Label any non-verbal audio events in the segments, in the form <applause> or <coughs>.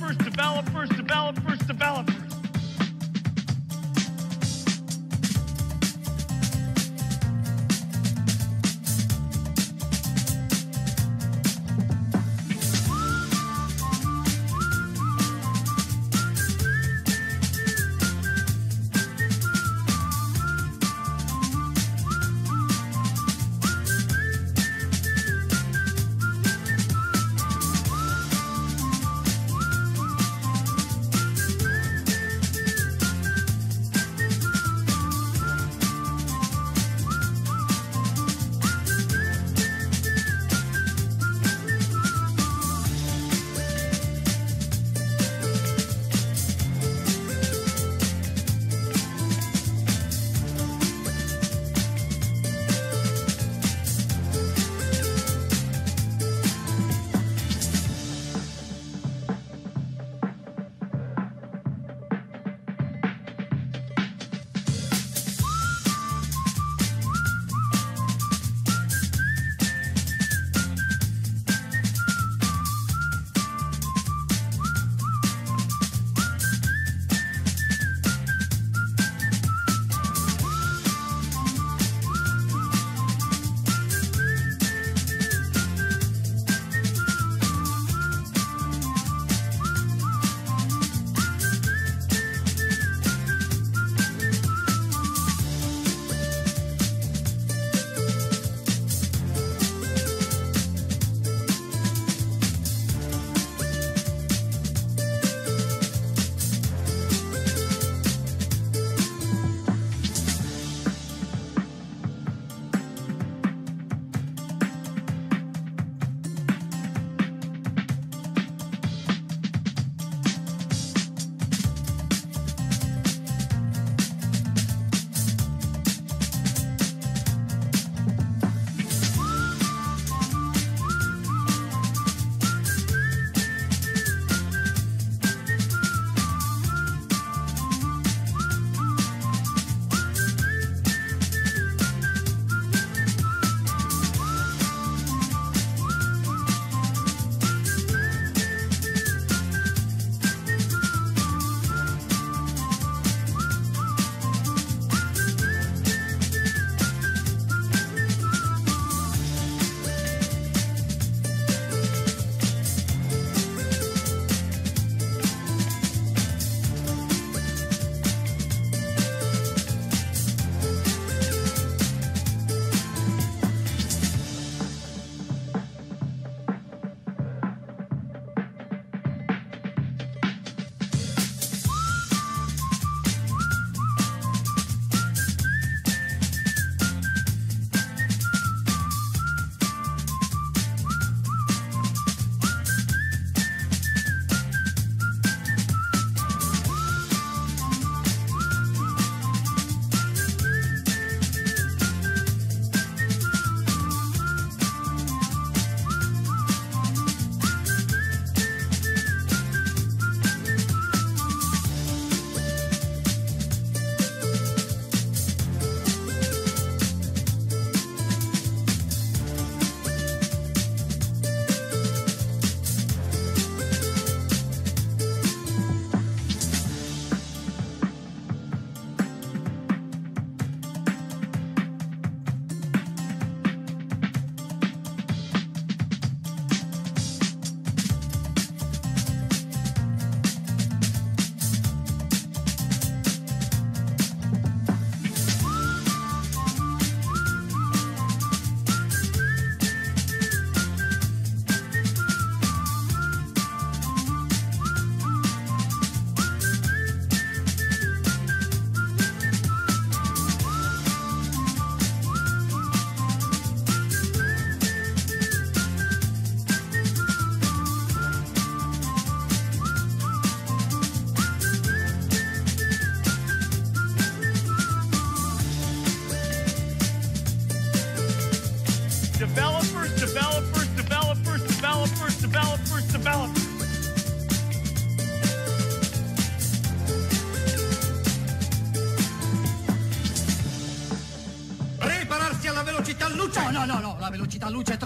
first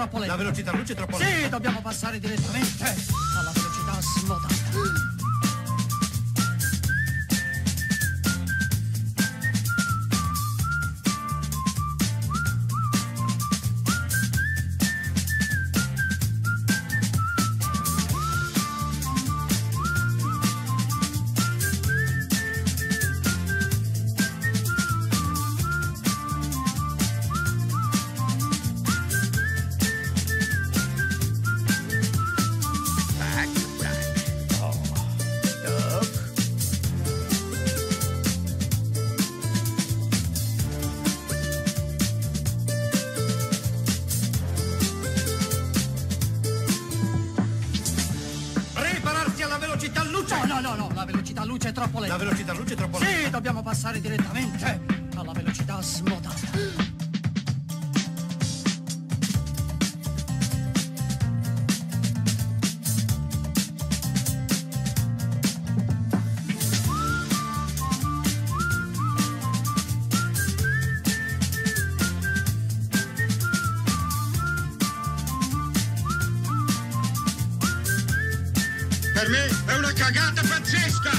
troppo lento. La velocità luce è troppo lenta. Sì, dobbiamo passare direttamente Francesca.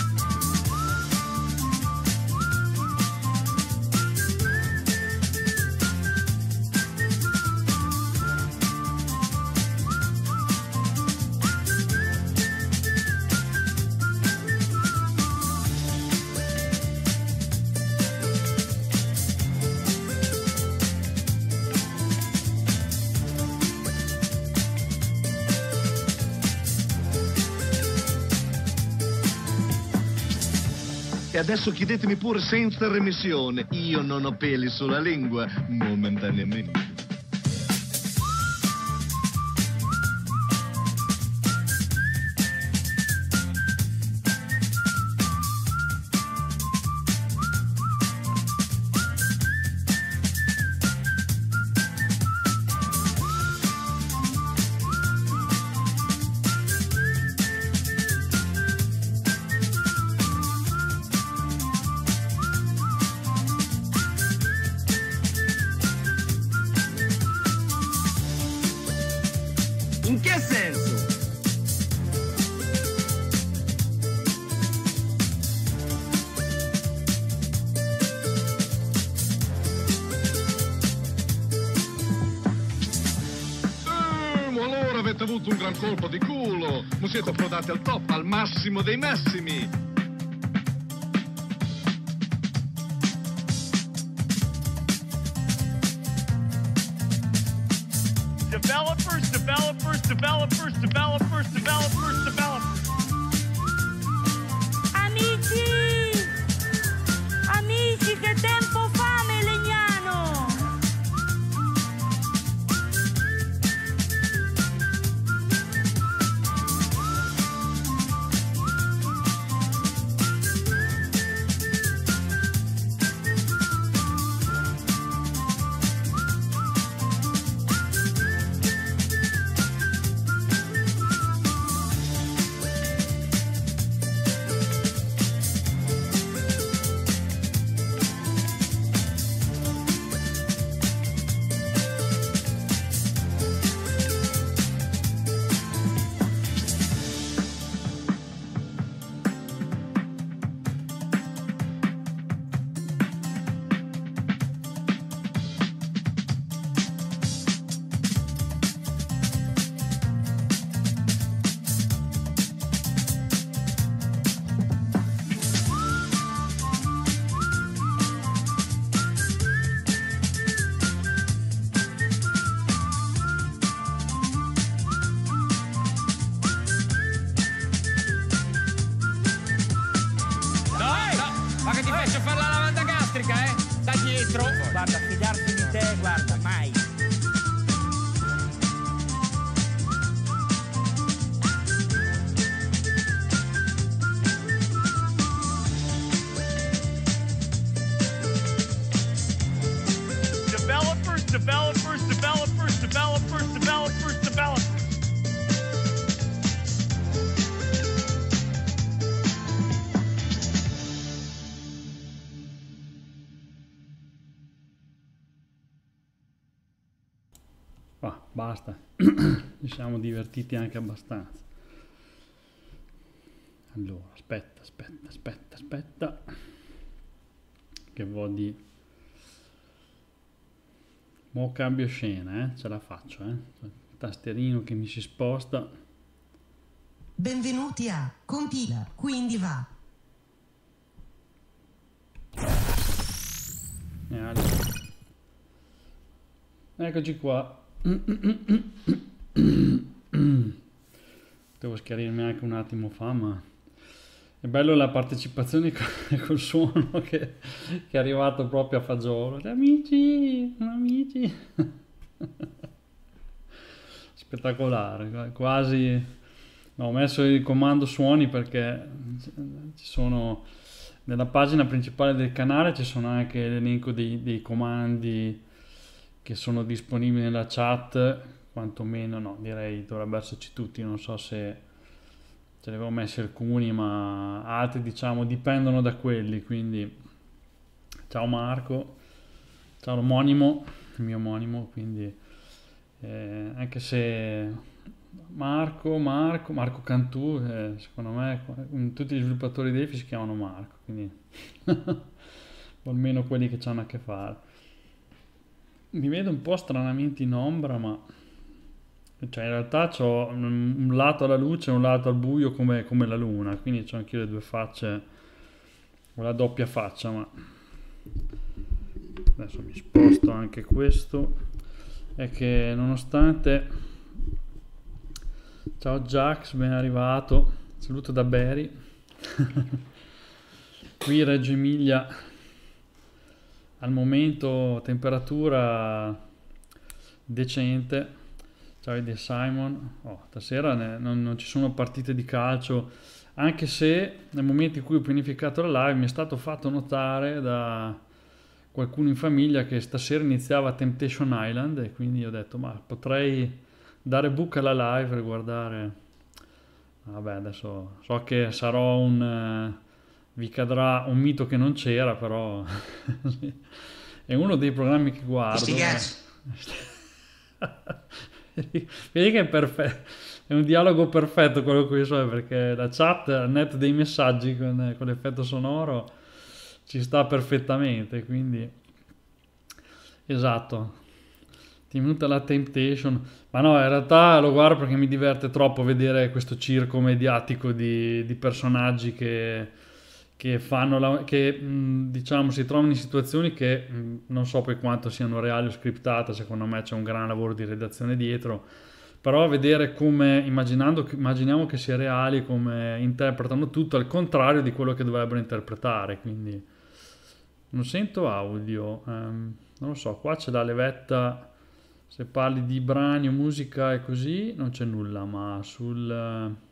adesso chiedetemi pure senza remissione. Io non ho peli sulla lingua, momentaneamente. próximo de masa guarda, fidarsi di te, guarda, divertiti anche abbastanza. Allora, aspetta, aspetta, aspetta, aspetta. Che vo' di... Mo' cambio scena, eh? Ce la faccio, eh? Tasterino che mi si sposta. Benvenuti a Compila, quindi va. E allora. Eccoci qua. <clears throat> <clears throat> Devo mm. schiarirmi anche un attimo fa, ma è bello la partecipazione <laughs> col, col suono che, che, è arrivato proprio a fagiolo. Amici, amici. <laughs> Spettacolare, quasi... No, ho messo il comando suoni perché ci sono... Nella pagina principale del canale ci sono anche l'elenco dei, dei comandi che sono disponibili nella chat quantomeno no, direi dovrebbe esserci tutti, non so se ce ne avevo messi alcuni, ma altri diciamo dipendono da quelli, quindi ciao Marco, ciao l'omonimo, il mio omonimo, quindi eh, anche se Marco, Marco, Marco Cantù, eh, secondo me tutti gli sviluppatori dei EFI si chiamano Marco, quindi <laughs> o almeno quelli che hanno a che fare. Mi vedo un po' stranamente in ombra, ma cioè, in realtà ho un lato alla luce e un lato al buio come, come la luna, quindi ho anche io le due facce, o la doppia faccia, ma adesso mi sposto anche questo. È che nonostante ciao Jax, ben arrivato, saluto da Berry. <laughs> Qui Reggio Emilia al momento temperatura decente Ciao Davide Simon, oh, stasera ne, non, non, ci sono partite di calcio, anche se nel momento in cui ho pianificato la live mi è stato fatto notare da qualcuno in famiglia che stasera iniziava Temptation Island e quindi ho detto ma potrei dare buca alla live per guardare... Vabbè adesso so che sarò un... Eh, vi cadrà un mito che non c'era però <laughs> è uno dei programmi che guardo. Sti <laughs> <laughs> Vedi che è perfetto, è un dialogo perfetto quello qui sopra perché la chat al netto dei messaggi con, con l'effetto sonoro ci sta perfettamente, quindi esatto. Ti muta la temptation, ma no, in realtà lo guardo perché mi diverte troppo vedere questo circo mediatico di, di personaggi che che, la, che mh, diciamo, si trovano in situazioni che mh, non so poi quanto siano reali o scriptate, secondo me c'è un gran lavoro di redazione dietro, però vedere come, immaginiamo che sia reali, come interpretano tutto al contrario di quello che dovrebbero interpretare, quindi non sento audio, um, non lo so, qua c'è la levetta, se parli di brani o musica e così non c'è nulla, ma sul... Eh,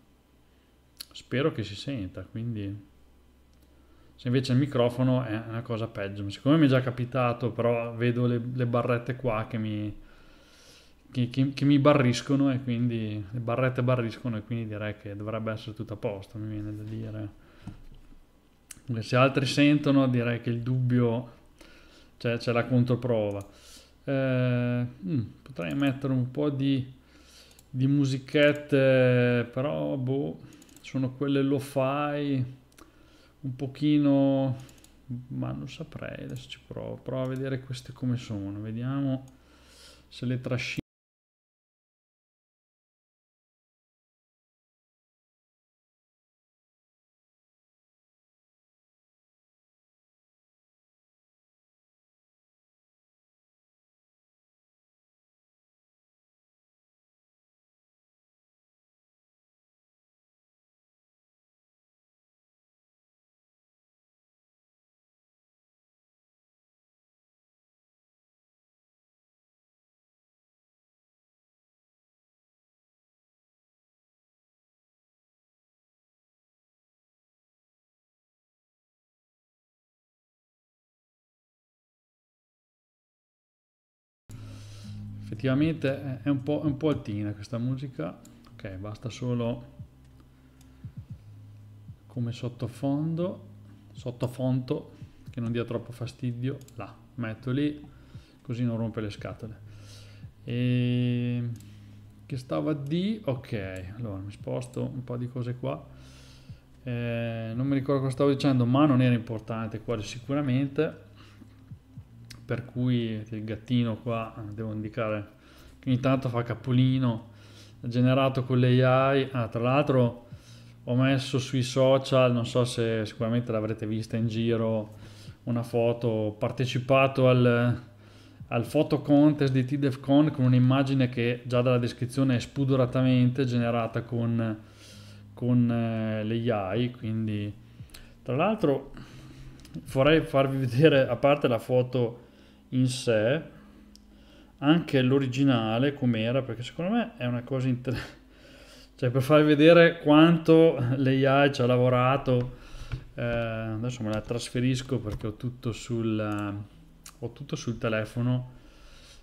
spero che si senta, quindi se invece il microfono è una cosa peggio. Siccome mi è già capitato, però vedo le, le barrette qua che mi, che, che, che mi, barriscono e quindi le barrette barriscono e quindi direi che dovrebbe essere tutto a posto, mi viene da dire. Se altri sentono direi che il dubbio cioè, c'è la controprova. Eh, mh, mm, potrei mettere un po' di, di musichette, però boh, sono quelle lo fai un pochino ma non saprei adesso ci provo provo a vedere queste come sono vediamo se le trascino effettivamente è un po', è un po altina questa musica ok basta solo come sottofondo sottofondo che non dia troppo fastidio la metto lì così non rompe le scatole e ehm, che stava di ok allora mi sposto un po' di cose qua eh, non mi ricordo cosa stavo dicendo ma non era importante quasi sicuramente per cui il gattino qua, eh, devo indicare, che ogni tanto fa capolino, generato con l'AI, ah, tra l'altro ho messo sui social, non so se sicuramente l'avrete vista in giro, una foto, ho partecipato al, al photo contest di TDEFCON con un'immagine che già dalla descrizione è spudoratamente generata con, con eh, le AI, quindi tra l'altro vorrei farvi vedere, a parte la foto in sé, anche l'originale com'era, perché secondo me è una cosa interessante, <laughs> cioè per farvi vedere quanto l'AI ci ha lavorato, eh, adesso me la trasferisco perché ho tutto sul, eh, ho tutto sul telefono,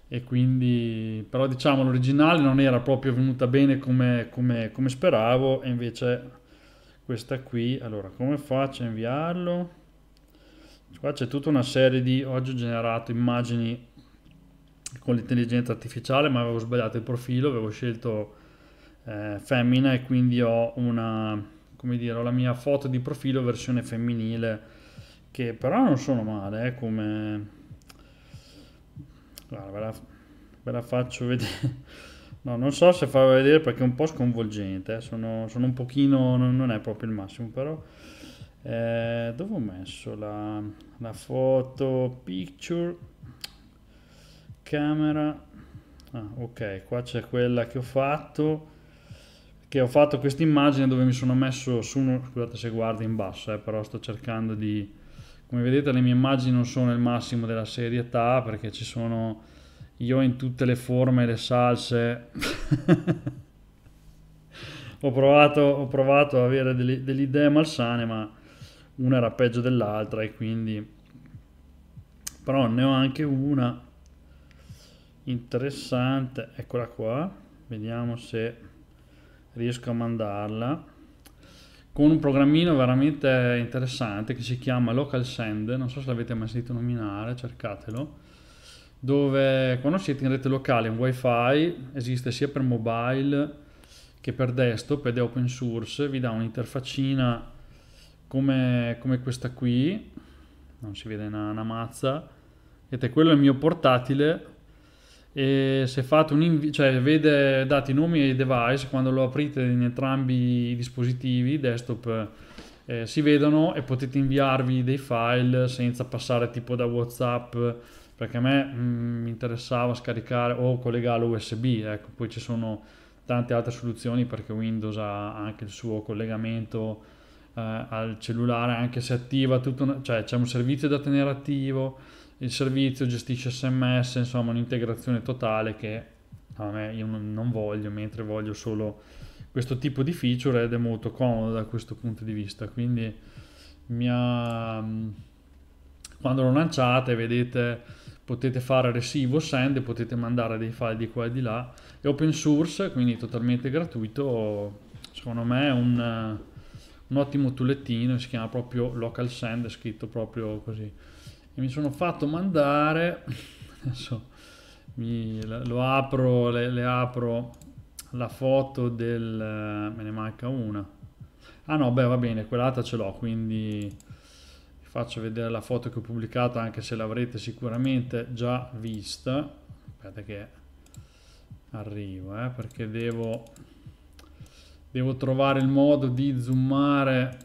e quindi però diciamo l'originale non era proprio venuta bene come, come, come speravo e invece questa qui allora come faccio a inviarlo cioè, qua c'è tutta una serie di... Oggi ho generato immagini con l'intelligenza artificiale, ma avevo sbagliato il profilo, avevo scelto eh, femmina e quindi ho una... come dire, ho la mia foto di profilo versione femminile, che però non sono male, eh, come... Guarda, ve la, ve la faccio vedere... No, non so se farla vedere perché è un po' sconvolgente, eh. sono, sono, un pochino, non, non è proprio il massimo, però eh, dove ho messo la, la foto picture camera ah, ok qua c'è quella che ho fatto che ho fatto questa immagine dove mi sono messo su uno scusate se guardo in basso eh, però sto cercando di come vedete le mie immagini non sono il massimo della serietà perché ci sono io in tutte le forme le salse <laughs> ho, provato, ho provato ad avere delle, delle idee malsane ma una era peggio dell'altra e quindi però ne ho anche una interessante eccola qua vediamo se riesco a mandarla con un programmino veramente interessante che si chiama Local Send non so se l'avete mai sentito nominare cercatelo dove quando siete in rete locale un wifi esiste sia per mobile che per desktop ed è open source vi dà un'interfaccina come, come questa qui, non si vede una, una mazza, vedete quello è il mio portatile e se fate un invio, cioè vede dati i nomi e i device, quando lo aprite in entrambi i dispositivi, desktop, eh, si vedono e potete inviarvi dei file senza passare tipo da Whatsapp perché a me mm, mi interessava scaricare o collegare USB, ecco, poi ci sono tante altre soluzioni perché Windows ha anche il suo collegamento eh, al cellulare anche se attiva tutto, una, cioè c'è un servizio da tenere attivo, il servizio gestisce sms, insomma un'integrazione totale che a me io non voglio, mentre voglio solo questo tipo di feature ed è molto comodo da questo punto di vista, quindi ha, mm, quando lo lanciate vedete potete fare resivo send, potete mandare dei file di qua e di là, è open source quindi totalmente gratuito, secondo me è un un ottimo tulettino, si chiama proprio Local Send, è scritto proprio così. E mi sono fatto mandare, <laughs> adesso mi, lo apro, le, le, apro la foto del... Eh, me ne manca una. Ah no, beh va bene, quell'altra ce l'ho, quindi vi faccio vedere la foto che ho pubblicato, anche se l'avrete sicuramente già vista. Aspetta che arrivo, eh, perché devo Devo trovare il modo di zoomare.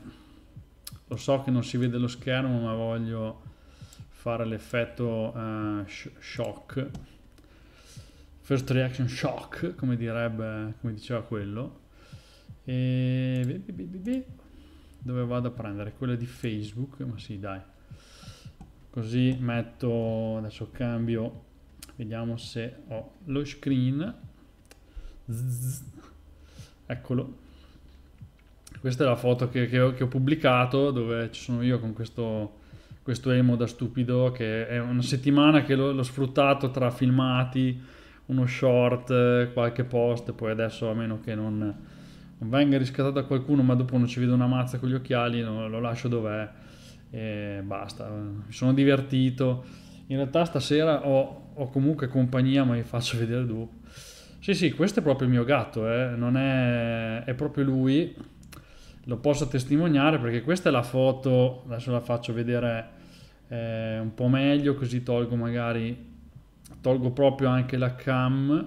Lo so che non si vede lo schermo, ma voglio fare l'effetto uh, sh shock. First reaction shock, come direbbe, come diceva quello. E... Dove vado a prendere? Quella di Facebook, ma sì, dai. Così metto, adesso cambio, vediamo se ho lo screen. Zzz eccolo. Questa è la foto che, che, ho, che ho, pubblicato dove ci sono io con questo, questo, emo da stupido che è una settimana che l'ho, l'ho sfruttato tra filmati, uno short, qualche post, poi adesso a meno che non, non venga riscattato da qualcuno ma dopo non ci vedo una mazza con gli occhiali lo, lo lascio dov'è e basta, mi sono divertito. In realtà stasera ho, ho comunque compagnia ma vi faccio <laughs> vedere dopo. Sì, sì, questo è proprio il mio gatto, eh. non è, è proprio lui, lo posso testimoniare perché questa è la foto, adesso la faccio vedere eh, un po' meglio così tolgo magari, tolgo proprio anche la cam,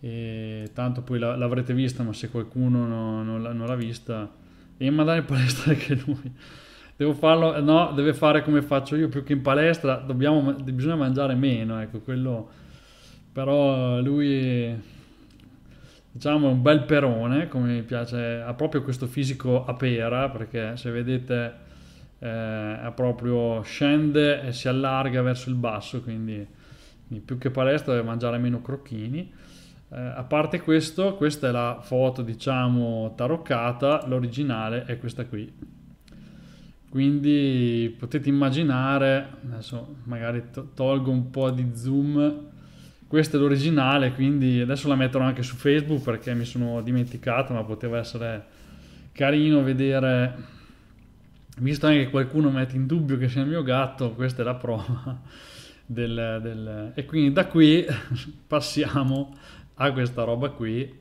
e tanto poi l'avrete vista ma se qualcuno non, non, non l'ha vista e mandare in palestra <laughs> anche lui devo farlo eh, no deve fare come faccio io più che in palestra dobbiamo, bisogna mangiare meno ecco quello però lui diciamo è un bel perone come mi piace ha proprio questo fisico a pera perché se vedete eh, proprio scende e si allarga verso il basso quindi, quindi più che palestra deve mangiare meno crocchini eh, a parte questo questa è la foto diciamo taroccata l'originale è questa qui quindi potete immaginare adesso magari tolgo un po' di zoom questo è l'originale, quindi adesso la metterò anche su Facebook perché mi sono dimenticato, ma poteva essere carino vedere visto anche che qualcuno mette in dubbio che sia il mio gatto, questa è la prova. <laughs> Del, del... E quindi da qui <laughs> passiamo a questa roba qui,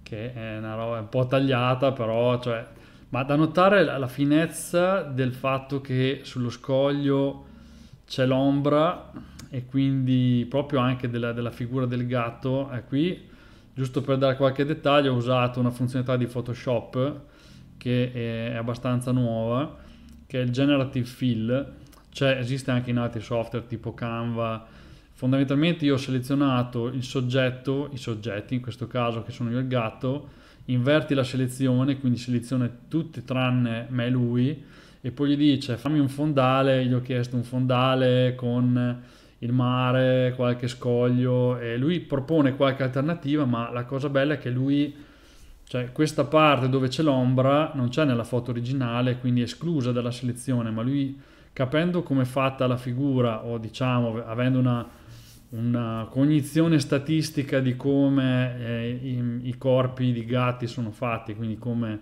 che è una roba un po' tagliata, però, cioè... ma da notare la, la finezza del fatto che sullo scoglio c'è l'ombra e quindi proprio anche della, della figura del gatto è eh, qui giusto per dare qualche dettaglio ho usato una funzionalità di Photoshop che è abbastanza nuova che è il generative fill cioè esiste anche in altri software tipo Canva fondamentalmente io ho selezionato il soggetto i soggetti in questo caso che sono io e il gatto inverti la selezione quindi seleziona tutti tranne me e lui e poi gli dice fammi un fondale, gli ho chiesto un fondale con il mare, qualche scoglio e lui propone qualche alternativa, ma la cosa bella è che lui, cioè questa parte dove c'è l'ombra non c'è nella foto originale, quindi è esclusa dalla selezione, ma lui capendo come è fatta la figura o diciamo avendo una, una cognizione statistica di come eh, i, i, corpi di gatti sono fatti, quindi come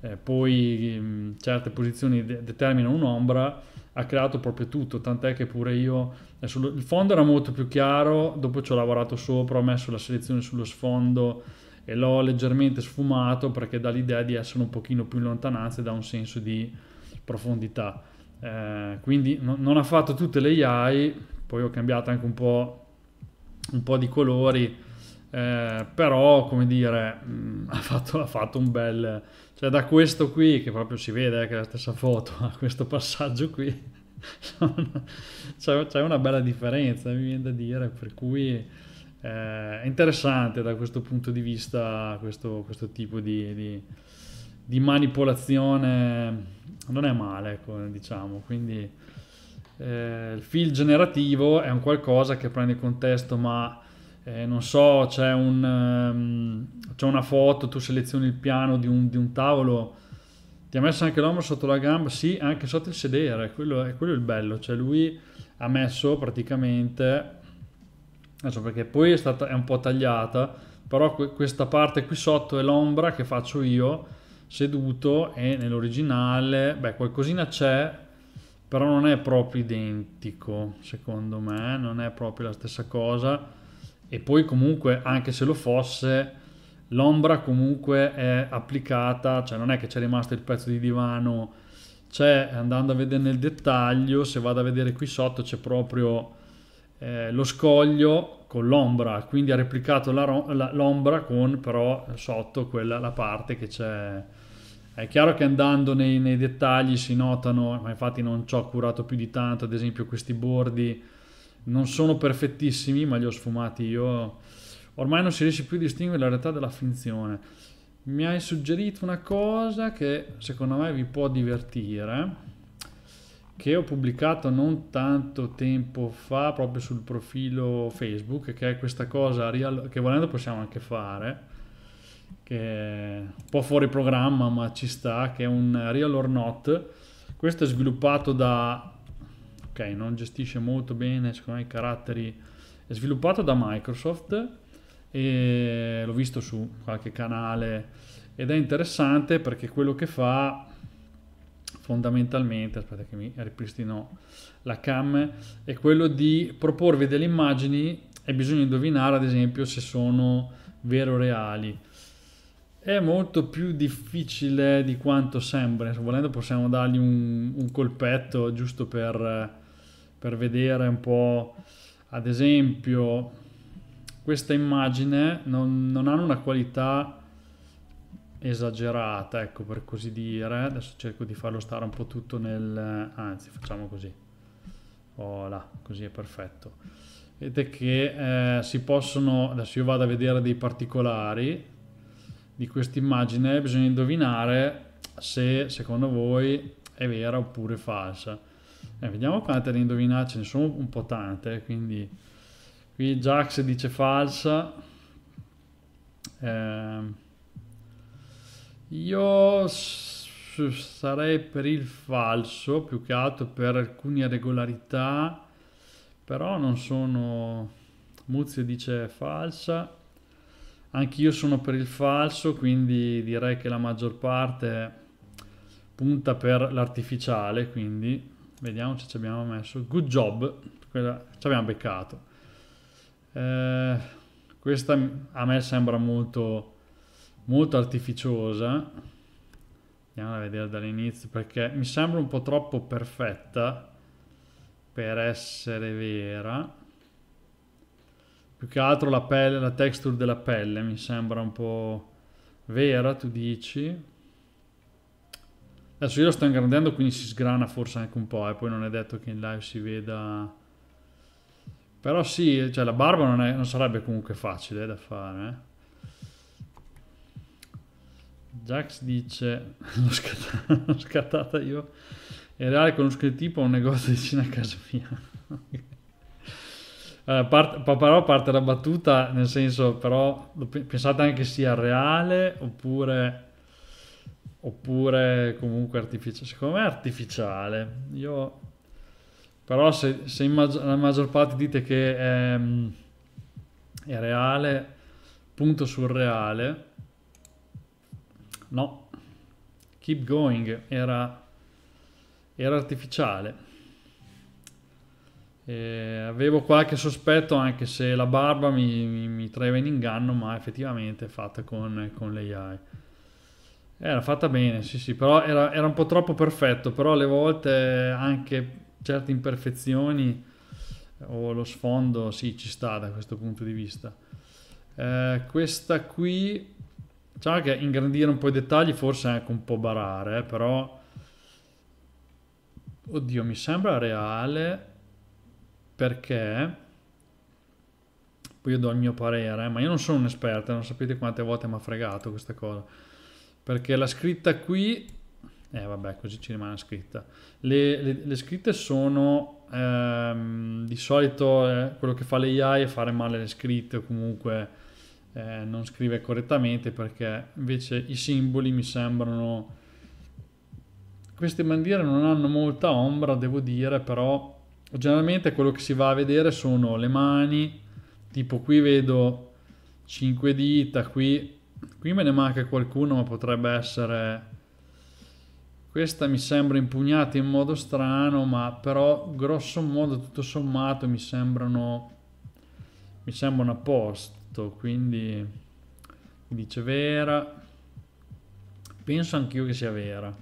eh, poi mh, mm, certe posizioni de- determinano un'ombra, ha creato proprio tutto, tant'è che pure io Adesso il fondo era molto più chiaro, dopo ci ho lavorato sopra, ho messo la selezione sullo sfondo e l'ho leggermente sfumato perché dà l'idea di essere un pochino più in lontananza e dà un senso di profondità. Eh, quindi no, non ha fatto tutte le AI, poi ho cambiato anche un po', un po di colori, eh, però come dire, mh, mm, <laughs> ha, fatto, ha, fatto, un bel... cioè da questo qui, che proprio si vede eh, che è la stessa foto, <laughs> a questo passaggio qui <laughs> c'è, c'è, una bella differenza, mi viene da dire, per cui eh, è interessante da questo punto di vista questo, questo tipo di, di, di, manipolazione, non è male, ecco, diciamo, quindi eh, il feel generativo è un qualcosa che prende il contesto, ma... Eh, non so, c'è, un, um, c'è, una foto, tu selezioni il piano di un, di un tavolo ti ha messo anche l'ombra sotto la gamba? Sì, anche sotto il sedere, quello è, quello è il bello, cioè lui ha messo praticamente, adesso perché poi è, stata, è un po' tagliata, però questa parte qui sotto è l'ombra che faccio io seduto e nell'originale, beh qualcosina c'è, però non è proprio identico, secondo me, non è proprio la stessa cosa e poi comunque anche se lo fosse l'ombra comunque è applicata, cioè non è che c'è rimasto il pezzo di divano, c'è andando a vedere nel dettaglio, se vado a vedere qui sotto c'è proprio eh, lo scoglio con l'ombra, quindi ha replicato l'ombra con però sotto quella la parte che c'è. È chiaro che andando nei, nei dettagli si notano, ma infatti non ci ho curato più di tanto, ad esempio questi bordi non sono perfettissimi, ma li ho sfumati io Ormai non si riesce più a distinguere la realtà dalla finzione. Mi hai suggerito una cosa che secondo me vi può divertire, che ho pubblicato non tanto tempo fa proprio sul profilo Facebook, che è questa cosa real, che volendo possiamo anche fare, che è un po' fuori programma ma ci sta, che è un Real or Not. Questo è sviluppato da... ok, non gestisce molto bene secondo me i caratteri... è sviluppato da Microsoft e l'ho visto su qualche canale ed è interessante perché quello che fa fondamentalmente, aspetta che mi ripristino la cam, è quello di proporvi delle immagini e bisogna indovinare ad esempio se sono vere o reali. È molto più difficile di quanto sembra, volendo possiamo dargli un, un colpetto giusto per, per vedere un po', ad esempio, questa immagine non, non hanno una qualità esagerata, ecco per così dire. Adesso cerco di farlo stare un po' tutto nel... anzi facciamo così. Voilà, così è perfetto. Vedete che eh, si possono... adesso io vado a vedere dei particolari di questa immagine, bisogna indovinare se secondo voi è vera oppure falsa. Eh, vediamo quante da indovinare, ce ne sono un po' tante, quindi qui Jax dice falsa eh, io sarei per il falso più che altro per alcune irregolarità però non sono Muzio dice falsa anch'io sono per il falso quindi direi che la maggior parte punta per l'artificiale quindi vediamo se ci abbiamo messo good job ci abbiamo beccato eh, questa a me sembra molto, molto artificiosa. Andiamo a vedere dall'inizio perché mi sembra un po' troppo perfetta per essere vera. Più che altro la, pelle, la texture della pelle mi sembra un po' vera, tu dici. Adesso io lo sto ingrandendo, quindi si sgrana forse anche un po', e eh? poi non è detto che in live si veda però sì, cioè la barba non, è, non sarebbe comunque facile da fare. Eh? Jax dice, <laughs> l'ho scattata, l'ho scattata io, In reale conosco il tipo a un negozio vicino a casa mia. eh, <laughs> part, però parte la battuta, nel senso però pensate anche sia reale oppure, oppure comunque artificiale. Secondo me è artificiale. Io però se, se maggior, la maggior parte dite che è, mm, è reale, punto sul reale, no, keep going era, era artificiale. E avevo qualche sospetto anche se la barba mi, mi, mi traeva in inganno, ma effettivamente è fatta con, con l'AI. Era fatta bene, sì, sì, però era, era, un po' troppo perfetto, però alle volte anche certe imperfezioni eh, o lo sfondo sì ci sta da questo punto di vista eh, questa qui diciamo che ingrandire un po' i dettagli forse è anche un po' barare eh, però oddio mi sembra reale perché poi io do il mio parere eh, ma io non sono un esperto non sapete quante volte mi ha fregato questa cosa perché la scritta qui eh, vabbè, così ci rimane scritta. Le, le, le scritte sono ehm, di solito eh, quello che fa l'AI è fare male le scritte o comunque eh, non scrive correttamente perché invece i simboli mi sembrano... Queste bandiere non hanno molta ombra, devo dire, però generalmente quello che si va a vedere sono le mani, tipo qui vedo 5 dita, qui, qui me ne manca qualcuno ma potrebbe essere questa mi sembra impugnata in modo strano, ma però grosso modo tutto sommato mi sembrano mi sembrano a posto, quindi mi dice vera. Penso anch'io che sia vera.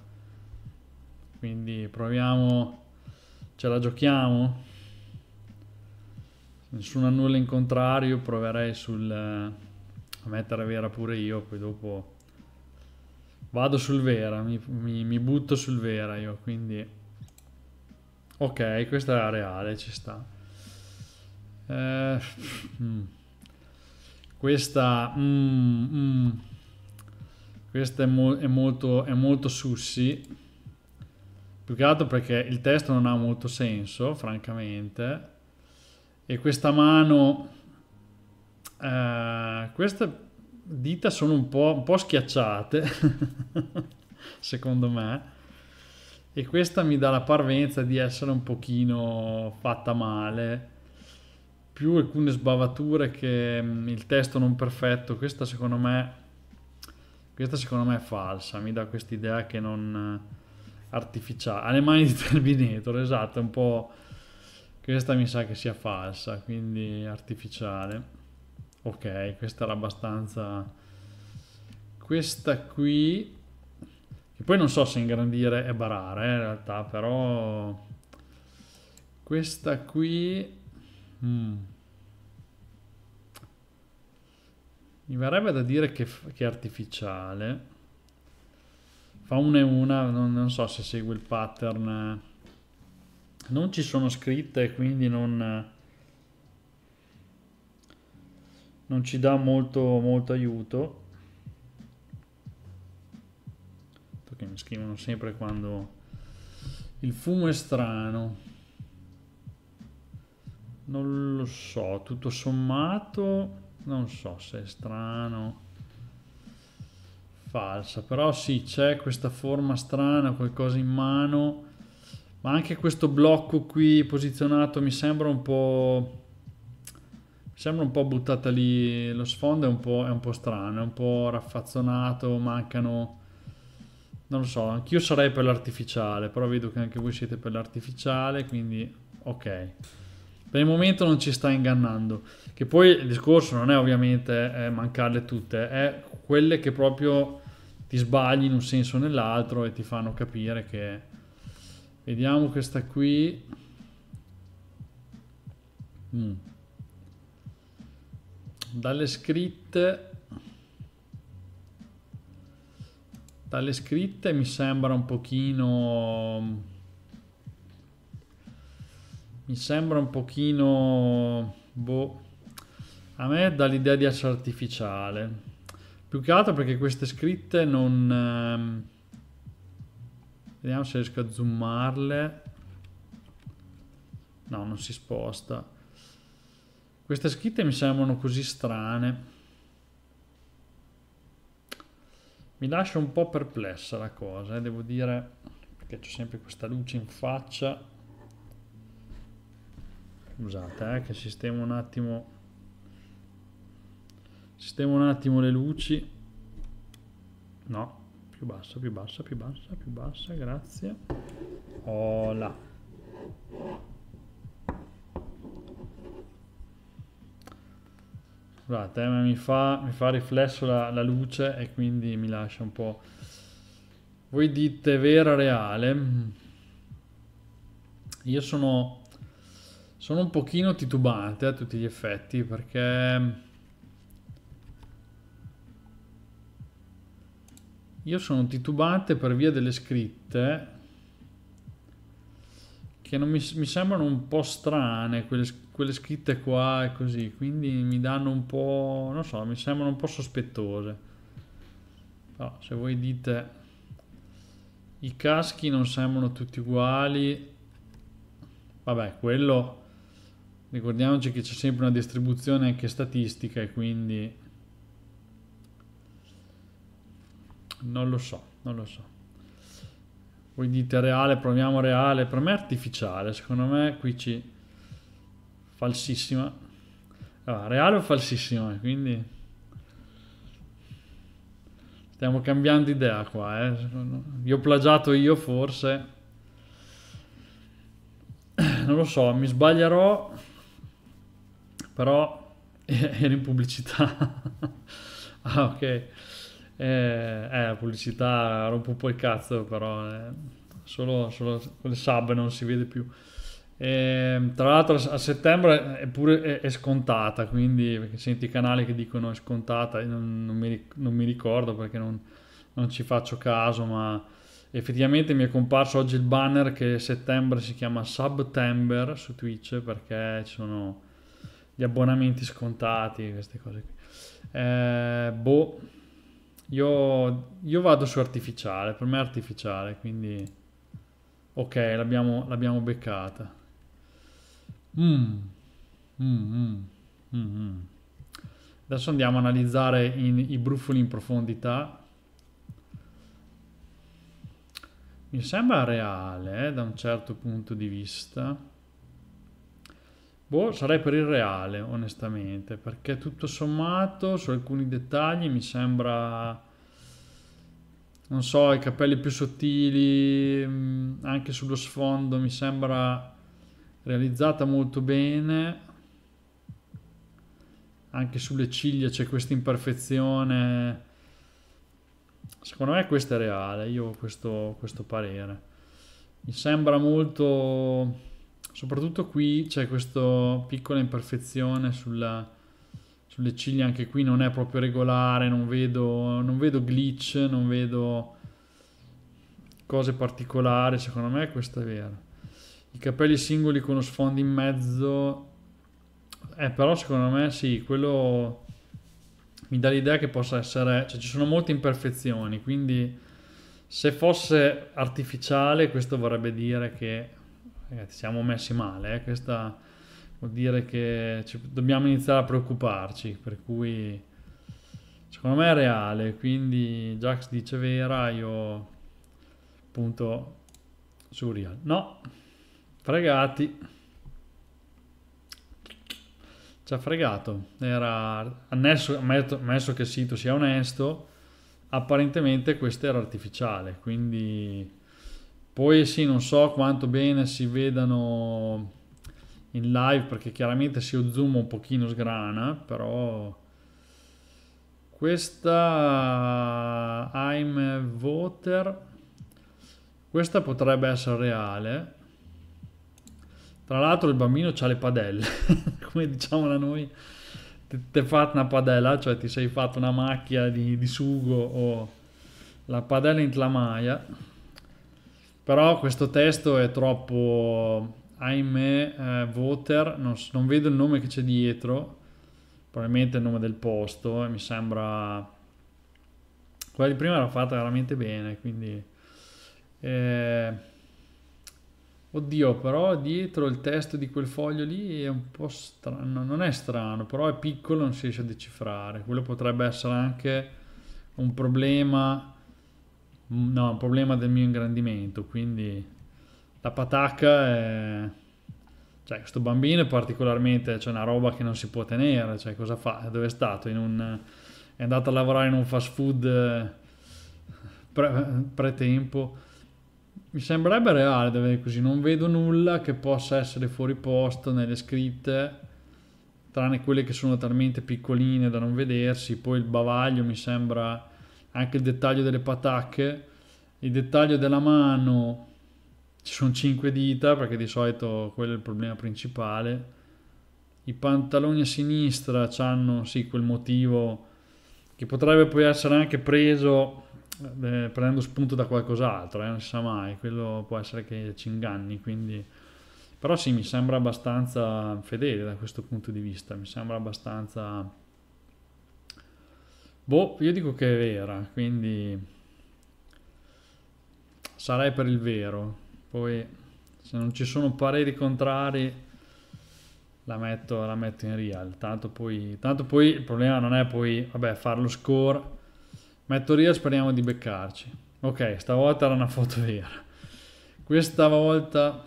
Quindi proviamo ce la giochiamo. Nessuno ha nulla in contrario, proverei sul eh, a mettere vera pure io, poi dopo Vado sul Vera, mi, mi, mi butto sul Vera io, quindi... Ok, questa era reale, ci sta. Eh, mm. Questa... Mm, mm. Questa è, mo è, molto, è molto sussi. Più che altro perché il testo non ha molto senso, francamente. E questa mano... Eh, questa dita sono un po', un po schiacciate, <laughs> secondo me, e questa mi dà la parvenza di essere un pochino fatta male, più alcune sbavature che mm, il testo non perfetto, questa secondo me, questa secondo me è falsa, mi dà quest'idea che non eh, artificiale, alle mani di <laughs> Terminator, esatto, un po'... Questa mi sa che sia falsa, quindi artificiale ok questa era abbastanza questa qui che poi non so se ingrandire e barare eh, in realtà però questa qui mm. mi verrebbe da dire che, che è artificiale fa una e una non, non so se segue il pattern non ci sono scritte quindi non non ci dà molto, molto aiuto perché mi scrivono sempre quando il fumo è strano non lo so tutto sommato non so se è strano falsa però sì c'è questa forma strana qualcosa in mano ma anche questo blocco qui posizionato mi sembra un po' sembra un po' buttata lì, lo sfondo è un po', è un po strano, è un po' raffazzonato, mancano... Non lo so, anch'io sarei per l'artificiale, però vedo che anche voi siete per l'artificiale, quindi ok. Per il momento non ci sta ingannando. Che poi il discorso non è ovviamente eh, mancarle tutte, è quelle che proprio ti sbagli in un senso o nell'altro e ti fanno capire che... Vediamo questa qui. Mm dalle scritte dalle scritte mi sembra un pochino mi sembra un pochino boh a me dà l'idea di essere artificiale più che altro perché queste scritte non ehm, vediamo se riesco a zoomarle no non si sposta queste scritte mi sembrano così strane. Mi lascia un po' perplessa la cosa, eh, devo dire, perché c'è sempre questa luce in faccia. Scusate, eh, che sistemo un attimo... Sistemo un attimo le luci. No, più bassa, più bassa, più bassa, più bassa, grazie. Oh là. Scusate, eh, ma mi fa, mi fa riflesso la, la luce e quindi mi lascia un po'... Voi dite vera reale? Io sono, sono un pochino titubante a tutti gli effetti perché... Io sono titubante per via delle scritte che non mi, mi sembrano un po' strane quelle, quelle, scritte qua e così, quindi mi danno un po', non so, mi sembrano un po' sospettose. Però se voi dite i caschi non sembrano tutti uguali, vabbè, quello ricordiamoci che c'è sempre una distribuzione anche statistica e quindi non lo so, non lo so. Voi dite reale, proviamo reale. Per me è artificiale, secondo me qui ci... Falsissima. Ah, reale o falsissima, quindi... Stiamo cambiando idea qua, eh. Vi ho plagiato io forse. <clears throat> Non lo so, mi sbaglierò. Però... <laughs> Era in pubblicità. <laughs> ah, ok. Eh, eh, la pubblicità rompe un po' il cazzo, però eh, solo, solo con sub non si vede più. E, ehm, tra l'altro a settembre è pure è, è scontata, quindi perché senti i canali che dicono è scontata, non, non, mi, non mi, ricordo perché non, non, ci faccio caso, ma effettivamente mi è comparso oggi il banner che settembre si chiama Subtember su Twitch perché ci sono gli abbonamenti scontati, queste cose qui. Eh, boh io, io vado su artificiale, per me è artificiale, quindi... Ok, l'abbiamo, l'abbiamo beccata. Mm mm, mm. mm, mm, Adesso andiamo a analizzare in, i brufoli in profondità. Mi sembra reale eh, da un certo punto di vista. Boh, sarei per il Reale, onestamente, perché tutto sommato, su alcuni dettagli, mi sembra, non so, i capelli più sottili, mm, anche sullo sfondo, mi sembra realizzata molto bene, anche sulle ciglia c'è questa imperfezione. Secondo me questo è Reale, io ho questo, questo parere. Mi sembra molto soprattutto qui c'è questa piccola imperfezione sulla, sulle ciglia, anche qui non è proprio regolare, non vedo, non vedo glitch, non vedo cose particolari, secondo me questo è vero. I capelli singoli con lo sfondo in mezzo, eh, però secondo me sì, quello mi dà l'idea che possa essere, cioè ci sono molte imperfezioni, quindi se fosse artificiale questo vorrebbe dire che ragazzi, siamo messi male, eh? questa vuol dire che ci, dobbiamo iniziare a preoccuparci, per cui secondo me è reale, quindi Jax dice vera, io punto su Real. No, fregati. Ci ha fregato, era annesso, ammetto, ammesso che il sito sia onesto, apparentemente questo era artificiale, quindi poi sì, non so quanto bene si vedano in live perché chiaramente se io zoom un pochino sgrana, però questa I'm voter questa potrebbe essere reale. Tra l'altro il bambino ha le padelle, <laughs> come diciamo da noi, ti è fatta una padella, cioè ti sei fatto una macchia di, di sugo o la padella in tlamaia. Però questo testo è troppo, ahimè, eh, voter, non, non vedo il nome che c'è dietro, probabilmente il nome del posto, eh, mi sembra... Quella di prima era fatta veramente bene, quindi... Eh, oddio, però dietro il testo di quel foglio lì è un po' strano, non è strano, però è piccolo, non si riesce a decifrare. Quello potrebbe essere anche un problema No, è un problema del mio ingrandimento, quindi la patacca è... Cioè, questo bambino è particolarmente... C'è cioè, una roba che non si può tenere, cioè, cosa fa? Dove è stato? Un... È andato a lavorare in un fast food eh, pre... pre-tempo. Mi sembrerebbe reale dove vedere così, non vedo nulla che possa essere fuori posto nelle scritte, tranne quelle che sono talmente piccoline da non vedersi, poi il bavaglio mi sembra anche il dettaglio delle patacche, il dettaglio della mano, ci sono 5 dita perché di solito quello è il problema principale. I pantaloni a sinistra hanno sì quel motivo che potrebbe poi essere anche preso eh, prendendo spunto da qualcos'altro, eh, non si sa mai, quello può essere che ci inganni, quindi però sì, mi sembra abbastanza fedele da questo punto di vista, mi sembra abbastanza Boh, io dico che è vera, quindi sarei per il vero. Poi se non ci sono pareri contrari la metto, la metto in real. Tanto poi, tanto poi il problema non è poi vabbè, fare lo score. Metto real speriamo di beccarci. Ok, stavolta era una foto vera. Questa volta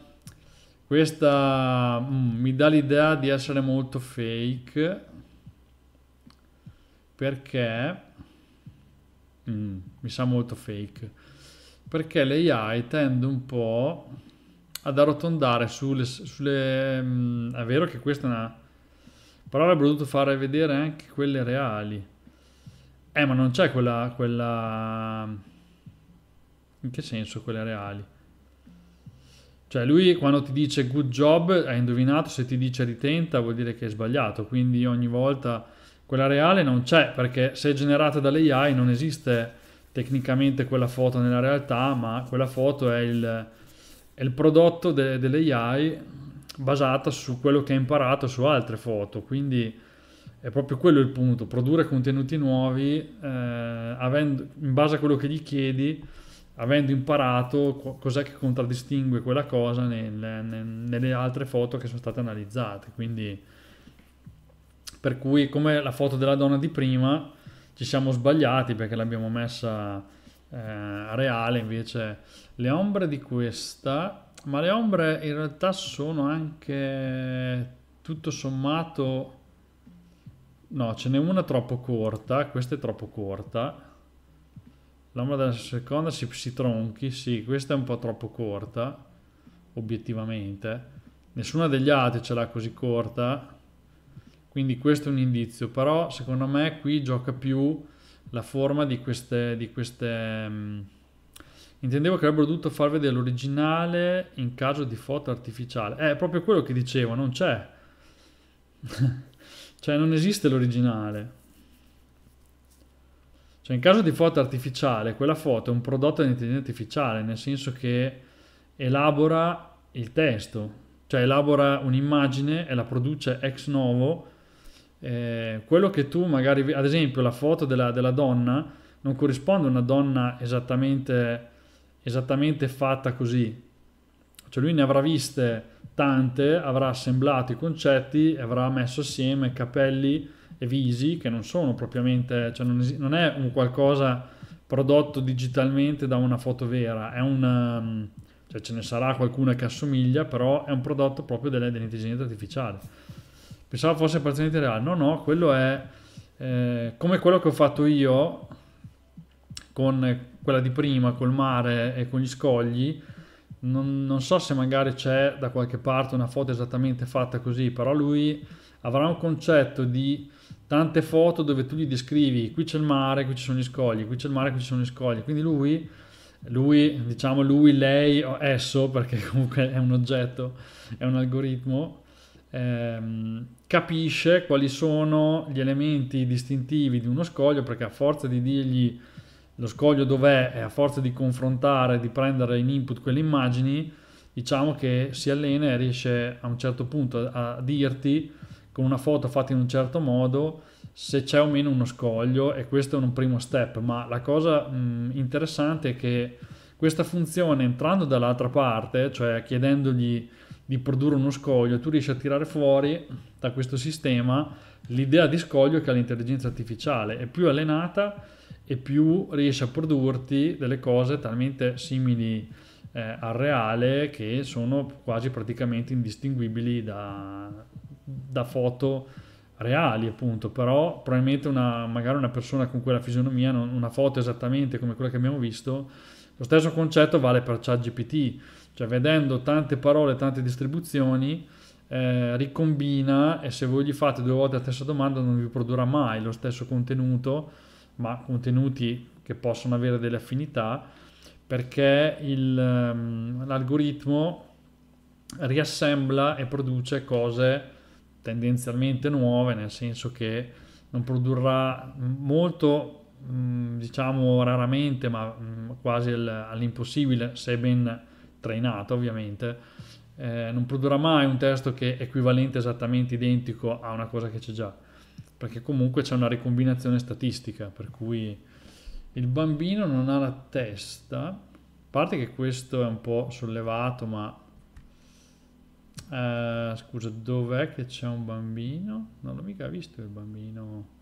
questa mm, mi dà l'idea di essere molto fake perché mm, mi sa molto fake perché le tende un po' ad arrotondare sulle, sulle mm, è vero che questa è una però avrebbero dovuto fare vedere anche quelle reali eh ma non c'è quella quella in che senso quelle reali cioè lui quando ti dice good job hai indovinato, se ti dice ritenta vuol dire che hai sbagliato, quindi ogni volta quella reale non c'è perché se è generata dall'AI non esiste tecnicamente quella foto nella realtà, ma quella foto è il, è il prodotto de, dell'AI basata su quello che ha imparato su altre foto. Quindi è proprio quello il punto, produrre contenuti nuovi eh, avendo, in base a quello che gli chiedi, avendo imparato cos'è che contraddistingue quella cosa nel, nel, nelle altre foto che sono state analizzate. Quindi per cui come la foto della donna di prima ci siamo sbagliati perché l'abbiamo messa eh, reale invece le ombre di questa ma le ombre in realtà sono anche tutto sommato no ce n'è una troppo corta questa è troppo corta l'ombra della seconda si, si tronchi sì questa è un po' troppo corta obiettivamente nessuna degli altri ce l'ha così corta quindi questo è un indizio, però secondo me qui gioca più la forma di queste... Di queste mm, intendevo che avrebbero dovuto far vedere l'originale in caso di foto artificiale. È proprio quello che dicevo, non c'è. <laughs> cioè non esiste l'originale. Cioè in caso di foto artificiale, quella foto è un prodotto dell'intelligenza artificiale, nel senso che elabora il testo, cioè elabora un'immagine e la produce ex novo eh, quello che tu magari, ad esempio la foto della, della donna non corrisponde a una donna esattamente, esattamente fatta così, cioè lui ne avrà viste tante, avrà assemblato i concetti, e avrà messo assieme capelli e visi che non sono propriamente, cioè non, es- non è un qualcosa prodotto digitalmente da una foto vera, è un, um, cioè ce ne sarà qualcuna che assomiglia, però è un prodotto proprio dell'intelligenza artificiale. Pensavo fosse appartenente di reale. No, no, quello è eh, come quello che ho fatto io con quella di prima, col mare e con gli scogli. Non, non so se magari c'è da qualche parte una foto esattamente fatta così, però lui avrà un concetto di tante foto dove tu gli descrivi qui c'è il mare, qui ci sono gli scogli, qui c'è il mare, qui ci sono gli scogli. Quindi lui, lui diciamo lui, lei o esso, perché <laughs> comunque è un oggetto, è un algoritmo, ehm, capisce quali sono gli elementi distintivi di uno scoglio perché a forza di dirgli lo scoglio dov'è e a forza di confrontare, di prendere in input quelle immagini, diciamo che si allena e riesce a un certo punto a, dirti con una foto fatta in un certo modo se c'è o meno uno scoglio e questo è un primo step, ma la cosa mh, interessante è che questa funzione entrando dall'altra parte, cioè chiedendogli di produrre uno scoglio, tu riesci a tirare fuori da questo sistema l'idea di scoglio che ha l'intelligenza artificiale, è più allenata e più riesce a produrti delle cose talmente simili eh, al reale che sono quasi praticamente indistinguibili da, da foto reali appunto però probabilmente una, magari una persona con quella fisionomia non, una foto esattamente come quella che abbiamo visto lo stesso concetto vale per ChatGPT cioè vedendo tante parole, tante distribuzioni, eh, ricombina e se voi gli fate due volte la stessa domanda non vi produrrà mai lo stesso contenuto, ma contenuti che possono avere delle affinità, perché il, ehm, l'algoritmo riassembla e produce cose tendenzialmente nuove, nel senso che non produrrà molto, mm, diciamo raramente, ma mm, quasi all'impossibile, se ben trainata ovviamente, eh, non produrrà mai un testo che è equivalente esattamente identico a una cosa che c'è già, perché comunque c'è una ricombinazione statistica, per cui il bambino non ha la testa, a parte che questo è un po' sollevato, ma eh, scusa, dov'è che c'è un bambino? Non l'ho mica visto il bambino.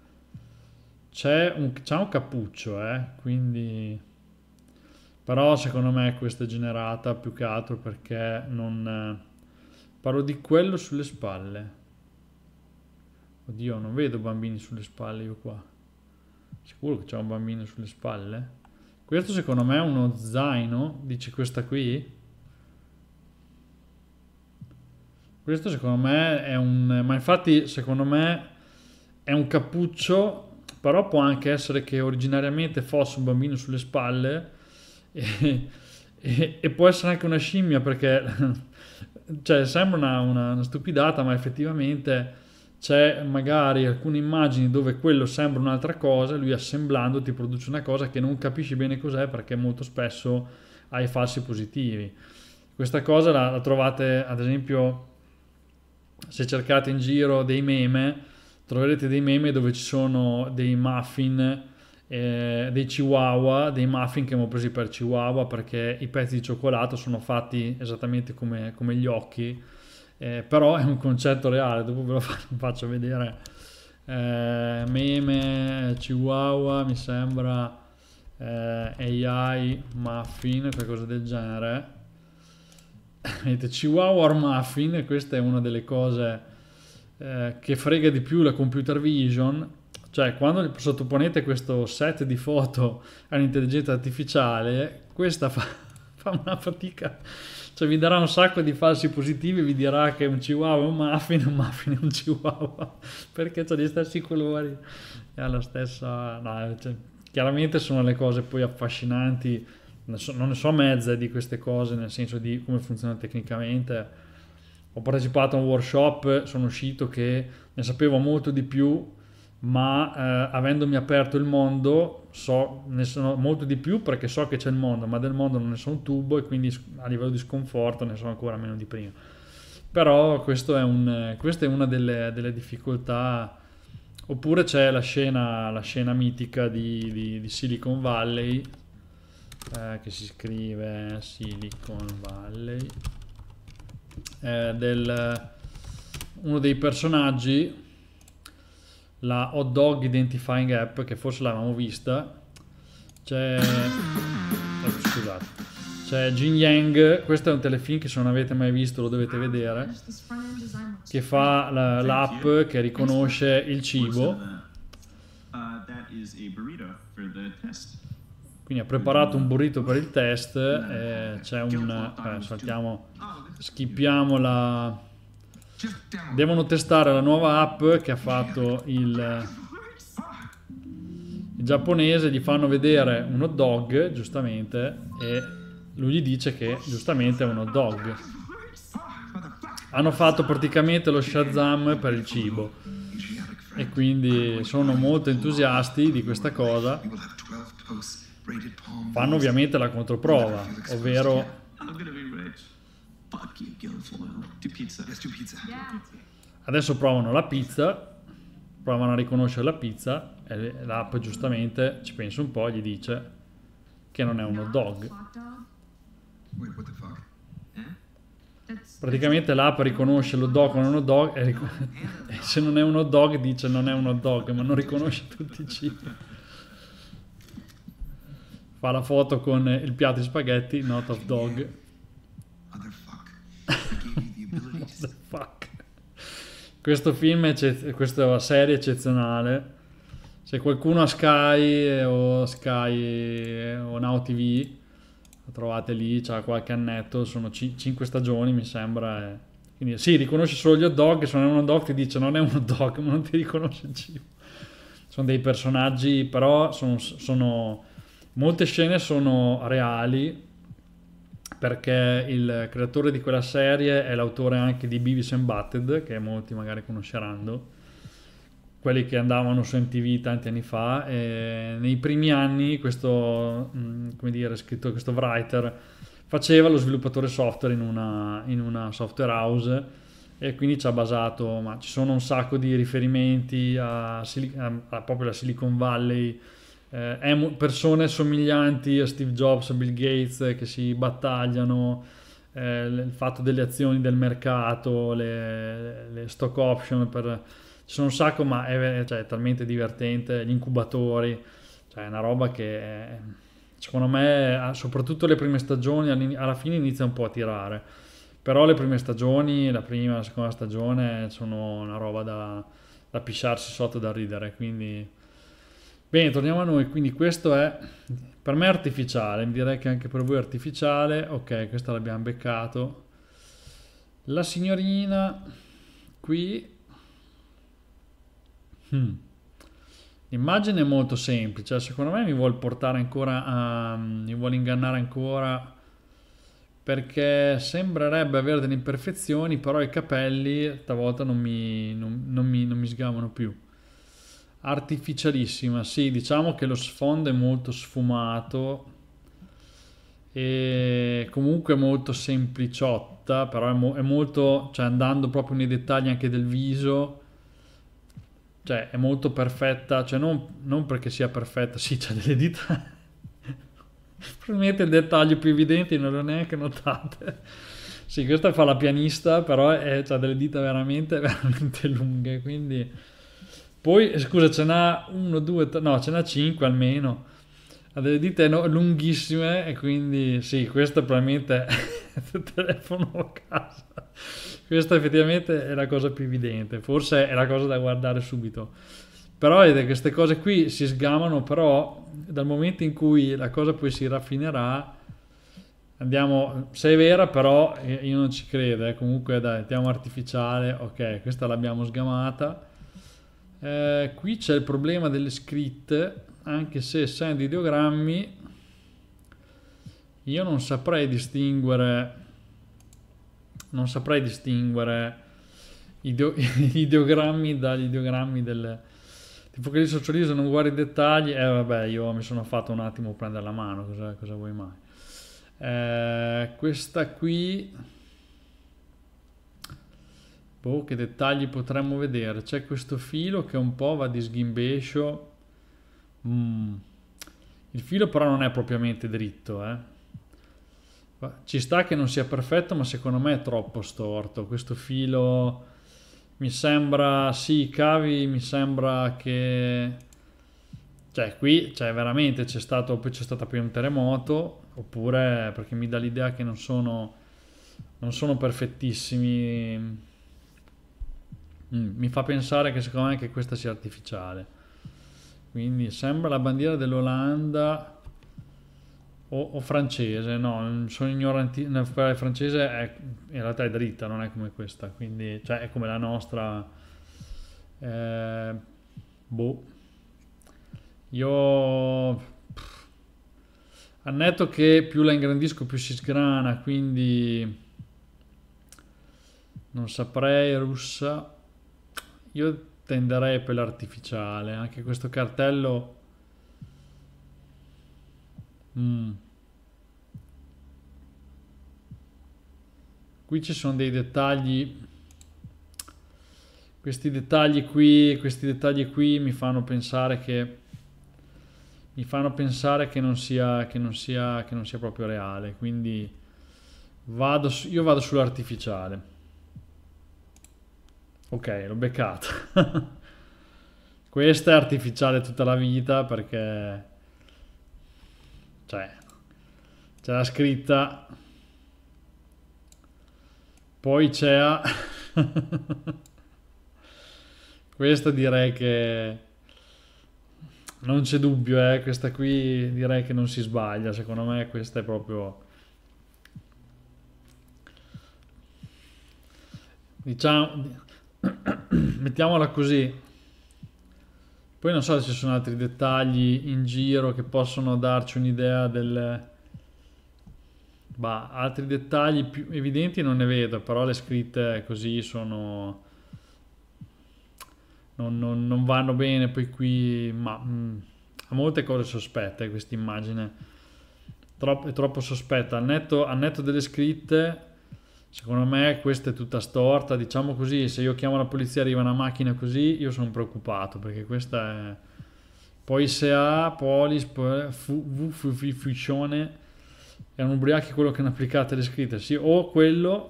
C'è un, c'è un cappuccio, eh, quindi però secondo me questa è generata più che altro perché non... Eh, parlo di quello sulle spalle. Oddio, non vedo bambini sulle spalle io qua. Sicuro che c'è un bambino sulle spalle? Questo secondo me è uno zaino, dice questa qui. Questo secondo me è un... ma infatti secondo me è un cappuccio, però può anche essere che originariamente fosse un bambino sulle spalle e, <laughs> e, e può essere anche una scimmia perché <laughs> cioè, sembra una, una, una stupidata ma effettivamente c'è magari alcune immagini dove quello sembra un'altra cosa, lui assemblando ti produce una cosa che non capisci bene cos'è perché molto spesso hai falsi positivi. Questa cosa la, la trovate ad esempio se cercate in giro dei meme, troverete dei meme dove ci sono dei muffin eh, dei chihuahua, dei muffin che abbiamo presi per chihuahua perché i pezzi di cioccolato sono fatti esattamente come, come gli occhi, eh, però è un concetto reale, dopo ve lo <laughs> faccio vedere. Eh, meme, chihuahua, mi sembra eh, AI, muffin, qualcosa del genere. <laughs> Vedete, chihuahua or muffin, questa è una delle cose eh, che frega di più la computer vision cioè, quando sottoponete questo set di foto all'intelligenza artificiale, questa fa, <laughs> fa, una fatica. Cioè, vi darà un sacco di falsi positivi, vi dirà che un chihuahua è un muffin, un muffin è un chihuahua, <laughs> perché ha gli stessi colori e ha la stessa... No, cioè, chiaramente sono le cose poi affascinanti, non, ne so mezza di queste cose, nel senso di come funziona tecnicamente. Ho partecipato a un workshop, sono uscito che ne sapevo molto di più ma eh, avendomi aperto il mondo so, ne sono molto di più perché so che c'è il mondo, ma del mondo non ne so un tubo e quindi a livello di sconforto ne so ancora meno di prima. Però è un, questa è una delle, delle, difficoltà. Oppure c'è la scena, la scena mitica di, di, di Silicon Valley eh, che si scrive Silicon Valley eh, del, uno dei personaggi la hot dog identifying app che forse l'avevamo vista c'è <coughs> oh, scusate c'è Jin Yang questo è un telefilm che se non avete mai visto lo dovete ah, vedere che fa l'app che riconosce il cibo uh, uh, quindi ha preparato un burrito per il test uh, eh, c'è un eh, saltiamo ah, schippiamo la Devono testare la nuova app che ha fatto il, il giapponese, gli fanno vedere un hot dog, giustamente, e lui gli dice che giustamente è un hot dog. Hanno fatto praticamente lo Shazam per il cibo e quindi sono molto entusiasti di questa cosa. Fanno ovviamente la controprova, ovvero Adesso provano la pizza, provano a riconoscere la pizza e l'app giustamente ci pensa un po' e gli dice che non è un hot dog. Eh? Praticamente l'app riconosce lo dog come un hot dog e, eh. <laughs> e, se non è uno dog dice non è uno dog, ma non riconosce tutti i cibi. Fa la foto con il piatto di spaghetti, not hot dog questo film, eccez- questa serie eccezionale. Se qualcuno ha Sky eh, o Sky eh, o Now TV, la trovate lì, c'ha qualche annetto, sono 5 stagioni mi sembra. E... Eh. Quindi sì, riconosce solo gli hot dog, se non è un hot dog ti dice non è un hot dog, <laughs> ma non ti riconosce il cibo. Sono dei personaggi, però sono, sono molte scene sono reali, perché il creatore di quella serie è l'autore anche di Beavis and Butted, che molti magari conosceranno, quelli che andavano su MTV tanti anni fa. nei primi anni questo, mm, come dire, scritto, questo writer faceva lo sviluppatore software in una, in una software house e quindi ci ha basato, ma ci sono un sacco di riferimenti a, a, a proprio la Silicon Valley, eh, persone somiglianti a Steve Jobs, a Bill Gates eh, che si battagliano, eh, il fatto delle azioni del mercato, le, le stock option, per... ci sono un sacco, ma è, cioè, è talmente divertente, gli incubatori, cioè è una roba che è, eh, secondo me, soprattutto le prime stagioni, alla fine inizia un po' a tirare. Però le prime stagioni, la prima e la seconda stagione, sono una roba da, da pisciarsi sotto da ridere, quindi Bene, torniamo a noi, quindi questo è per me artificiale, direi che anche per voi è artificiale, ok, questa l'abbiamo beccato. La signorina qui, hmm. l'immagine è molto semplice, secondo me mi vuole portare ancora, a, mi vuole ingannare ancora perché sembrerebbe avere delle imperfezioni, però i capelli stavolta non mi, non, non mi, non mi sgamano più artificialissima, sì, diciamo che lo sfondo è molto sfumato e comunque molto sempliciotta, però è, mo- è molto, cioè andando proprio nei dettagli anche del viso, cioè è molto perfetta, cioè non, non perché sia perfetta, <laughs> sì, c'è delle dita, probabilmente il dettaglio più evidente non l'ho neanche notate. sì, questa fa la pianista, però ha delle dita veramente, <laughs> veramente lunghe, quindi poi, eh, scusa, ce n'ha uno, due, tre, no, ce n'ha cinque almeno. Ha delle dita no, lunghissime e quindi sì, questo probabilmente è <laughs> il telefono a casa. Questa effettivamente è la cosa più evidente, forse è la cosa da guardare subito. Però queste cose qui si sgamano, però dal momento in cui la cosa poi si raffinerà, andiamo, se è vera però eh, io non ci credo, eh. comunque dai, mettiamo artificiale, ok, questa l'abbiamo sgamata eh, qui c'è il problema delle scritte, anche se essendo ideogrammi io non saprei distinguere non saprei distinguere gli <laughs> ideogrammi dagli ideogrammi del tipo che il socialismo non guarda i dettagli eh vabbè io mi sono fatto un attimo prendere la mano cosa, cosa vuoi mai eh, questa qui Boh, che dettagli potremmo vedere? C'è questo filo che un po' va di sghimbescio. Mm. Il filo però non è propriamente dritto, eh. Ci sta che non sia perfetto, ma secondo me è troppo storto. Questo filo mi sembra, sì, cavi, mi sembra che... Cioè, qui cioè, veramente c'è stato, poi stato poi un terremoto, oppure perché mi dà l'idea che non sono, non sono perfettissimi Mm, mi fa pensare che secondo me che questa sia artificiale. Quindi sembra la bandiera dell'Olanda o, o, francese, no, sono ignoranti, quella francese è, in realtà è dritta, non è come questa, quindi cioè è come la nostra eh, boh. Io pff, annetto che più la ingrandisco più si sgrana, quindi non saprei russa io tenderei per l'artificiale, anche questo cartello... Mm. Qui ci sono dei dettagli... Questi dettagli qui, questi dettagli qui mi fanno pensare che mi fanno pensare che non sia, che non sia, che non sia proprio reale. Quindi vado, io vado sull'artificiale. Ok, l'ho beccato. <laughs> Questa è artificiale tutta la vita perché... Cioè, c'è la scritta. Poi c'è... <laughs> questa direi che... Non c'è dubbio, eh? questa qui direi che non si sbaglia, secondo me questa è proprio... Diciamo <clears throat> mettiamola così. Poi non so se ci sono altri dettagli in giro che possono darci un'idea del... Bah, altri dettagli più evidenti non ne vedo, però le scritte così sono... Non, non, non vanno bene, poi qui... Ma mh, mm, ha molte cose sospette questa immagine. Troppo, è troppo sospetta. Al netto, al netto delle scritte Secondo me questa è tutta storta, diciamo così, se io chiamo la polizia e arriva una macchina così, io sono preoccupato perché questa è... Poi se ha polis, ficcione, un ubriachi quello che hanno applicato le scritte, sì, o quello,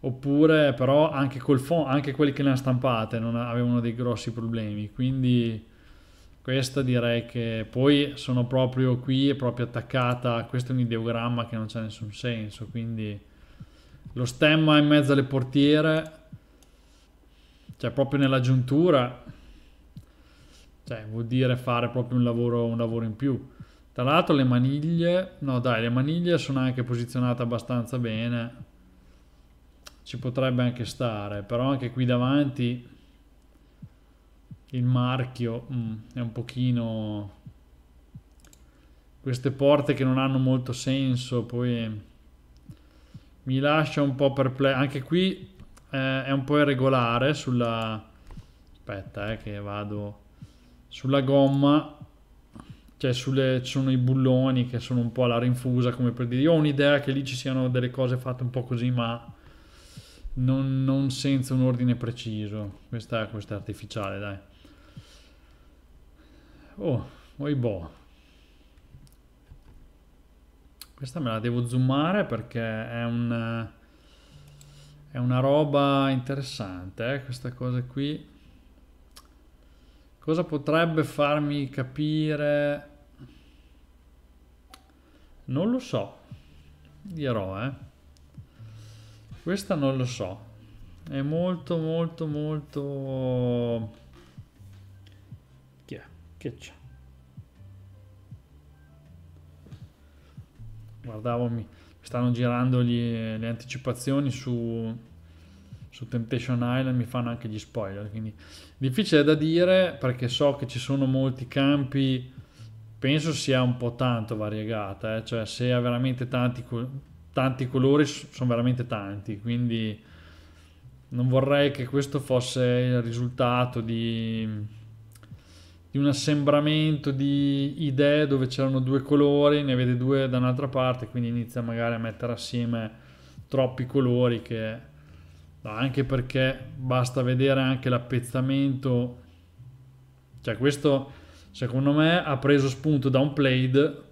oppure però anche, col fondo, anche quelli che le hanno stampate non avevano dei grossi problemi, quindi questa direi che poi sono proprio qui, è proprio attaccata, questo è un ideogramma che non c'ha nessun senso, quindi lo stemma in mezzo alle portiere, cioè proprio nella giuntura, cioè vuol dire fare proprio un lavoro, un lavoro in più. Tra l'altro le maniglie, no dai, le maniglie sono anche posizionate abbastanza bene, ci potrebbe anche stare, però anche qui davanti il marchio mm, è un pochino queste porte che non hanno molto senso poi mi lascia un po' perplesso. Anche qui eh, è un po' irregolare sulla... Aspetta, eh, che vado... Sulla gomma, cioè sulle, ci sono i bulloni che sono un po' alla rinfusa, come per dire... Io ho un'idea che lì ci siano delle cose fatte un po' così, ma... Non, non senza un ordine preciso. Questa, questa è artificiale, dai. Oh, oi boh. Questa me la devo zoomare perché è un... È una roba interessante, eh, questa cosa qui. Cosa potrebbe farmi capire? Non lo so. Dirò, eh. Questa non lo so. È molto, molto, molto... Chi Che c'è? guardavo, mi stanno girando gli, le anticipazioni su, su Temptation Island, mi fanno anche gli spoiler, quindi difficile da dire perché so che ci sono molti campi, penso sia un po' tanto variegata, eh? cioè se ha veramente tanti, tanti colori sono veramente tanti, quindi non vorrei che questo fosse il risultato di di un assembramento di idee dove c'erano due colori, ne vede due da un'altra parte, quindi inizia magari a mettere assieme troppi colori che anche perché basta vedere anche l'appezzamento cioè questo secondo me ha preso spunto da un played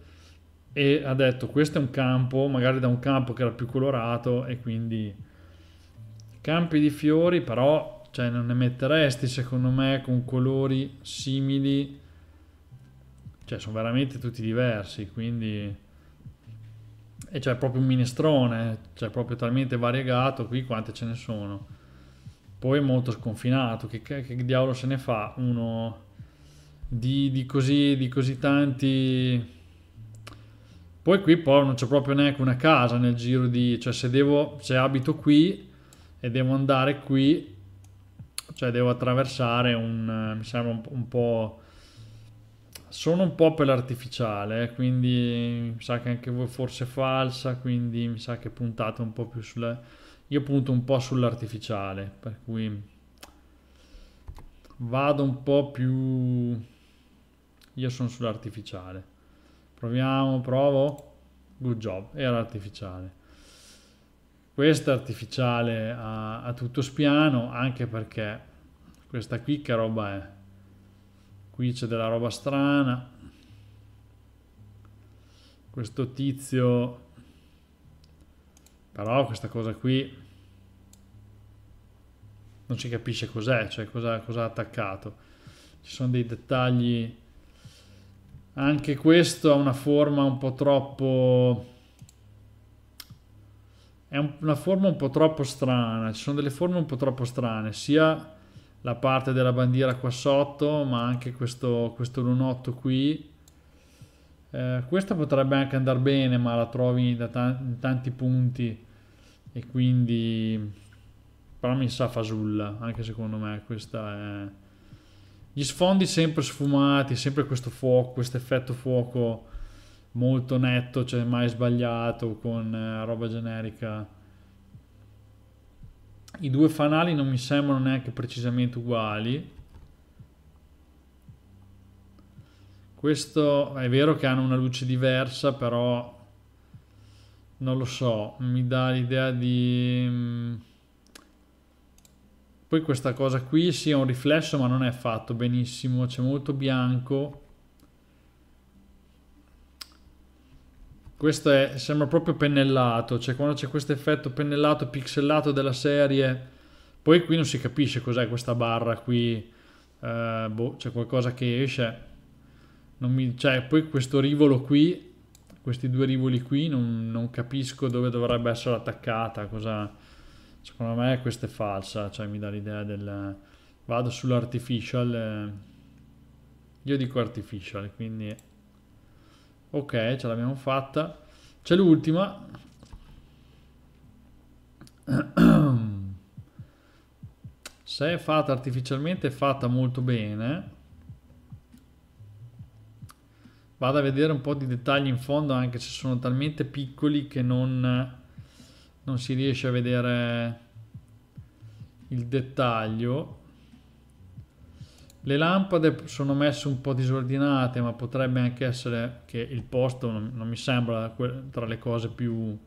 e ha detto questo è un campo magari da un campo che era più colorato e quindi campi di fiori però cioè non ne metteresti secondo me con colori simili, cioè sono veramente tutti diversi, quindi... E c'è proprio un minestrone, cioè proprio talmente variegato, qui quante ce ne sono. Poi è molto sconfinato, che, che, che diavolo se ne fa uno di, di, così, di così tanti... Poi qui poi non c'è proprio neanche una casa nel giro di... cioè se, devo, se abito qui e devo andare qui cioè devo attraversare un... Eh, mi sembra un, un po'... Sono un po' per l'artificiale, eh, quindi mi sa che anche voi forse è falsa, quindi mi sa che puntate un po' più sulle... Io punto un po' sull'artificiale, per cui vado un po' più... Io sono sull'artificiale. Proviamo, provo. Good job, era artificiale. Questa artificiale a, a tutto spiano, anche perché questa qui che roba è? Qui c'è della roba strana. Questo tizio... Però questa cosa qui... Non si capisce cos'è, cioè cosa, cosa ha attaccato. Ci sono dei dettagli... Anche questo ha una forma un po' troppo è una forma un po' troppo strana, ci sono delle forme un po' troppo strane, sia la parte della bandiera qua sotto ma anche questo, questo lunotto qui eh, questa potrebbe anche andare bene ma la trovi da tanti, tanti punti e quindi però mi sa fasulla anche secondo me questa è gli sfondi sempre sfumati sempre questo fuoco questo effetto fuoco molto netto cioè mai sbagliato con eh, roba generica i due fanali non mi sembrano neanche precisamente uguali questo è vero che hanno una luce diversa però non lo so mi dà l'idea di mm, poi questa cosa qui sia sì, un riflesso ma non è fatto benissimo c'è molto bianco Questo è, sembra proprio pennellato, cioè quando c'è questo effetto pennellato, pixelato della serie, poi qui non si capisce cos'è questa barra qui, eh, boh, c'è qualcosa che esce, mi, cioè, poi questo rivolo qui, questi due rivoli qui, non, non capisco dove dovrebbe essere attaccata, cosa, secondo me questa è falsa, cioè mi dà l'idea del... vado sull'artificial, eh, io dico artificial, quindi ok ce l'abbiamo fatta c'è l'ultima <clears throat> se è fatta artificialmente è fatta molto bene vado a vedere un po' di dettagli in fondo anche se sono talmente piccoli che non, non si riesce a vedere il dettaglio le lampade sono messe un po' disordinate, ma potrebbe anche essere che il posto non, non mi sembra tra le cose più,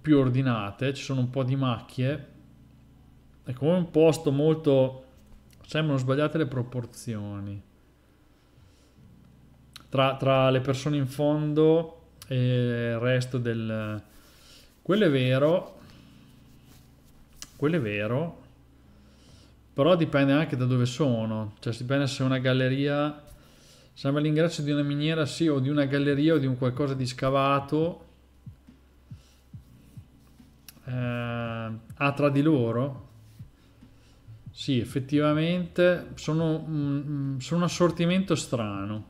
più ordinate. Ci sono un po' di macchie. È come un posto molto... sembrano sbagliate le proporzioni. Tra, tra, le persone in fondo e il resto del... Quello è vero. Quello è vero però dipende anche da dove sono, cioè dipende se una galleria, sembra l'ingresso di una miniera sì o di una galleria o di un qualcosa di scavato eh, ah, tra di loro? Sì, effettivamente sono, mm, sono un assortimento strano.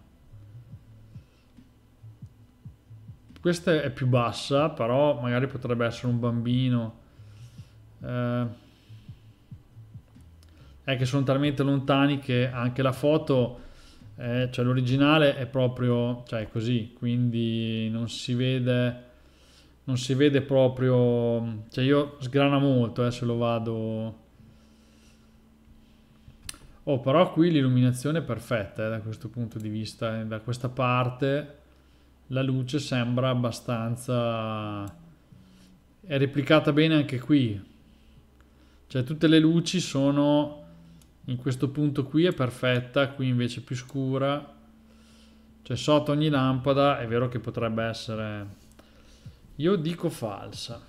Questa è più bassa, però magari potrebbe essere un bambino. Eh, è che sono talmente lontani che anche la foto, eh, cioè l'originale è proprio cioè, così, quindi non si vede, non si vede proprio, cioè io sgrana molto eh, se lo vado... Oh, però qui l'illuminazione è perfetta eh, da questo punto di vista, eh, da questa parte la luce sembra abbastanza... è replicata bene anche qui, cioè tutte le luci sono in questo punto qui è perfetta qui invece è più scura cioè sotto ogni lampada è vero che potrebbe essere io dico falsa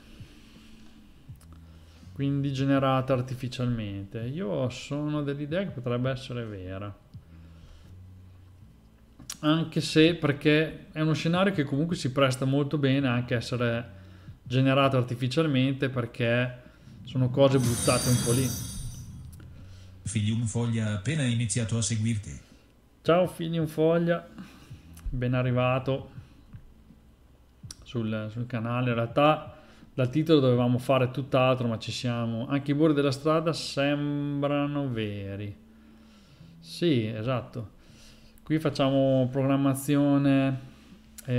quindi generata artificialmente io sono dell'idea che potrebbe essere vera anche se perché è uno scenario che comunque si presta molto bene anche a essere generato artificialmente perché sono cose buttate un po' lì Filium Foglia ha appena iniziato a seguirti. Ciao Filium Foglia, ben arrivato sul, sul canale. In realtà dal titolo dovevamo fare tutt'altro, ma ci siamo. Anche i bordi della strada sembrano veri. Sì, esatto. Qui facciamo programmazione e,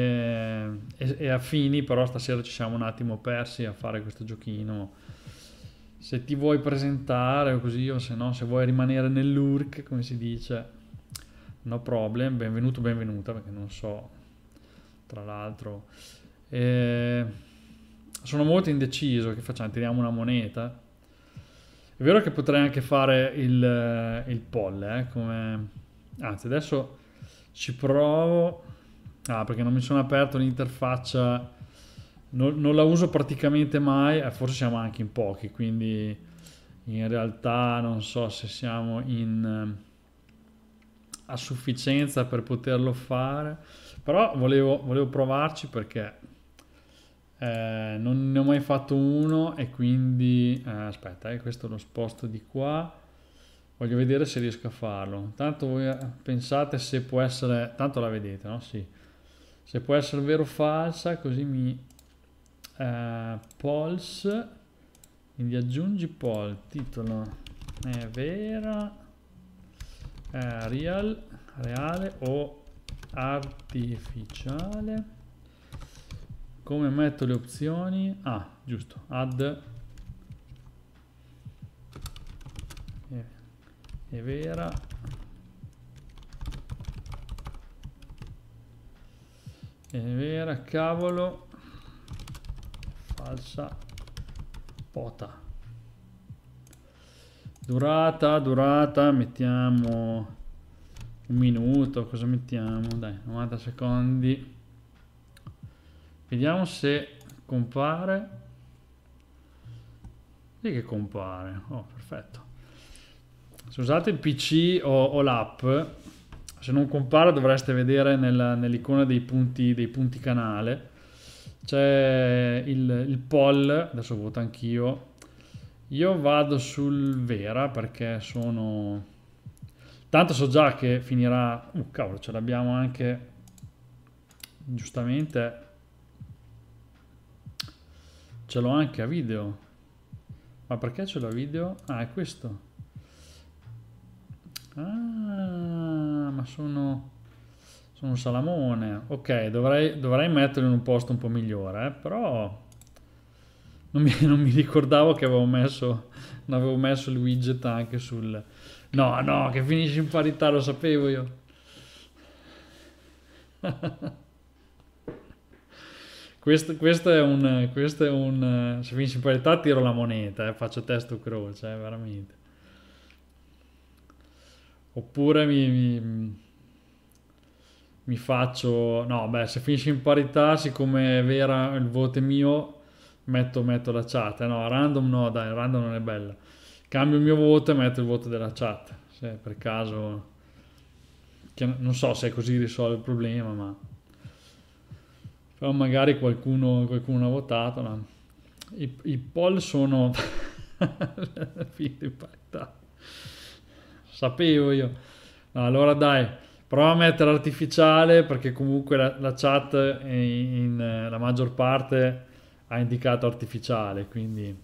eh, e, e affini, però stasera ci siamo un attimo persi a fare questo giochino se ti vuoi presentare o così, o se no, se vuoi rimanere nell'URC, come si dice, no problem, benvenuto, benvenuta, perché non so, tra l'altro. E... Eh, sono molto indeciso, che facciamo? Tiriamo una moneta? È vero che potrei anche fare il, eh, il polle, eh, come... Anzi, adesso ci provo... Ah, perché non mi sono aperto l'interfaccia non, non, la uso praticamente mai, eh, forse siamo anche in pochi, quindi in realtà non so se siamo in, eh, a sufficienza per poterlo fare, però volevo, volevo provarci perché eh, non ne ho mai fatto uno e quindi eh, aspetta, eh, questo lo sposto di qua. Voglio vedere se riesco a farlo. Tanto voi eh, pensate se può essere, tanto la vedete, no? Sì. Se può essere vero o falsa, così mi eh, pols quindi aggiungi pol titolo è eh, vera è eh, real reale o artificiale come metto le opzioni ah giusto add è vera è vera cavolo falsa pota durata durata mettiamo un minuto cosa mettiamo dai 90 secondi vediamo se compare e che compare oh perfetto se usate il pc o, o l'app se non compare dovreste vedere nell'icona dei punti dei punti canale c'è il, il poll, adesso voto anch'io. Io vado sul Vera perché sono... Tanto so già che finirà... Oh cavolo, ce l'abbiamo anche... Giustamente... Ce l'ho anche a video. Ma perché ce l'ho a video? Ah, è questo. Ah, ma sono... Sono un salamone. Ok, dovrei, dovrei metterlo in un posto un po' migliore, eh? però... Non mi, <laughs> non mi, ricordavo che avevo messo, non avevo messo il widget anche sul... No, no, che finisce in parità, lo sapevo io. <laughs> questo, questo, è un, questo è un... Se finisce in parità tiro la moneta, eh, faccio testo croce, eh, veramente. Oppure mi, mi mi faccio... No, beh, se finisce in parità, siccome è vera il voto è mio, metto, metto la chat. Eh, no, random no, dai, random non è bella. Cambio il mio voto e metto il voto della chat. Se per caso... Che non so se così risolve il problema, ma... Però magari qualcuno, qualcuno ha votato, no? I, I poll sono... <laughs> finito in parità. Sapevo io. No, allora dai. Prova a mettere artificiale perché comunque la, la chat in, in, eh, la maggior parte ha indicato artificiale, quindi...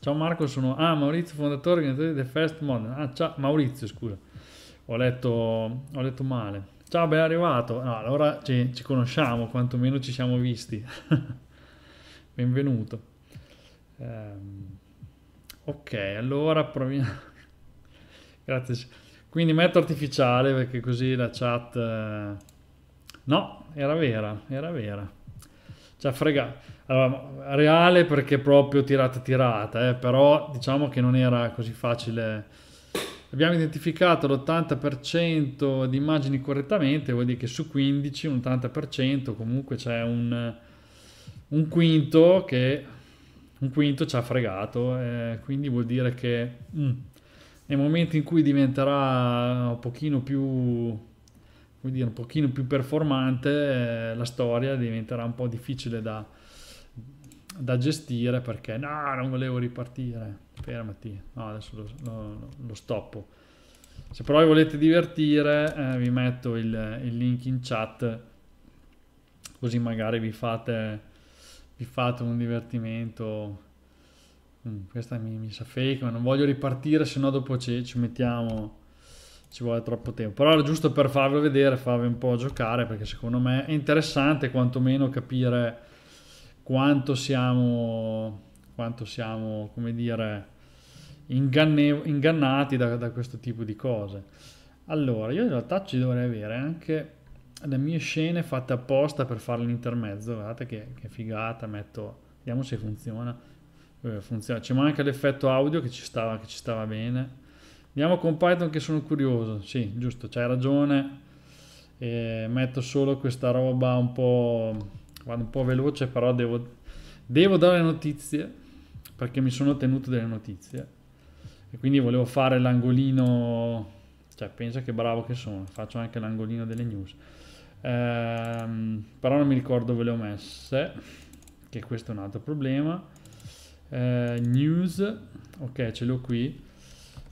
Ciao Marco, sono... Ah, Maurizio, fondatore organizzatore di The Fest Modern. Ah, ciao Maurizio, scusa. Ho letto, ho letto male. Ciao, ben arrivato. No, allora ci, ci conosciamo, quantomeno ci siamo visti. <laughs> Benvenuto. Um, ok, allora proviamo. <laughs> Grazie. Quindi metto artificiale perché così la chat... Eh, no, era vera, era vera. Cioè frega... Allora, reale perché proprio tirata tirata, eh? però diciamo che non era così facile. Abbiamo identificato l'80% di immagini correttamente, vuol dire che su 15 un 80% comunque c'è un, un quinto che un quinto ci ha fregato, eh, quindi vuol dire che... Mm, nel momento in cui diventerà un pochino più dire, un pochino più performante eh, la storia diventerà un po' difficile da, da, gestire perché no non volevo ripartire fermati no adesso lo, lo, lo stoppo se però vi volete divertire eh, vi metto il, il, link in chat così magari vi fate, vi fate un divertimento Mm, questa mi, mi sa fake, ma non voglio ripartire, se no dopo ci, ci, mettiamo... Ci vuole troppo tempo. Però giusto per farvelo vedere, farvi un po' giocare, perché secondo me è interessante quantomeno capire quanto siamo, quanto siamo come dire, inganne, ingannati da, da questo tipo di cose. Allora, io in realtà ci dovrei avere anche le mie scene fatte apposta per fare l'intermezzo. Guardate che, che figata, metto... Vediamo se funziona eh, funziona. C'è anche l'effetto audio che ci, stava, che ci stava bene. Andiamo con Python che sono curioso. Sì, giusto, c'hai ragione. E metto solo questa roba un po'... Vado un po' veloce, però devo, devo dare notizie perché mi sono tenuto delle notizie. E quindi volevo fare l'angolino... Cioè, pensa che bravo che sono. Faccio anche l'angolino delle news. Ehm, però non mi ricordo dove le ho messe, che questo è un altro problema eh, news ok ce l'ho qui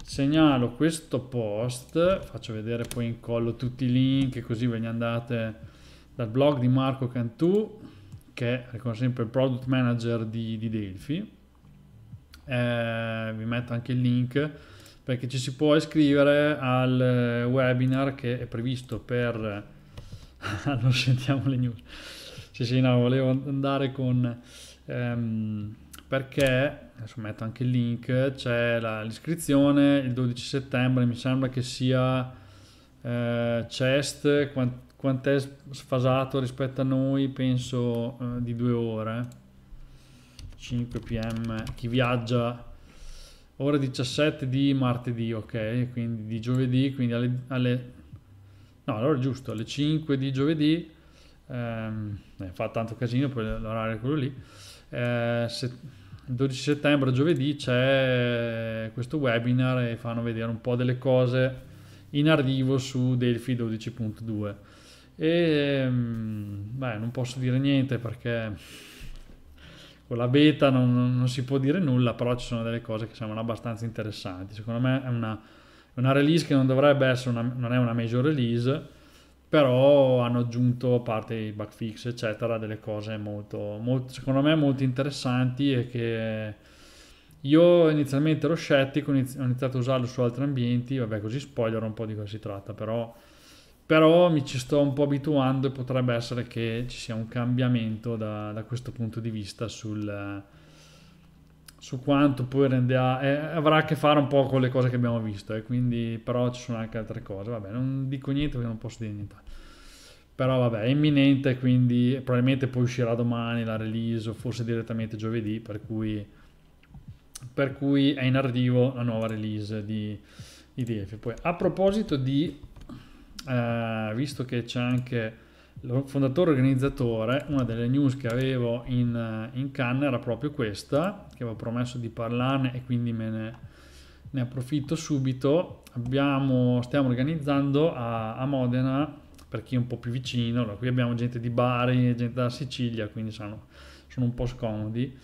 segnalo questo post faccio vedere poi incollo tutti i link così ve ne andate dal blog di Marco Cantù che è come sempre il product manager di, di Delphi eh, vi metto anche il link perché ci si può iscrivere al eh, webinar che è previsto per <laughs> non sentiamo le news sì sì no volevo andare con ehm, perché, adesso metto anche il link, c'è l'iscrizione il 12 settembre, mi sembra che sia eh, CEST, quant, quant'è sfasato rispetto a noi, penso eh, di due ore, 5 pm, chi viaggia, ore 17 di martedì, ok, quindi di giovedì, quindi alle, alle no allora è giusto, alle 5 di giovedì, ehm, eh, fa tanto casino, poi l'orario è quello lì, se, il 12 settembre, giovedì, c'è questo webinar e fanno vedere un po' delle cose in arrivo su Delphi 12.2 e mm, beh, non posso dire niente perché con la beta non, non, non, si può dire nulla però ci sono delle cose che sembrano abbastanza interessanti secondo me è una, una release che non dovrebbe essere una, non è una major release però hanno aggiunto, a parte i bug fix eccetera, delle cose molto, molto secondo me molto interessanti e che io inizialmente ero scettico, ho iniziato a usarlo su altri ambienti, vabbè così spoiler un po' di cosa si tratta, però, però mi ci sto un po' abituando e potrebbe essere che ci sia un cambiamento da, da questo punto di vista sul, su quanto poi renderà, eh, avrà a che fare un po' con le cose che abbiamo visto, eh, quindi, però ci sono anche altre cose, vabbè, non dico niente perché non posso dire niente. Però vabbè, è imminente, quindi probabilmente poi uscirà domani la release o forse direttamente giovedì, per cui, per cui è in arrivo la nuova release di IDF. Poi a proposito di, eh, visto che c'è anche fondatore organizzatore, una delle news che avevo in, eh, in canna era proprio questa, che avevo promesso di parlarne e quindi me ne, ne approfitto subito. Abbiamo, stiamo organizzando a, a, Modena, per chi è un po' più vicino, allora, qui abbiamo gente di Bari, gente da Sicilia, quindi sono, sono un po' scomodi,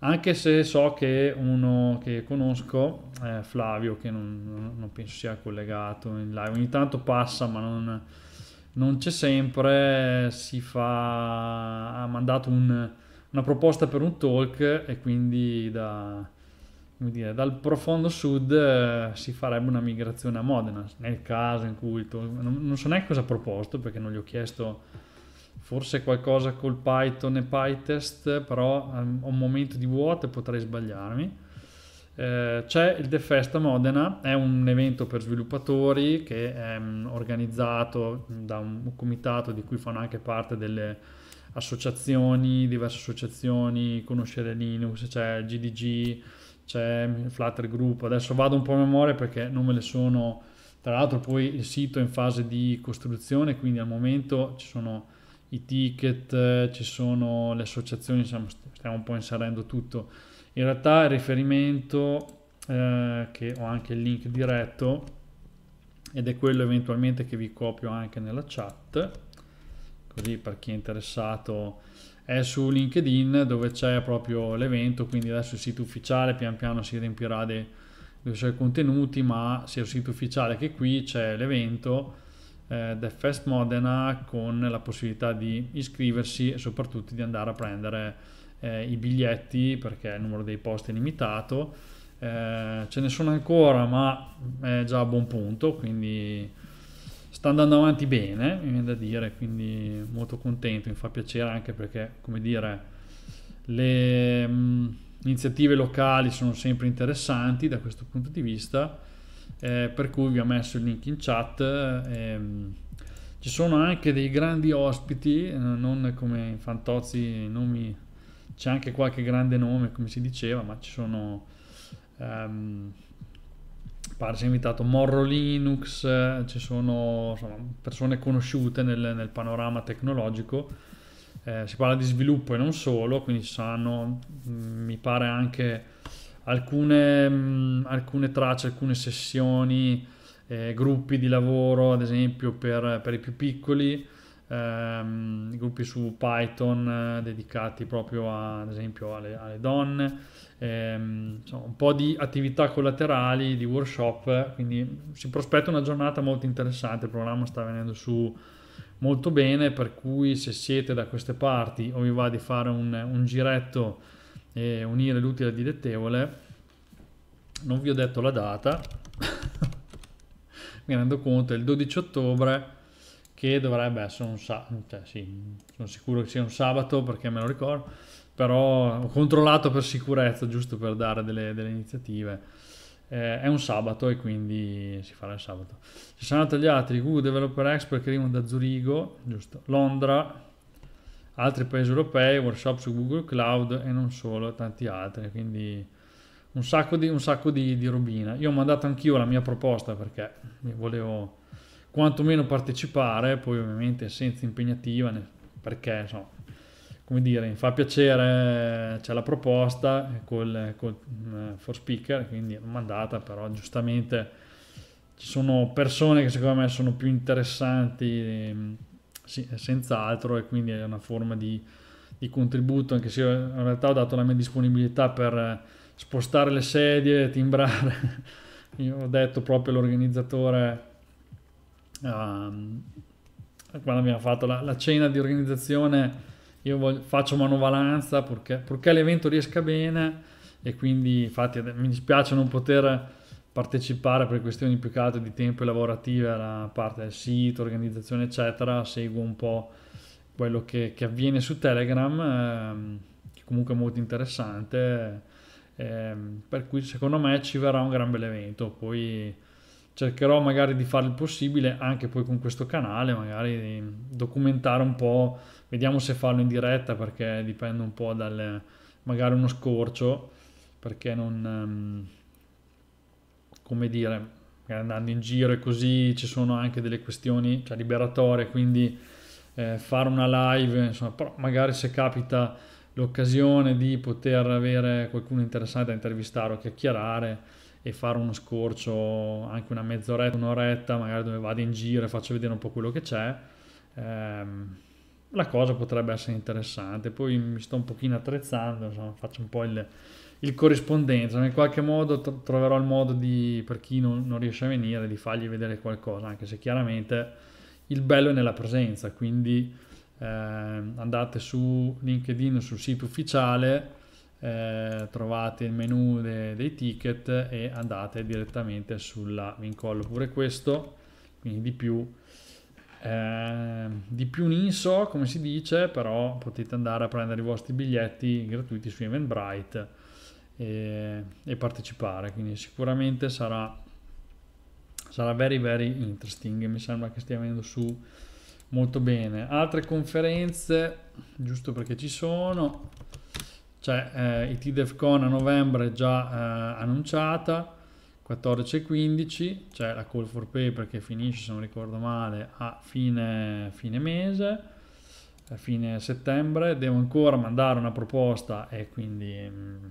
anche se so che uno che conosco, eh, Flavio, che non, non penso sia collegato in live, ogni tanto passa ma non non c'è sempre, si fa, ha mandato un, una proposta per un talk e quindi da, dire, dal profondo sud eh, si farebbe una migrazione a Modena, nel caso in cui, talk, non, non so neanche cosa ha proposto perché non gli ho chiesto forse qualcosa col Python e PyTest, però ehm, ho un momento di vuoto e potrei sbagliarmi. Eh, c'è il The Fest a Modena, è un evento per sviluppatori che è mm, organizzato mm, da un comitato di cui fanno anche parte delle associazioni, diverse associazioni, conoscere Linux, c'è il GDG, c'è il Flutter Group, adesso vado un po' a memoria perché non me le sono... Tra l'altro poi il sito è in fase di costruzione, quindi al momento ci sono i ticket, ci sono le associazioni, stiamo un po' inserendo tutto in realtà il riferimento eh, che ho anche il link diretto ed è quello eventualmente che vi copio anche nella chat così per chi è interessato è su LinkedIn dove c'è proprio l'evento quindi adesso il sito ufficiale pian piano si riempirà dei, dei suoi contenuti ma sia il sito ufficiale che qui c'è l'evento eh, The Fest Modena con la possibilità di iscriversi e soprattutto di andare a prendere eh, i biglietti perché il numero dei posti è limitato, eh, ce ne sono ancora ma è già a buon punto, quindi sta andando avanti bene, mi viene da dire, quindi molto contento, mi fa piacere anche perché, come dire, le mh, mm, iniziative locali sono sempre interessanti da questo punto di vista, eh, per cui vi ho messo il link in chat. Ehm, ci sono anche dei grandi ospiti, eh, non come Fantozzi, nomi c'è anche qualche grande nome, come si diceva, ma ci sono... Um, pare sia invitato Morro Linux, ci sono insomma, persone conosciute nel, nel panorama tecnologico, eh, si parla di sviluppo e non solo, quindi ci saranno, mm, mi pare, anche alcune, mh, mm, alcune tracce, alcune sessioni, eh, gruppi di lavoro, ad esempio per, per i più piccoli, ehm, gruppi su Python eh, dedicati proprio a, ad esempio alle, alle donne, ehm, insomma, un po' di attività collaterali, di workshop, quindi si prospetta una giornata molto interessante, il programma sta venendo su molto bene, per cui se siete da queste parti o vi va di fare un, un giretto e unire l'utile al dilettevole, non vi ho detto la data, <laughs> mi rendo conto, è il 12 ottobre che dovrebbe essere un sabato, cioè, sì, sono sicuro che sia un sabato perché me lo ricordo, però ho controllato per sicurezza, giusto per dare delle, delle iniziative. Eh, è un sabato e quindi si farà il sabato. Ci saranno tagliati Google Developer Expo che arrivano da Zurigo, giusto, Londra, altri paesi europei, workshop su Google Cloud e non solo, tanti altri, quindi un sacco di, un sacco di, di robina. Io ho mandato anch'io la mia proposta perché volevo quantomeno partecipare, poi ovviamente senza impegnativa, perché insomma, come dire, fa piacere, c'è la proposta col, col uh, for speaker, quindi l'ho mandata, però giustamente ci sono persone che secondo me sono più interessanti ehm, sì, senz'altro e quindi è una forma di, di, contributo, anche se io in realtà ho dato la mia disponibilità per spostare le sedie, timbrare, <laughs> io ho detto proprio all'organizzatore um, quando abbiamo fatto la, la, cena di organizzazione, io voglio, faccio manovalanza purché, purché l'evento riesca bene e quindi infatti mi dispiace non poter partecipare per questioni più che altro di tempo e lavorative alla parte del sito, organizzazione eccetera, seguo un po' quello che, che avviene su Telegram, ehm, che comunque è molto interessante, ehm, per cui secondo me ci verrà un gran bel evento, poi cercherò magari di fare il possibile anche poi con questo canale, magari di documentare un po', vediamo se farlo in diretta perché dipende un po' dal magari uno scorcio, perché non ehm, come dire, andando in giro e così ci sono anche delle questioni cioè, liberatorie, quindi eh, fare una live, insomma, però magari se capita l'occasione di poter avere qualcuno interessante a intervistare o chiacchierare e fare uno scorcio anche una mezz'oretta, un'oretta, magari dove vado in giro e faccio vedere un po' quello che c'è, ehm, la cosa potrebbe essere interessante. Poi mi sto un pochino attrezzando, insomma, faccio un po' il, il corrispondenza, in qualche modo tro- troverò il modo di, per chi non, non, riesce a venire, di fargli vedere qualcosa, anche se chiaramente il bello è nella presenza, quindi eh, andate su LinkedIn, sul sito ufficiale, eh, trovate il menu de dei ticket e andate direttamente sulla vincollo pure questo quindi di più eh, di più ninso come si dice però potete andare a prendere i vostri biglietti gratuiti su Eventbrite e, e partecipare quindi sicuramente sarà sarà very very interesting mi sembra che stia venendo su molto bene altre conferenze giusto perché ci sono c'è cioè, eh, IT DevCon a novembre già eh, annunciata, 14 e 15, c'è cioè la call for paper che finisce, se non ricordo male, a fine, fine mese, a fine settembre. Devo ancora mandare una proposta e quindi... Mh, mm,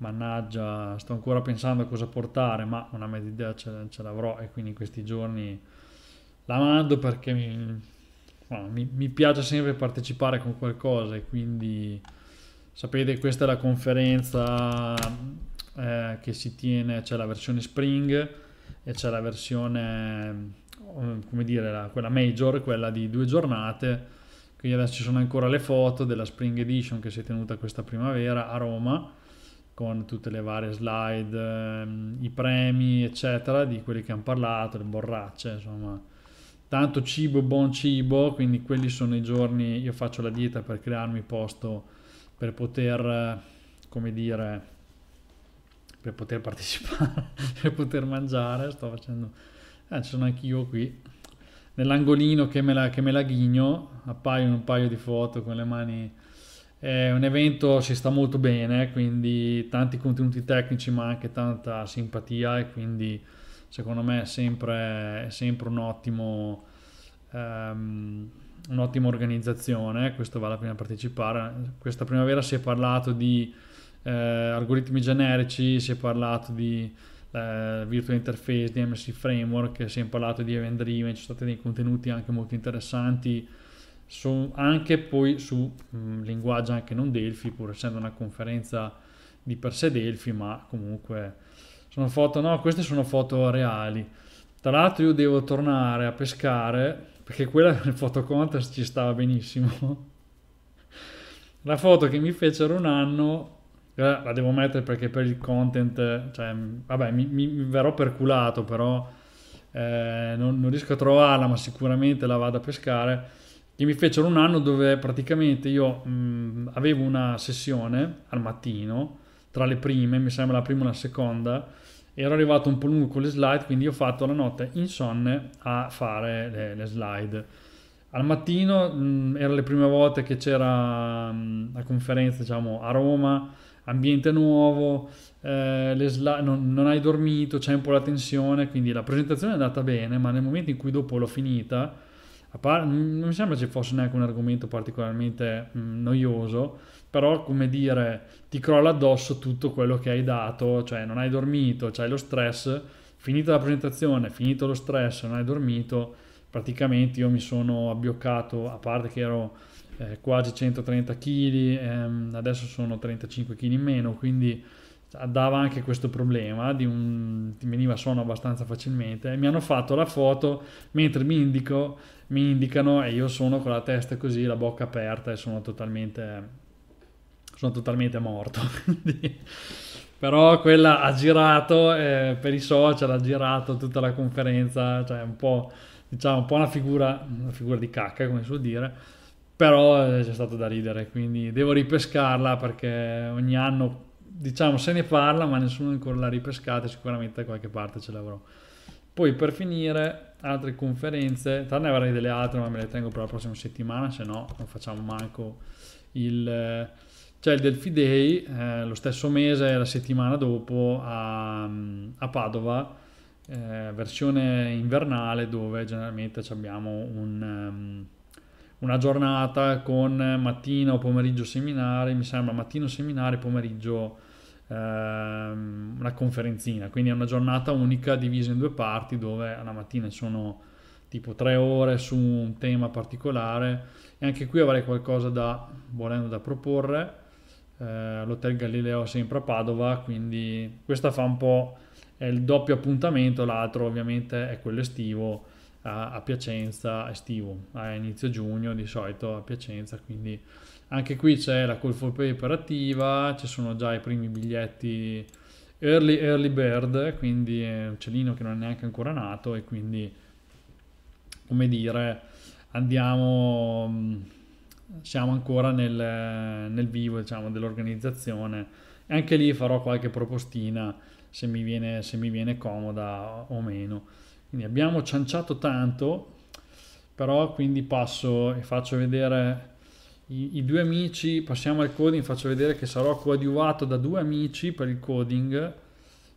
mannaggia, sto ancora pensando a cosa portare, ma una mezza idea ce, ce l'avrò e quindi in questi giorni la mando perché mi, mi, mi, piace sempre partecipare con qualcosa e quindi Sapete, questa è la conferenza eh, che si tiene, c'è la versione Spring e c'è la versione, mm, eh, come dire, la, quella Major, quella di due giornate. Quindi adesso ci sono ancora le foto della Spring Edition che si è tenuta questa primavera a Roma con tutte le varie slide, mm, i premi, eccetera, di quelli che hanno parlato, le borracce, insomma. Tanto cibo, buon cibo, quindi quelli sono i giorni, io faccio la dieta per crearmi posto per poter, eh, come dire, per poter partecipare, <laughs> per poter mangiare, sto facendo, eh, ci sono anch'io qui, nell'angolino che me, la, che me la ghigno, appaiono un paio di foto con le mani, è un evento, si sta molto bene, quindi tanti contenuti tecnici ma anche tanta simpatia e quindi secondo me è sempre, è sempre un ottimo... Um, un'ottima organizzazione, questo vale la pena partecipare. Questa primavera si è parlato di eh, algoritmi generici, si è parlato di eh, virtual interface, di MSC framework, si è parlato di event driven, ci sono stati dei contenuti anche molto interessanti, su, anche poi su mh, mm, linguaggio anche non Delphi, pur essendo una conferenza di per sé Delphi, ma comunque sono foto, no, queste sono foto reali. Tra l'altro io devo tornare a pescare perché quella nel <laughs> fotocontest ci stava benissimo. La foto che mi fecero un anno eh, la devo mettere perché per il content, cioè, vabbè, mi, mi, mi verrò perculato, però eh, non, non, riesco a trovarla, ma sicuramente la vado a pescare. Che mi fecero un anno dove praticamente io mh, mm, avevo una sessione al mattino, tra le prime, mi sembra la prima e la seconda, ero arrivato un po' lungo con le slide, quindi ho fatto la notte insonne a fare le, le slide. Al mattino mh, mm, erano le prime volte che c'era mm, la conferenza diciamo, a Roma, ambiente nuovo, eh, slide, non, non, hai dormito, c'è un po' la tensione, quindi la presentazione è andata bene, ma nel momento in cui dopo l'ho finita, par- non mi sembra ci fosse neanche un argomento particolarmente mh, mm, noioso, però come dire ti crolla addosso tutto quello che hai dato, cioè non hai dormito, c'hai lo stress, finita la presentazione, finito lo stress, non hai dormito, praticamente io mi sono abbioccato, a parte che ero eh, quasi 130 kg, ehm, adesso sono 35 kg in meno, quindi dava anche questo problema di un, ti veniva suono abbastanza facilmente mi hanno fatto la foto mentre mi, indico, mi indicano e io sono con la testa così la bocca aperta e sono totalmente sono totalmente morto. <laughs> Però quella ha girato eh, per i social, ha girato tutta la conferenza, cioè un po', diciamo, un po' una figura, una figura di cacca, come si suol dire, però eh, c'è stato da ridere, quindi devo ripescarla perché ogni anno, diciamo, se ne parla, ma nessuno ancora l'ha ripescata sicuramente da qualche parte ce l'avrò. Poi per finire, altre conferenze, tra ne avrei delle altre, ma me le tengo per la prossima settimana, se no non facciamo manco il eh, c'è il Delphi Day eh, lo stesso mese, la settimana dopo, a, a Padova, eh, versione invernale dove generalmente abbiamo un, um, una giornata con mattina o pomeriggio seminari, mi sembra mattino seminari, pomeriggio eh, una conferenzina, quindi è una giornata unica divisa in due parti dove la mattina sono tipo tre ore su un tema particolare e anche qui avrei qualcosa da, volendo da proporre eh, all'Hotel Galileo sempre a Padova, quindi questa fa un po' il doppio appuntamento, l'altro ovviamente è quello estivo a, a Piacenza, estivo a inizio giugno di solito a Piacenza, quindi anche qui c'è la call for paper attiva, ci sono già i primi biglietti early, early bird, quindi è un celino che non è neanche ancora nato e quindi come dire andiamo mm, siamo ancora nel, nel vivo diciamo, dell'organizzazione. E anche lì farò qualche propostina se mi viene, se mi viene comoda o meno. Quindi abbiamo cianciato tanto, però quindi passo e faccio vedere i, i, due amici, passiamo al coding, faccio vedere che sarò coadiuvato da due amici per il coding.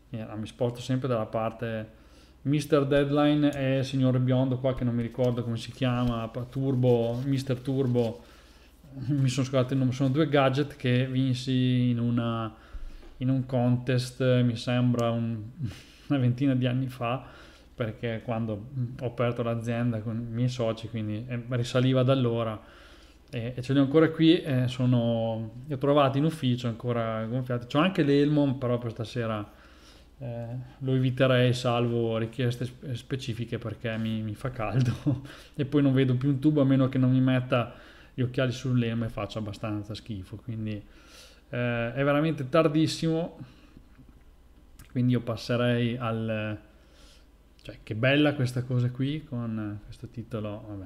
mi sposto sempre dalla parte Mr. Deadline e signore biondo qua che non mi ricordo come si chiama, Turbo, Mr. Turbo mi sono scordato il nome, sono due gadget che vinsi in, una, in un contest, mi sembra un, <laughs> una ventina di anni fa, perché quando ho aperto l'azienda con i miei soci, quindi eh, risaliva da allora. E, e, ce li ho ancora qui, eh, sono, li ho trovati in ufficio ancora gonfiati. ho anche l'Elmon, però per stasera eh, lo eviterei salvo richieste specifiche perché mi, mi fa caldo <laughs> e poi non vedo più un tubo a meno che non mi metta gli occhiali sull'ema e faccio abbastanza schifo, quindi eh, è veramente tardissimo, quindi io passerei al... cioè che bella questa cosa qui con questo titolo, vabbè.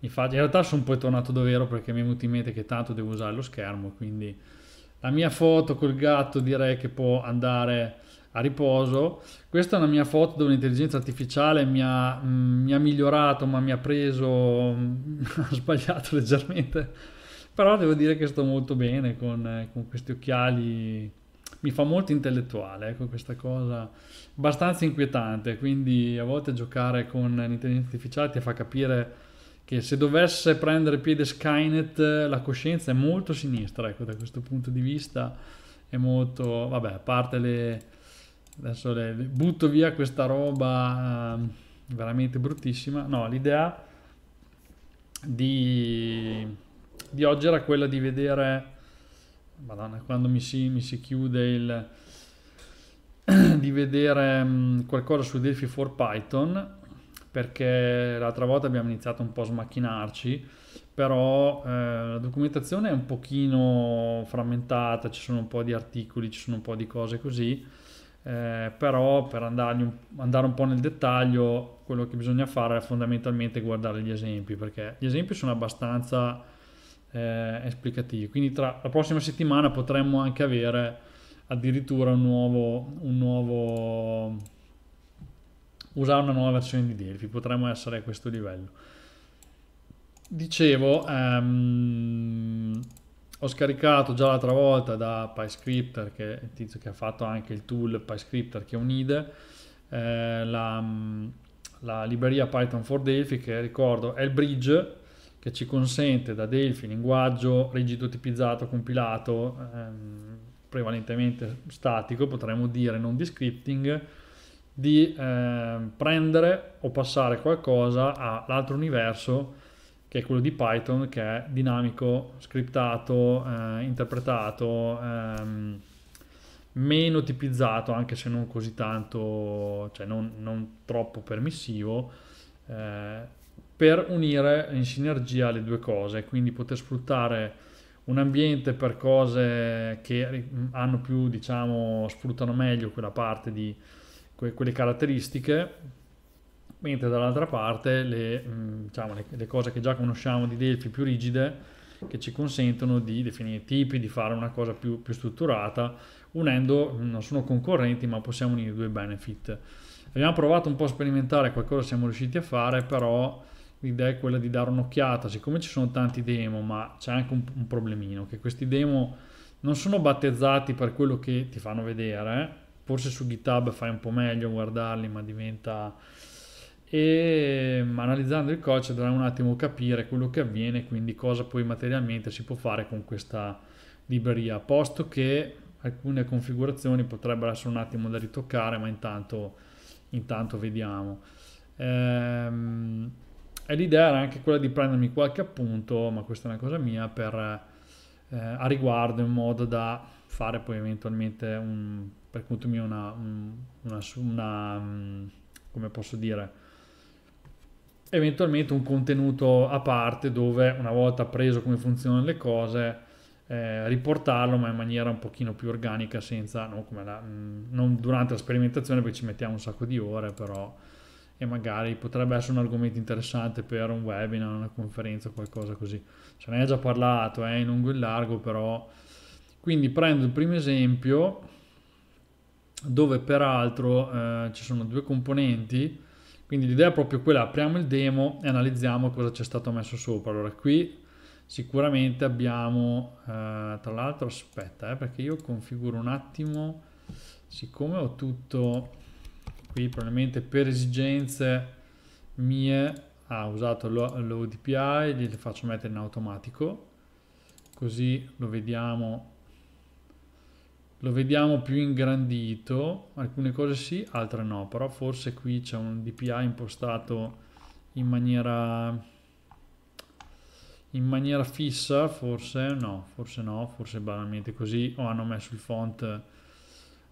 mi fa... in realtà sono poi tornato davvero perché mi è venuto in mente che tanto devo usare lo schermo, quindi la mia foto col gatto direi che può andare a riposo. Questa è una mia foto dove l'intelligenza artificiale mi ha, mh, mm, mi ha migliorato, ma mi ha preso, mh, mm, <laughs> ha sbagliato leggermente. Però devo dire che sto molto bene con, eh, con questi occhiali. Mi fa molto intellettuale, ecco questa cosa abbastanza inquietante. Quindi a volte giocare con l'intelligenza artificiale ti fa capire che se dovesse prendere piede Skynet la coscienza è molto sinistra, ecco, da questo punto di vista è molto, vabbè, a parte le, adesso le, le butto via questa roba ehm, veramente bruttissima. No, l'idea di, di, oggi era quella di vedere, madonna, quando mi si, mi si chiude il, <clears throat> di vedere qualcosa su Delphi for Python, perché l'altra volta abbiamo iniziato un po' a smacchinarci, però eh, la documentazione è un pochino frammentata, ci sono un po' di articoli, ci sono un po' di cose così eh, però per un, andare un po' nel dettaglio quello che bisogna fare è fondamentalmente guardare gli esempi perché gli esempi sono abbastanza eh, esplicativi quindi tra la prossima settimana potremmo anche avere addirittura un nuovo, un nuovo usare una nuova versione di Delphi potremmo essere a questo livello dicevo um, ho scaricato già l'altra volta da PyScripter, che è il tizio che ha fatto anche il tool PyScripter, che è un IDE, eh, la, mm, la, libreria Python for Delphi, che ricordo è il bridge che ci consente da Delphi, linguaggio rigido tipizzato, compilato, ehm, prevalentemente statico, potremmo dire non di scripting, di eh, prendere o passare qualcosa all'altro universo che è quello di Python, che è dinamico, scriptato, eh, interpretato, ehm, meno tipizzato, anche se non così tanto, cioè non, non troppo permissivo, eh, per unire in sinergia le due cose, quindi poter sfruttare un ambiente per cose che hanno più, diciamo, sfruttano meglio quella parte di que- quelle caratteristiche mentre dall'altra parte le, mm, diciamo, le, le, cose che già conosciamo di Delphi più rigide che ci consentono di definire tipi, di fare una cosa più, più strutturata, unendo, mm, non sono concorrenti ma possiamo unire due benefit. Abbiamo provato un po' a sperimentare qualcosa siamo riusciti a fare, però l'idea è quella di dare un'occhiata, siccome ci sono tanti demo, ma c'è anche un, un problemino, che questi demo non sono battezzati per quello che ti fanno vedere, eh. forse su GitHub fai un po' meglio a guardarli, ma diventa e mm, analizzando il codice dovrà un attimo capire quello che avviene, quindi cosa poi materialmente si può fare con questa libreria, posto che alcune configurazioni potrebbero essere un attimo da ritoccare, ma intanto, intanto vediamo. Ehm, e l'idea era anche quella di prendermi qualche appunto, ma questa è una cosa mia, per, eh, a riguardo in modo da fare poi eventualmente un, per conto mio una, una, una, una mm, come posso dire, eventualmente un contenuto a parte dove una volta appreso come funzionano le cose eh, riportarlo ma in maniera un pochino più organica senza no, la, mm, non durante la sperimentazione perché ci mettiamo un sacco di ore però e magari potrebbe essere un argomento interessante per un webinar, una conferenza, qualcosa così. se ne hai già parlato, eh, in lungo e in largo, però... Quindi prendo il primo esempio dove peraltro eh, ci sono due componenti quindi l'idea è proprio quella, apriamo il demo e analizziamo cosa c'è stato messo sopra. Allora qui sicuramente abbiamo, eh, tra l'altro aspetta eh, perché io configuro un attimo, siccome ho tutto qui probabilmente per esigenze mie, ah, ho usato l'ODPI, glielo faccio mettere in automatico, così lo vediamo lo vediamo più ingrandito, alcune cose sì, altre no, però forse qui c'è un DPI impostato in maniera, in maniera fissa, forse no, forse no, forse banalmente così, o hanno messo il font,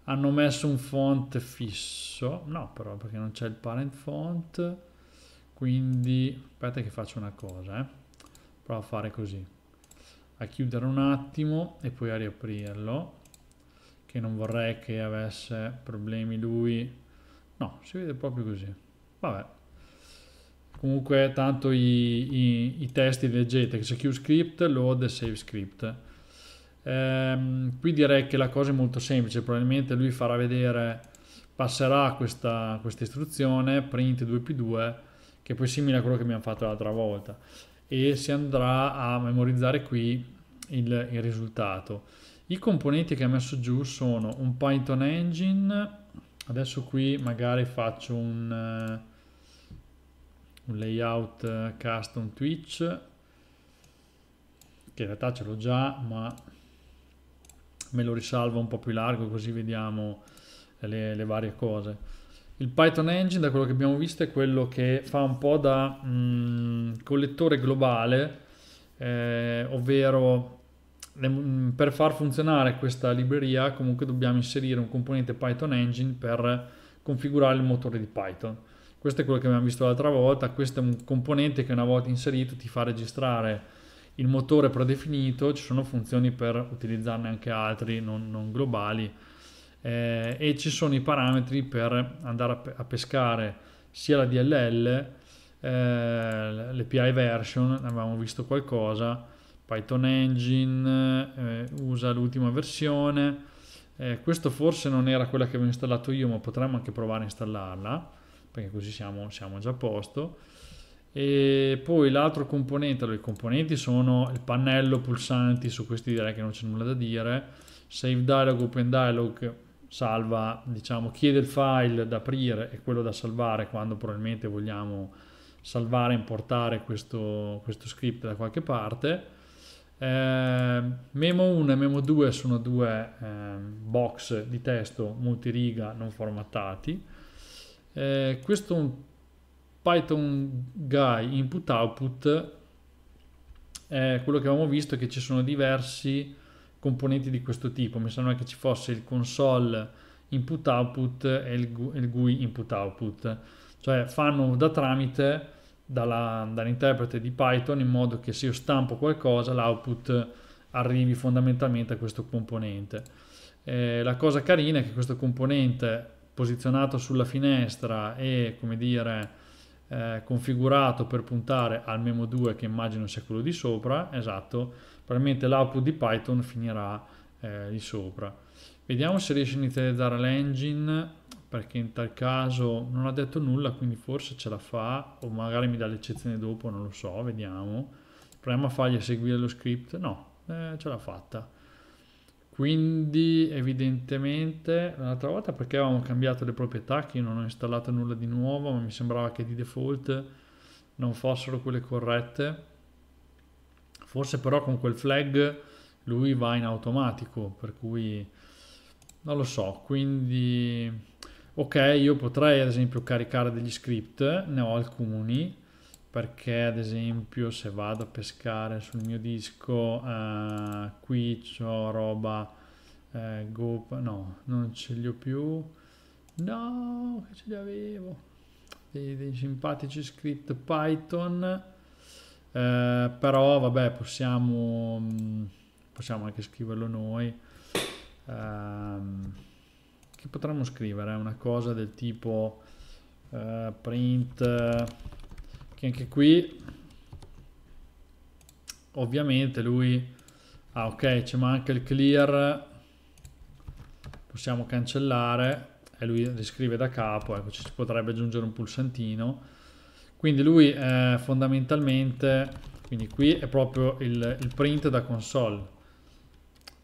hanno messo un font fisso, no però perché non c'è il parent font, quindi aspetta che faccio una cosa, eh. provo a fare così, a chiudere un attimo e poi a riaprirlo, che non vorrei che avesse problemi lui. No, si vede proprio così. Vabbè. Comunque tanto i, i, i testi leggete, execute script, load, e save script. Ehm, qui direi che la cosa è molto semplice, probabilmente lui farà vedere, passerà questa, questa istruzione, print 2p2, che poi è simile a quello che abbiamo fatto l'altra volta, e si andrà a memorizzare qui il, il risultato i componenti che ha messo giù sono un Python Engine, adesso qui magari faccio un, eh, un layout eh, custom Twitch, che in realtà ce l'ho già, ma me lo risalvo un po' più largo così vediamo le, le varie cose. Il Python Engine, da quello che abbiamo visto, è quello che fa un po' da mh, mm, collettore globale, eh, ovvero Mm, per far funzionare questa libreria comunque dobbiamo inserire un componente Python Engine per configurare il motore di Python. Questo è quello che abbiamo visto l'altra volta, questo è un componente che una volta inserito ti fa registrare il motore predefinito, ci sono funzioni per utilizzarne anche altri non, non globali eh, e ci sono i parametri per andare a, a pescare sia la DLL, eh, l'API version, avevamo visto qualcosa, Python Engine, eh, usa l'ultima versione. Eh, questo forse non era quella che avevo installato io, ma potremmo anche provare a installarla, perché così siamo, siamo già a posto. E poi l'altro componente, allora, i componenti sono il pannello pulsanti, su questi direi che non c'è nulla da dire. Save dialog, open dialog, salva, diciamo, chiede il file da aprire e quello da salvare quando probabilmente vogliamo salvare e importare questo, questo script da qualche parte eh, Memo 1 e Memo 2 sono due eh, box di testo multiriga non formattati. Eh, questo è un Python guy input output è quello che avevamo visto è che ci sono diversi componenti di questo tipo. Mi sembra che ci fosse il console input output e il GUI input output, cioè fanno da tramite dalla, dall'interprete di Python in modo che se io stampo qualcosa l'output arrivi fondamentalmente a questo componente. Eh, la cosa carina è che questo componente posizionato sulla finestra e come dire eh, configurato per puntare al memo 2 che immagino sia quello di sopra, esatto, probabilmente l'output di Python finirà eh, lì sopra. Vediamo se riesce a inizializzare l'engine perché in tal caso non ha detto nulla, quindi forse ce la fa, o magari mi dà l'eccezione dopo, non lo so, vediamo. Proviamo a fargli eseguire lo script, no, eh, ce l'ha fatta. Quindi evidentemente l'altra volta perché avevamo cambiato le proprietà, che io non ho installato nulla di nuovo, ma mi sembrava che di default non fossero quelle corrette. Forse però con quel flag lui va in automatico, per cui non lo so, quindi ok io potrei ad esempio caricare degli script ne ho alcuni perché ad esempio se vado a pescare sul mio disco eh, qui c'ho roba eh, go no non ce li ho più no che ce li avevo dei, dei simpatici script python eh, però vabbè possiamo mm, possiamo anche scriverlo noi um, che potremmo scrivere? Una cosa del tipo uh, print, che anche qui ovviamente lui... Ah ok, ci manca il clear, possiamo cancellare e lui riscrive da capo, ecco ci potrebbe aggiungere un pulsantino. Quindi lui eh, fondamentalmente, quindi qui è proprio il, il print da console.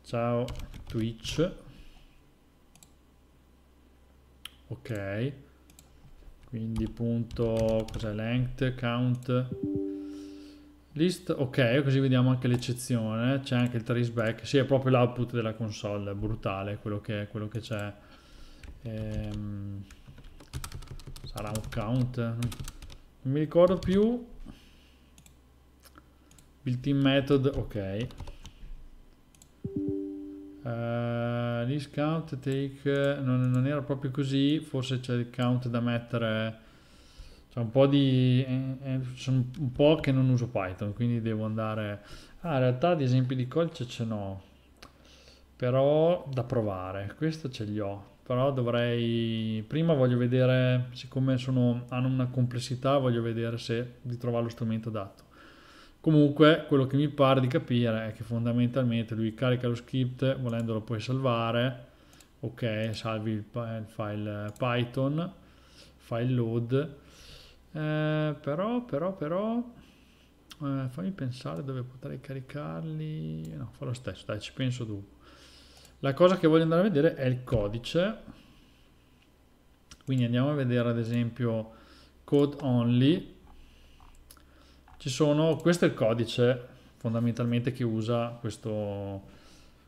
Ciao Twitch ok quindi punto cos'è length count list ok così vediamo anche l'eccezione c'è anche il traceback sì è proprio l'output della console è brutale quello che c'è ehm, sarà un count non mi ricordo più built in method ok Uh, discount take eh, non, non, era proprio così forse c'è il count da mettere c'è un po' di eh, eh, sono un po' che non uso python quindi devo andare ah in realtà di esempi di codice ce n'ho però da provare questo ce li ho però dovrei prima voglio vedere siccome sono, hanno una complessità voglio vedere se di trovare lo strumento adatto Comunque, quello che mi pare di capire è che fondamentalmente lui carica lo script, volendolo poi salvare, ok, salvi il, il file eh, Python, file load, eh, però, però, però, eh, fammi pensare dove potrei caricarli, no, fa lo stesso, dai, ci penso dopo. La cosa che voglio andare a vedere è il codice, quindi andiamo a vedere ad esempio code only, ci sono, questo è il codice fondamentalmente che usa questo,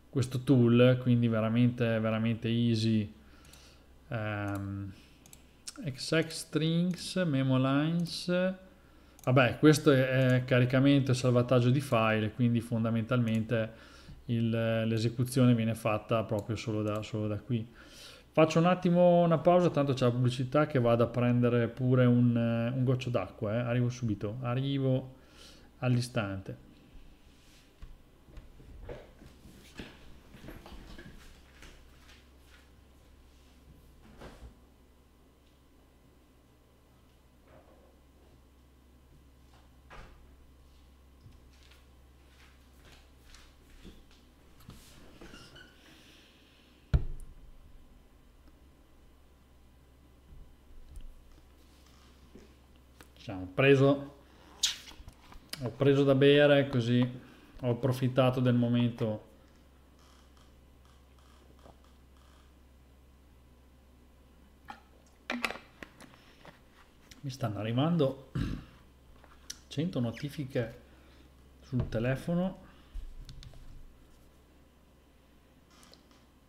questo tool, quindi veramente, veramente easy. Um, ehm, exact strings, memo lines, vabbè questo è caricamento e salvataggio di file, quindi fondamentalmente l'esecuzione viene fatta proprio solo da, solo da qui. Faccio un attimo una pausa, tanto c'è la pubblicità che vado a prendere pure un, eh, un goccio d'acqua, eh. arrivo subito, arrivo all'istante. preso, ho preso da bere così ho approfittato del momento. Mi stanno arrivando 100 notifiche sul telefono.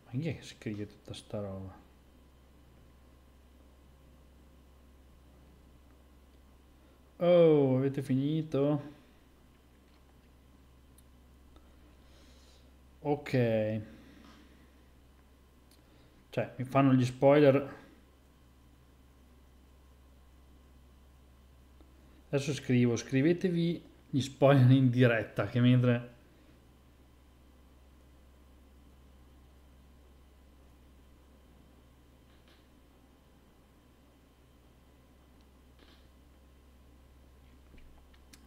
Ma chi è che scrive tutta sta roba? Oh, avete finito? Ok. Cioè, mi fanno gli spoiler. Adesso scrivo, scrivetevi gli spoiler in diretta, che mentre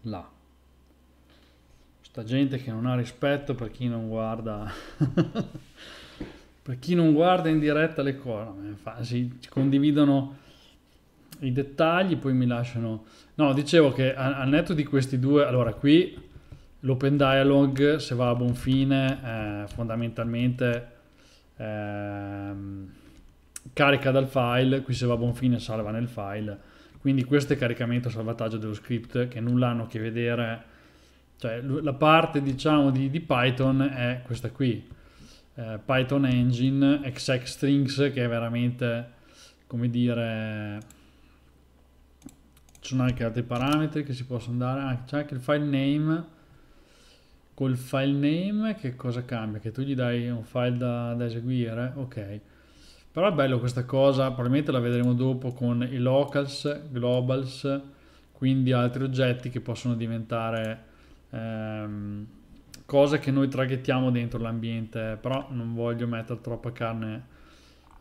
là. Sta gente che non ha rispetto per chi non guarda... <laughs> per chi non guarda in diretta le cose, si condividono i dettagli, poi mi lasciano... No, dicevo che al netto di questi due, allora qui l'open dialogue, se va a buon fine, eh, fondamentalmente eh, carica dal file, qui se va a buon fine salva nel file, quindi questo è caricamento e salvataggio dello script che nulla hanno a che vedere, cioè la parte diciamo di, di Python è questa qui, eh, Python Engine exec Strings che è veramente, come dire, ci sono anche altri parametri che si possono dare, ah, c'è anche il file name, col file name che cosa cambia? Che tu gli dai un file da, da eseguire? Ok però è bello questa cosa, probabilmente la vedremo dopo con i locals, globals, quindi altri oggetti che possono diventare ehm, cose che noi traghettiamo dentro l'ambiente, però non voglio mettere troppa carne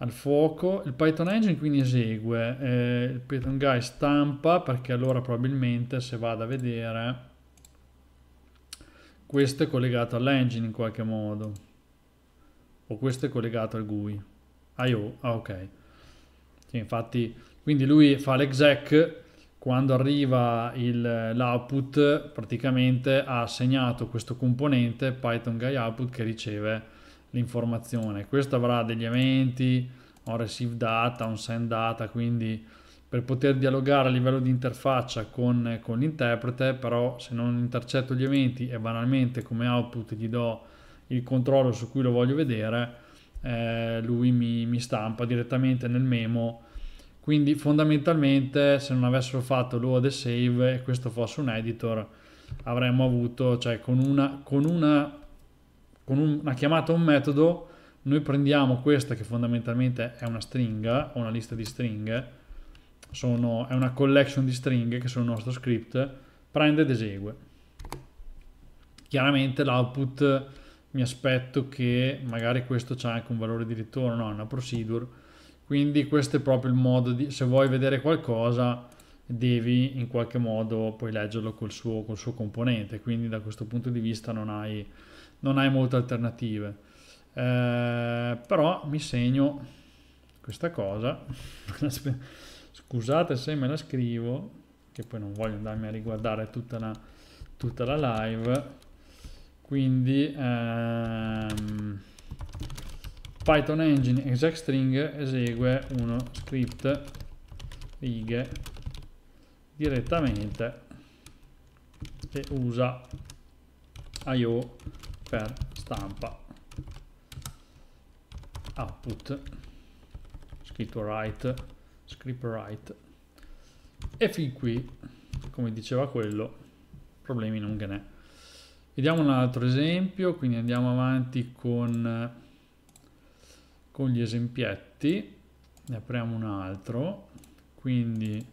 al fuoco. Il Python Engine quindi esegue, eh, il Python Guy stampa perché allora probabilmente se vado a vedere questo è collegato all'engine in qualche modo o questo è collegato al GUI. Ah, IO, ah, ok. Sì, infatti, quindi lui fa l'exec, quando arriva l'output praticamente ha assegnato questo componente Python guy output che riceve l'informazione. Questo avrà degli eventi, un receive data, un send data, quindi per poter dialogare a livello di interfaccia con, con l'interprete, però se non intercetto gli eventi e banalmente come output gli do il controllo su cui lo voglio vedere, eh, lui mi, mi stampa direttamente nel memo quindi fondamentalmente se non avessero fatto load e save e questo fosse un editor avremmo avuto cioè con una, con una, con una chiamata a un metodo noi prendiamo questa che fondamentalmente è una stringa una lista di stringhe sono, è una collection di stringhe che sono il nostro script prende ed esegue chiaramente l'output mi aspetto che magari questo c'è anche un valore di ritorno, no, una procedure. Quindi questo è proprio il modo di, se vuoi vedere qualcosa, devi in qualche modo poi leggerlo col suo, col suo componente, quindi da questo punto di vista non hai, non hai molte alternative. Eh, però mi segno questa cosa, <laughs> scusate se me la scrivo, che poi non voglio andarmi a riguardare tutta la, tutta la live, quindi ehm, python engine exact string esegue uno script righe direttamente e usa io per stampa output scritto write script write e fin qui come diceva quello problemi non che ne Vediamo un altro esempio, quindi andiamo avanti con, con gli esempietti. Ne apriamo un altro. Quindi il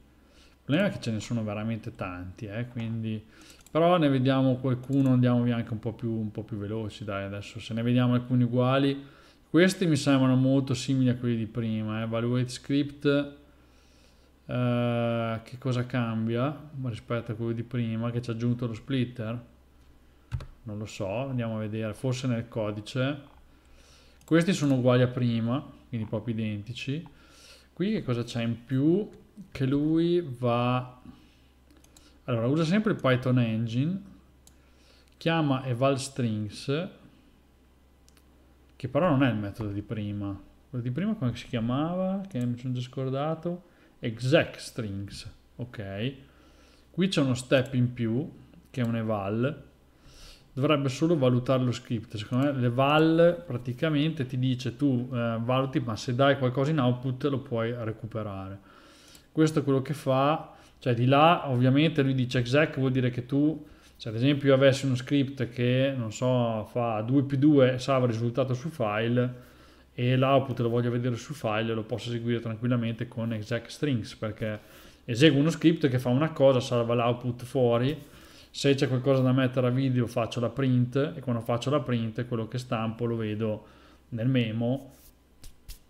problema è che ce ne sono veramente tanti, eh? quindi, però ne vediamo qualcuno, andiamo via anche un po, più, un po' più veloci, dai, adesso se ne vediamo alcuni uguali. Questi mi sembrano molto simili a quelli di prima, eh? script Uh, che cosa cambia rispetto a quello di prima che ci ha aggiunto lo splitter non lo so andiamo a vedere forse nel codice questi sono uguali a prima quindi proprio identici qui che cosa c'è in più che lui va allora usa sempre il python engine chiama eval strings che però non è il metodo di prima quello di prima come si chiamava che mi sono già scordato exec strings ok qui c'è uno step in più che è un eval dovrebbe solo valutare lo script. Secondo me le val praticamente ti dice tu eh, valuti, ma se dai qualcosa in output lo puoi recuperare. Questo è quello che fa, cioè di là ovviamente lui dice exec vuol dire che tu, se ad esempio io avessi uno script che non so fa 2 più 2 salva il risultato su file e l'output lo voglio vedere su file lo posso eseguire tranquillamente con exec strings perché eseguo uno script che fa una cosa, salva l'output fuori se c'è qualcosa da mettere a video faccio la print e quando faccio la print quello che stampo lo vedo nel memo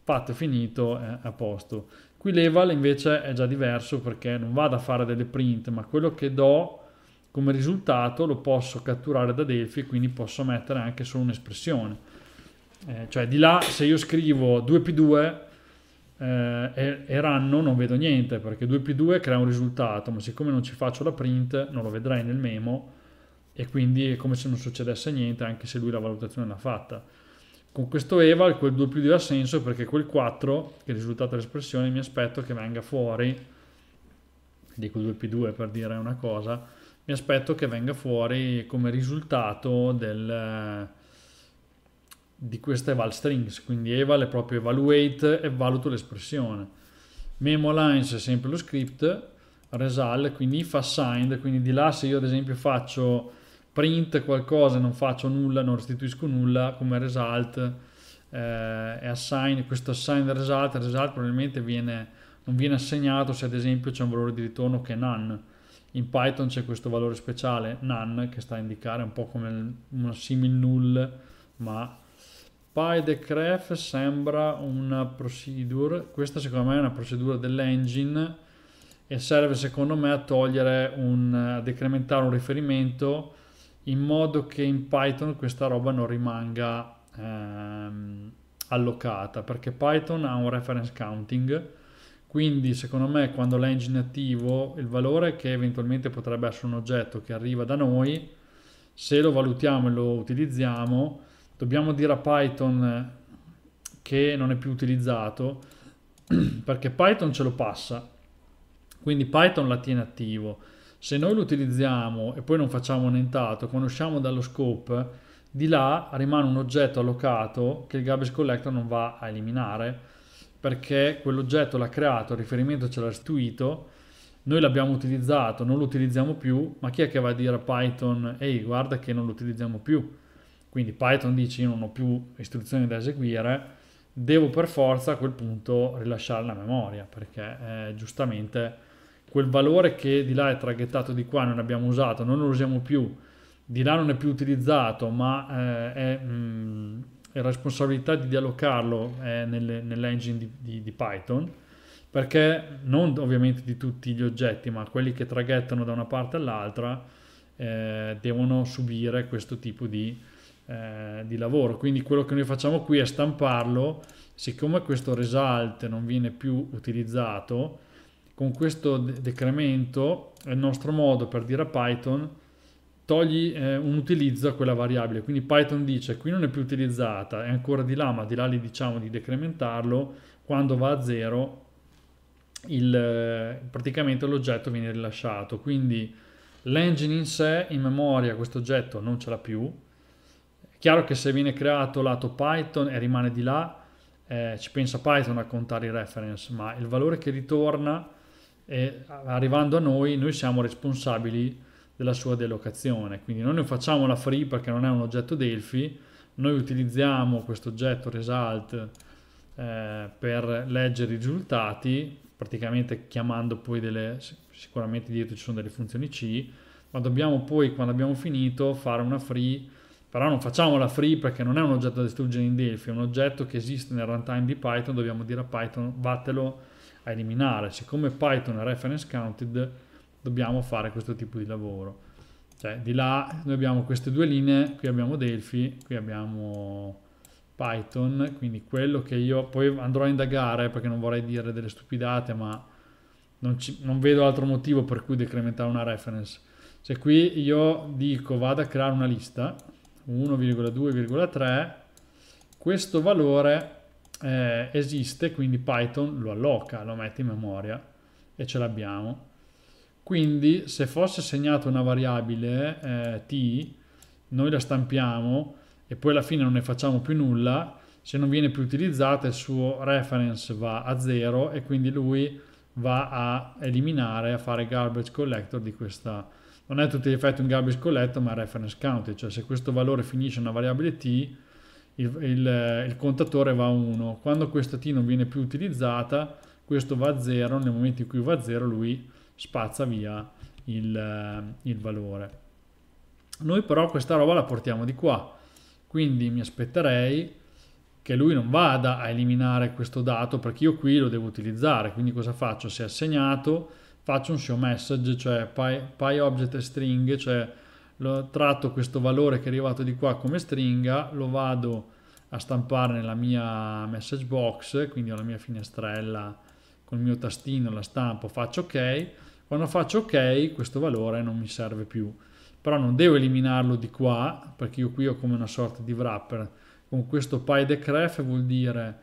fatto e finito è a posto qui l'eval invece è già diverso perché non vado a fare delle print ma quello che do come risultato lo posso catturare da Delphi e quindi posso mettere anche solo un'espressione eh, cioè di là se io scrivo 2p2 eh, e er, ranno non vedo niente perché 2 più 2 crea un risultato, ma siccome non ci faccio la print non lo vedrai nel memo e quindi è come se non succedesse niente anche se lui la valutazione l'ha fatta. Con questo eval quel 2 più 2 ha senso perché quel 4, che è il risultato dell'espressione, mi aspetto che venga fuori, dico 2 più 2 per dire una cosa, mi aspetto che venga fuori come risultato del di questa eval strings, quindi eval è proprio evaluate e valuto l'espressione. Memo lines è sempre lo script, result, quindi if assigned, quindi di là se io ad esempio faccio print qualcosa, e non faccio nulla, non restituisco nulla come result eh, è assign, questo assigned result, result probabilmente viene, non viene assegnato se ad esempio c'è un valore di ritorno che è none. In Python c'è questo valore speciale none che sta a indicare un po' come una simil null ma PyDecref sembra una procedure, questa secondo me è una procedura dell'engine e serve secondo me a togliere un, a decrementare un riferimento in modo che in Python questa roba non rimanga ehm, allocata perché Python ha un reference counting quindi secondo me quando l'engine è attivo il valore che eventualmente potrebbe essere un oggetto che arriva da noi se lo valutiamo e lo utilizziamo dobbiamo dire a Python eh, che non è più utilizzato <clears throat> perché Python ce lo passa quindi Python la tiene attivo se noi lo utilizziamo e poi non facciamo nient'altro quando usciamo dallo scope di là rimane un oggetto allocato che il garbage collector non va a eliminare perché quell'oggetto l'ha creato il riferimento ce l'ha restituito noi l'abbiamo utilizzato non lo utilizziamo più ma chi è che va a dire a Python ehi guarda che non lo utilizziamo più quindi Python dice io non ho più istruzioni da eseguire, devo per forza a quel punto rilasciare la memoria, perché eh, giustamente quel valore che di là è traghettato di qua, non abbiamo usato, non lo usiamo più, di là non è più utilizzato, ma eh, è, mh, mm, è, responsabilità di allocarlo eh, nell'engine di, di, di Python, perché non ovviamente di tutti gli oggetti, ma quelli che traghettano da una parte all'altra eh, devono subire questo tipo di eh, di lavoro. Quindi quello che noi facciamo qui è stamparlo, siccome questo result non viene più utilizzato, con questo decremento è il nostro modo per dire a Python togli eh, un utilizzo a quella variabile. Quindi Python dice qui non è più utilizzata, è ancora di là, ma di là gli diciamo di decrementarlo, quando va a zero il, praticamente l'oggetto viene rilasciato. Quindi l'engine in sé, in memoria, questo oggetto non ce l'ha più, Chiaro che se viene creato lato Python e rimane di là, eh, ci pensa Python a contare i reference, ma il valore che ritorna eh, arrivando a noi, noi siamo responsabili della sua delocazione. Quindi noi non facciamo la free perché non è un oggetto Delphi, noi utilizziamo questo oggetto result eh, per leggere i risultati, praticamente chiamando poi delle, sicuramente dietro ci sono delle funzioni C, ma dobbiamo poi, quando abbiamo finito, fare una free però non facciamola free perché non è un oggetto da distruggere in Delphi, è un oggetto che esiste nel runtime di Python, dobbiamo dire a Python vattelo a eliminare. Siccome Python è reference counted, dobbiamo fare questo tipo di lavoro. Cioè, di là noi abbiamo queste due linee, qui abbiamo Delphi, qui abbiamo Python, quindi quello che io poi andrò a indagare perché non vorrei dire delle stupidate, ma non, ci, non vedo altro motivo per cui decrementare una reference. Se cioè, qui io dico vado a creare una lista, 1,2,3 questo valore eh, esiste quindi Python lo alloca lo mette in memoria e ce l'abbiamo quindi se fosse segnata una variabile eh, t noi la stampiamo e poi alla fine non ne facciamo più nulla se non viene più utilizzata il suo reference va a 0 e quindi lui va a eliminare a fare garbage collector di questa variabile non è a tutti gli effetti un garbage colletto ma reference count cioè se questo valore finisce in una variabile t il, il, eh, il contatore va a 1, quando questa t non viene più utilizzata questo va a 0, nel momento in cui va a 0 lui spazza via il, eh, il valore. Noi però questa roba la portiamo di qua, quindi mi aspetterei che lui non vada a eliminare questo dato perché io qui lo devo utilizzare, quindi cosa faccio? Se assegnato faccio un show message, cioè py, object string, cioè lo, tratto questo valore che è arrivato di qua come stringa, lo vado a stampare nella mia message box, quindi ho la mia finestrella con il mio tastino, la stampo, faccio ok, quando faccio ok questo valore non mi serve più, però non devo eliminarlo di qua, perché io qui ho come una sorta di wrapper, con questo pydecref vuol dire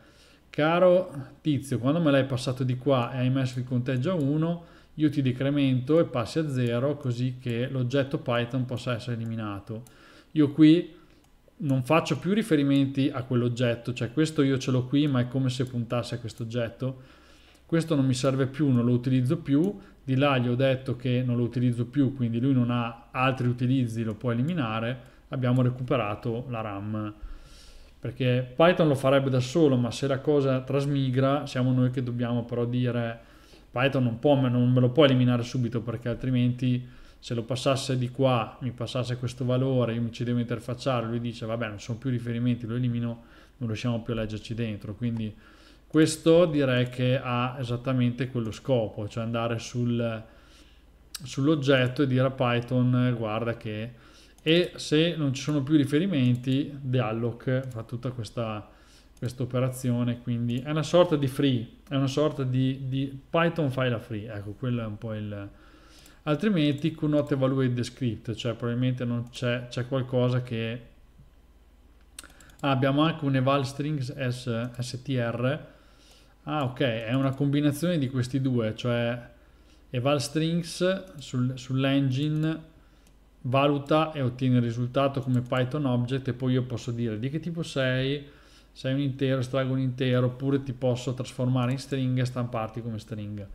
caro tizio, quando me l'hai passato di qua e hai messo il conteggio a 1, io ti decremento e passi a zero così che l'oggetto Python possa essere eliminato. Io qui non faccio più riferimenti a quell'oggetto, cioè questo io ce l'ho qui ma è come se puntasse a questo oggetto. Questo non mi serve più, non lo utilizzo più, di là gli ho detto che non lo utilizzo più, quindi lui non ha altri utilizzi, lo può eliminare, abbiamo recuperato la RAM. Perché Python lo farebbe da solo, ma se la cosa trasmigra siamo noi che dobbiamo però dire Python non, può, non me lo può eliminare subito perché altrimenti se lo passasse di qua, mi passasse questo valore, io mi ci devo interfacciare, lui dice vabbè non sono più riferimenti, lo elimino, non riusciamo più a leggerci dentro, quindi questo direi che ha esattamente quello scopo, cioè andare sul, sull'oggetto e dire a Python guarda che e se non ci sono più riferimenti, the alloc fa tutta questa questa operazione, quindi è una sorta di free, è una sorta di, di Python file a free, ecco, quello è un po' il... Altrimenti connote evaluate the script, cioè probabilmente non c'è, c'è qualcosa che... Ah, abbiamo anche un eval strings S, str, ah ok, è una combinazione di questi due, cioè eval strings sul, sull'engine valuta e ottiene il risultato come Python object e poi io posso dire di che tipo sei, sei un intero, estraggo un intero, oppure ti posso trasformare in stringa e stamparti come stringa.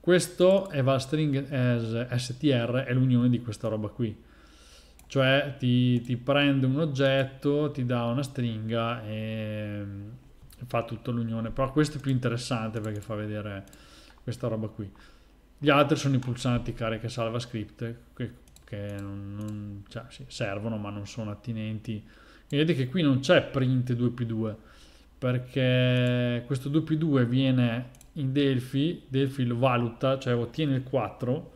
Questo è string as str, è l'unione di questa roba qui. Cioè ti, ti prende un oggetto, ti dà una stringa e fa tutta l'unione. Però questo è più interessante perché fa vedere questa roba qui. Gli altri sono i pulsanti carica e salva script che, che non, non, cioè, sì, servono ma non sono attinenti vedete che qui non c'è print 2 più 2, perché questo 2 più 2 viene in Delphi, Delphi lo valuta, cioè ottiene il 4,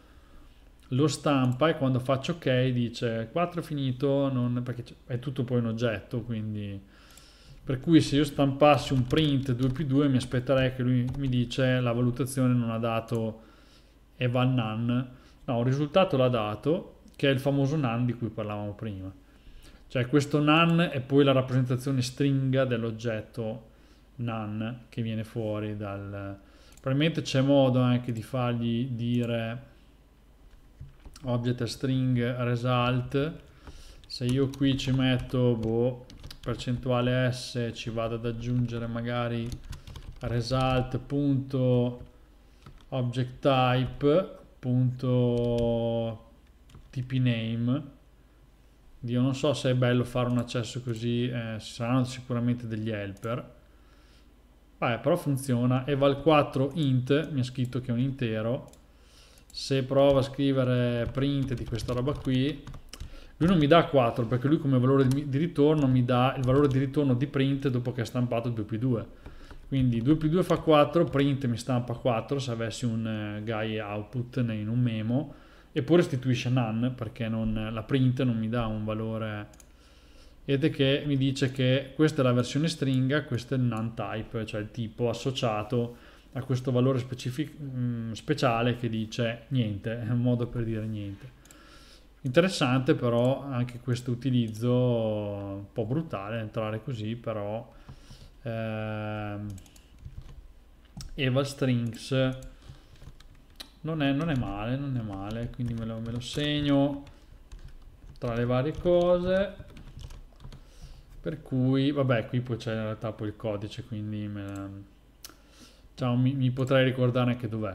lo stampa e quando faccio ok dice 4 è finito, non, perché è tutto poi un oggetto, quindi... Per cui se io stampassi un print 2 più 2 mi aspetterei che lui mi dice la valutazione non ha dato e va al No, il risultato l'ha dato, che è il famoso NaN di cui parlavamo prima. Cioè questo nan è poi la rappresentazione stringa dell'oggetto nan che viene fuori dal... Probabilmente c'è modo anche di fargli dire object string result. Se io qui ci metto boh, percentuale s, ci vado ad aggiungere magari result.objecttype.tpname io non so se è bello fare un accesso così, eh, ci saranno sicuramente degli helper. Vabbè, però funziona. Eval 4 int, mi ha scritto che è un intero. Se prova a scrivere print di questa roba qui, lui non mi dà 4 perché lui come valore di ritorno mi dà il valore di ritorno di print dopo che ha stampato 2 più 2. Quindi 2 più 2 fa 4, print mi stampa 4 se avessi un eh, guy output in un memo eppure restituisce none perché non, la print non mi dà un valore vedete che mi dice che questa è la versione stringa questo è il none type cioè il tipo associato a questo valore mm, speciale che dice niente è un modo per dire niente interessante però anche questo utilizzo un po' brutale entrare così però ehm, eval strings non è, non è male, non è male, quindi me lo, me lo segno tra le varie cose. Per cui, vabbè, qui poi c'è in realtà poi il codice, quindi me, diciamo, mi, mi potrei ricordare anche dov'è.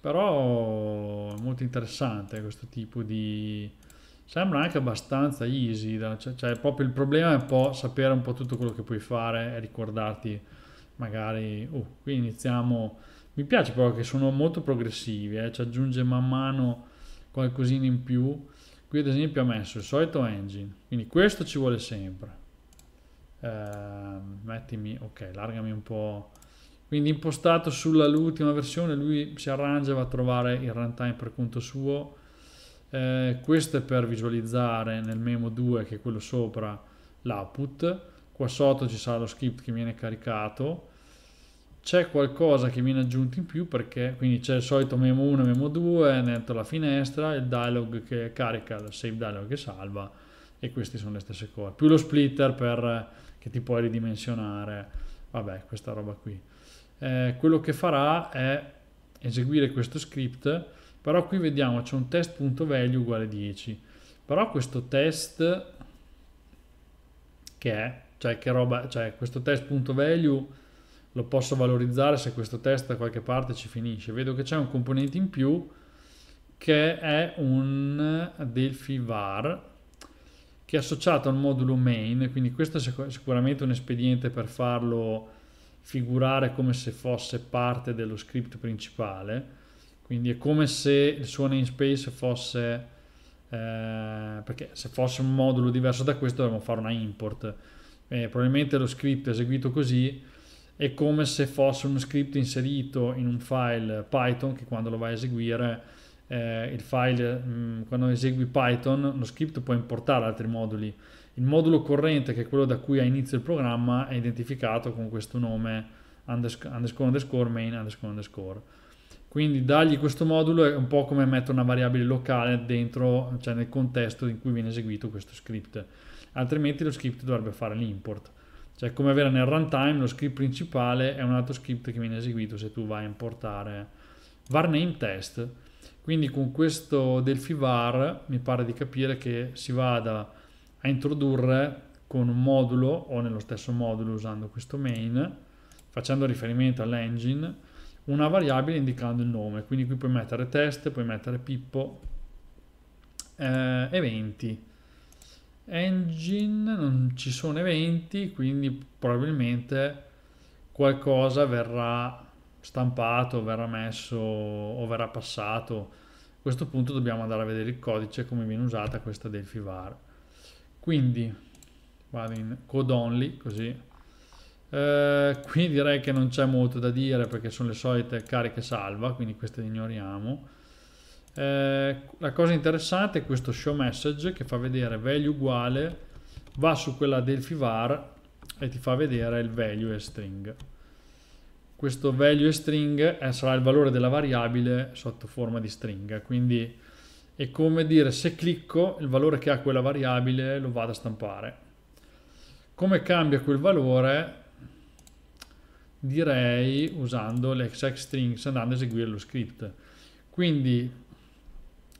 Però è molto interessante questo tipo di, sembra anche abbastanza easy, cioè, cioè, proprio il problema è un po' sapere un po' tutto quello che puoi fare e ricordarti magari, uh, qui iniziamo mi piace però che sono molto progressivi, eh? ci aggiunge man mano qualcosina in più. Qui ad esempio ha messo il solito engine, quindi questo ci vuole sempre. Eh, mettimi, ok, largami un po'. Quindi impostato sull'ultima versione, lui si arrangia va a trovare il runtime per conto suo. Eh, questo è per visualizzare nel memo 2, che è quello sopra, l'output. Qua sotto ci sarà lo script che viene caricato c'è qualcosa che viene aggiunto in più perché quindi c'è il solito memo 1 memo 2 dentro la finestra il dialog che carica il save dialog che salva e queste sono le stesse cose più lo splitter per, che ti puoi ridimensionare vabbè questa roba qui eh, quello che farà è eseguire questo script però qui vediamo c'è un test.value uguale 10 però questo test che è cioè che roba cioè questo test.value lo posso valorizzare se questo test da qualche parte ci finisce. Vedo che c'è un componente in più che è un Delphi var che è associato al modulo main, quindi questo è sicuramente un espediente per farlo figurare come se fosse parte dello script principale, quindi è come se il suo namespace fosse, eh, perché se fosse un modulo diverso da questo dovremmo fare una import, eh, probabilmente lo script eseguito così è come se fosse uno script inserito in un file Python che quando lo vai a eseguire eh, il file mh, mm, quando esegui Python lo script può importare altri moduli il modulo corrente che è quello da cui ha inizio il programma è identificato con questo nome underscore underscore, main underscore underscore quindi dargli questo modulo è un po' come mettere una variabile locale dentro cioè nel contesto in cui viene eseguito questo script altrimenti lo script dovrebbe fare l'import cioè, come avere nel runtime, lo script principale è un altro script che viene eseguito se tu vai a importare varname test. Quindi con questo Delphi var mi pare di capire che si vada a introdurre con un modulo o nello stesso modulo usando questo main, facendo riferimento all'engine, una variabile indicando il nome. Quindi qui puoi mettere test, puoi mettere pippo, eh, eventi engine non ci sono eventi quindi probabilmente qualcosa verrà stampato verrà messo o verrà passato a questo punto dobbiamo andare a vedere il codice come viene usata questa delphi var quindi vado in code only così eh, qui direi che non c'è molto da dire perché sono le solite cariche salva quindi queste le ignoriamo eh, la cosa interessante è questo show message che fa vedere value uguale, va su quella Delphi var e ti fa vedere il value e string. Questo value e string eh, sarà il valore della variabile sotto forma di stringa, quindi è come dire se clicco il valore che ha quella variabile lo vado a stampare. Come cambia quel valore? Direi usando l'execStrings andando a eseguire lo script. Quindi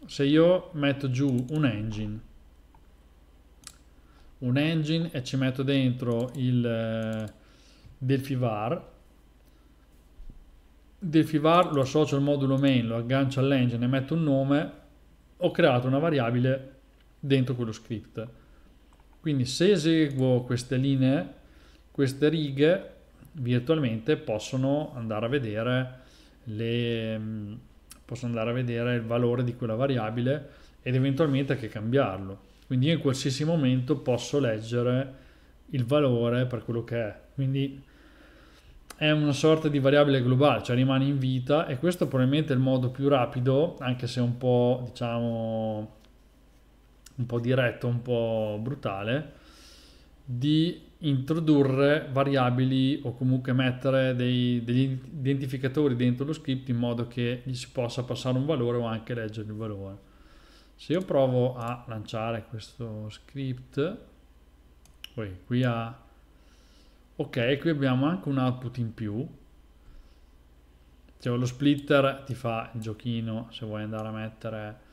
se io metto giù un engine un engine e ci metto dentro il eh, Delphi var Delphi var lo associo al modulo main lo aggancio all'engine e metto un nome ho creato una variabile dentro quello script quindi se eseguo queste linee queste righe virtualmente possono andare a vedere le mm, posso andare a vedere il valore di quella variabile ed eventualmente anche cambiarlo. Quindi io in qualsiasi momento posso leggere il valore per quello che è. Quindi è una sorta di variabile globale, cioè rimane in vita e questo probabilmente è il modo più rapido, anche se un po', diciamo, un po' diretto, un po' brutale, di introdurre variabili o comunque mettere dei, degli identificatori dentro lo script in modo che gli si possa passare un valore o anche leggere il valore. Se io provo a lanciare questo script, poi qui a... Ok, qui abbiamo anche un output in più. Cioè lo splitter ti fa il giochino se vuoi andare a mettere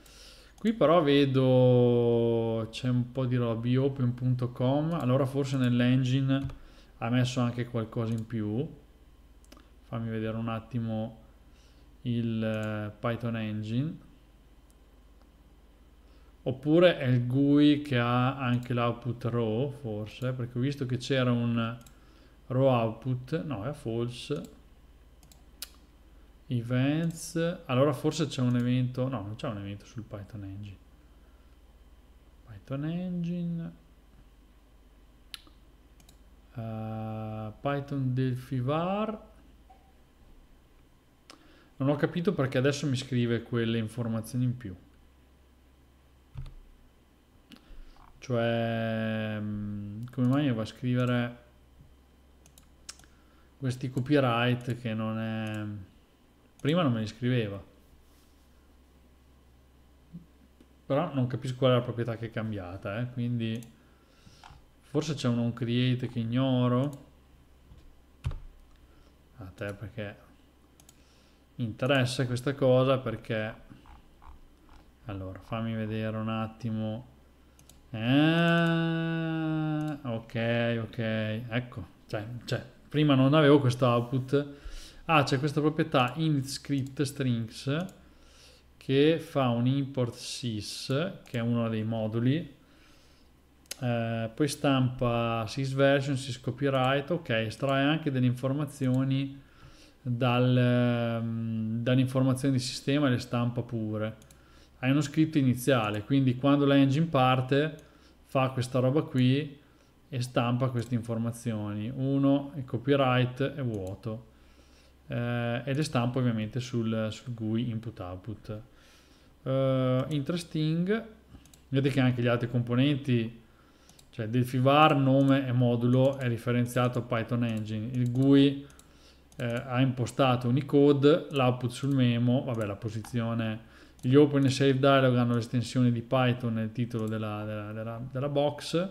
Qui però vedo c'è un po' di roba, biopen.com, allora forse nell'engine ha messo anche qualcosa in più. Fammi vedere un attimo il eh, Python Engine. Oppure è il GUI che ha anche l'output row, forse, perché ho visto che c'era un row output, no è false Events. Allora forse c'è un evento. No, non c'è un evento sul Python Engine. Python Engine. Uh, Python Delphi var. Non ho capito perché adesso mi scrive quelle informazioni in più. Cioè, mm, come mai va a scrivere questi copyright che non è... Prima non me li scriveva. Però non capisco qual è la proprietà che è cambiata, eh? quindi forse c'è un on create che ignoro. A te perché interessa questa cosa perché... Allora, fammi vedere un attimo. Eh, ok, ok, ecco, cioè, cioè, prima non avevo questo output ah c'è questa proprietà init script strings che fa un import sys che è uno dei moduli eh, poi stampa sys version sys copyright ok, estrae anche delle informazioni dal, um, ehm, dall'informazione di sistema e le stampa pure. Hai uno script iniziale, quindi quando l'engine parte fa questa roba qui e stampa queste informazioni. Uno, il copyright è vuoto eh, e le stampo ovviamente sul, sul GUI input-output. Uh, eh, interesting, vedete che anche gli altri componenti, cioè delfivar, nome e modulo è riferenziato a Python Engine, il GUI eh, ha impostato Unicode, l'output sul memo, vabbè la posizione, gli open e save dialog hanno l'estensione di Python nel titolo della, della, della, della box,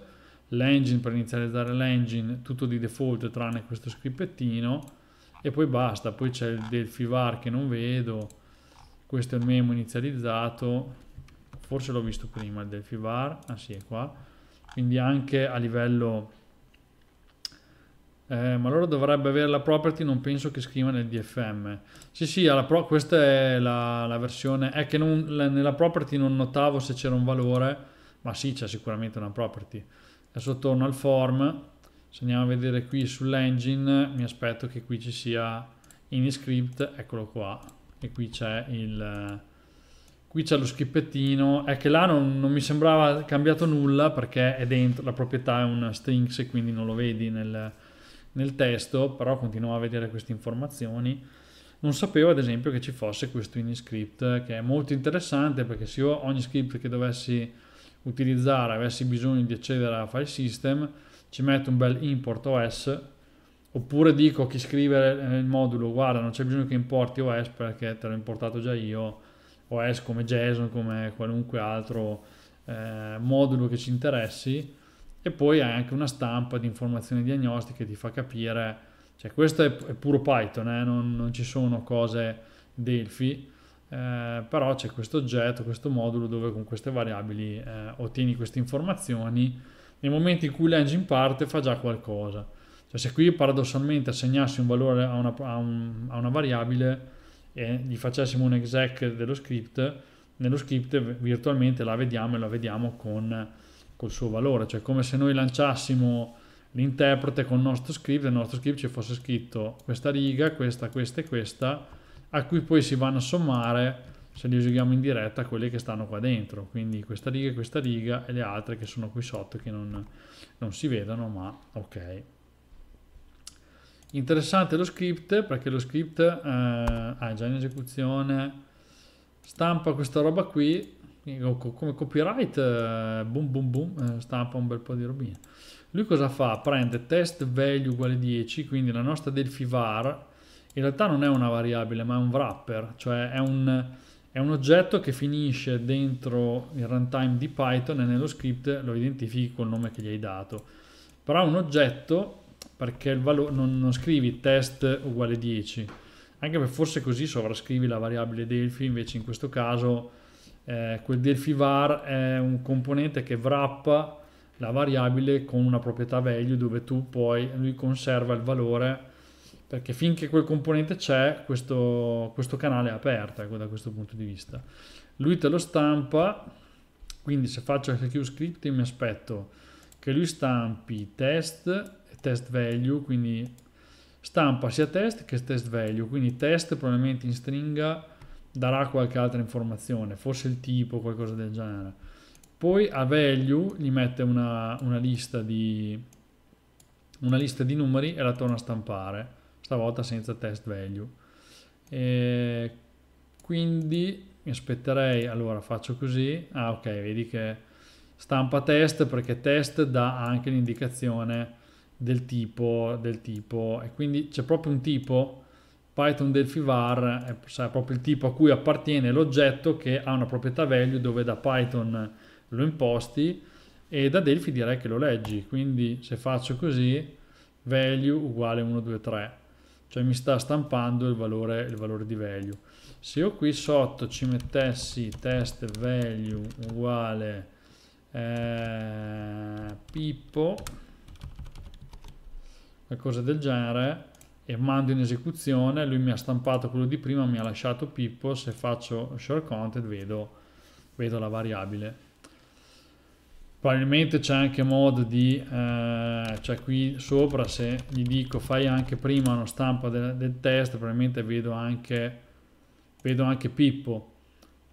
l'engine per inizializzare l'engine, tutto di default tranne questo scrippettino, e poi basta, poi c'è il del fivar che non vedo, questo è il memo inizializzato, forse l'ho visto prima il del fivar, ah sì è qua, quindi anche a livello, eh, ma allora dovrebbe avere la property, non penso che scriva nel DFM, sì sì, pro, questa è la, la, versione, è che non, nella property non notavo se c'era un valore, ma sì c'è sicuramente una property, adesso torno al form, se andiamo a vedere qui sull'engine mi aspetto che qui ci sia Iniscript, eccolo qua e qui c'è il qui c'è lo schippettino è che là non, non, mi sembrava cambiato nulla perché è dentro la proprietà è una strings e quindi non lo vedi nel, nel testo però continuo a vedere queste informazioni non sapevo ad esempio che ci fosse questo Iniscript che è molto interessante perché se io ogni script che dovessi utilizzare avessi bisogno di accedere a file system ci metto un bel import OS oppure dico a chi scrive eh, il modulo guarda non c'è bisogno che importi OS perché te l'ho importato già io OS come JSON come qualunque altro eh, modulo che ci interessi e poi hai anche una stampa di informazioni diagnostiche che ti fa capire cioè questo è, è puro Python eh, non, non, ci sono cose Delphi eh, però c'è questo oggetto questo modulo dove con queste variabili eh, ottieni queste informazioni nel momento in cui l'engine parte fa già qualcosa. Cioè se qui paradossalmente assegnassi un valore a una, a un, a una variabile e gli facessimo un exec dello script, nello script virtualmente la vediamo e la vediamo con col suo valore, cioè come se noi lanciassimo l'interprete con il nostro script, nel nostro script ci fosse scritto questa riga, questa, questa e questa, a cui poi si vanno a sommare se li eseguiamo in diretta quelle che stanno qua dentro quindi questa riga e questa riga e le altre che sono qui sotto che non, non si vedono ma ok interessante lo script perché lo script eh, ah, già in esecuzione stampa questa roba qui come copyright eh, boom boom boom eh, stampa un bel po' di robine lui cosa fa? prende test value uguale 10 quindi la nostra delphi var in realtà non è una variabile ma è un wrapper cioè è un è un oggetto che finisce dentro il runtime di Python e nello script lo identifichi col nome che gli hai dato. Però è un oggetto perché il valore, non, non scrivi test uguale 10, anche per forse così sovrascrivi la variabile Delphi, invece in questo caso eh, quel Delphi var è un componente che wrappa la variabile con una proprietà value dove tu poi, lui conserva il valore perché finché quel componente c'è, questo, questo canale è aperto ecco, da questo punto di vista. Lui te lo stampa, quindi se faccio FQ script mi aspetto che lui stampi test e test value, quindi stampa sia test che test value, quindi test probabilmente in stringa darà qualche altra informazione, forse il tipo, qualcosa del genere. Poi a value gli mette una, una lista, di, una lista di numeri e la torna a stampare stavolta senza test value. E quindi mi aspetterei, allora faccio così, ah ok, vedi che stampa test perché test dà anche l'indicazione del tipo, del tipo, e quindi c'è proprio un tipo, Python Delphi var è proprio il tipo a cui appartiene l'oggetto che ha una proprietà value dove da Python lo imposti e da Delphi direi che lo leggi, quindi se faccio così value uguale 123 cioè mi sta stampando il valore, il valore di value se io qui sotto ci mettessi test value uguale eh, pippo qualcosa del genere e mando in esecuzione lui mi ha stampato quello di prima mi ha lasciato pippo se faccio short content vedo, vedo la variabile probabilmente c'è anche modo di eh, cioè qui sopra se gli dico fai anche prima una stampa de del test probabilmente vedo anche vedo anche Pippo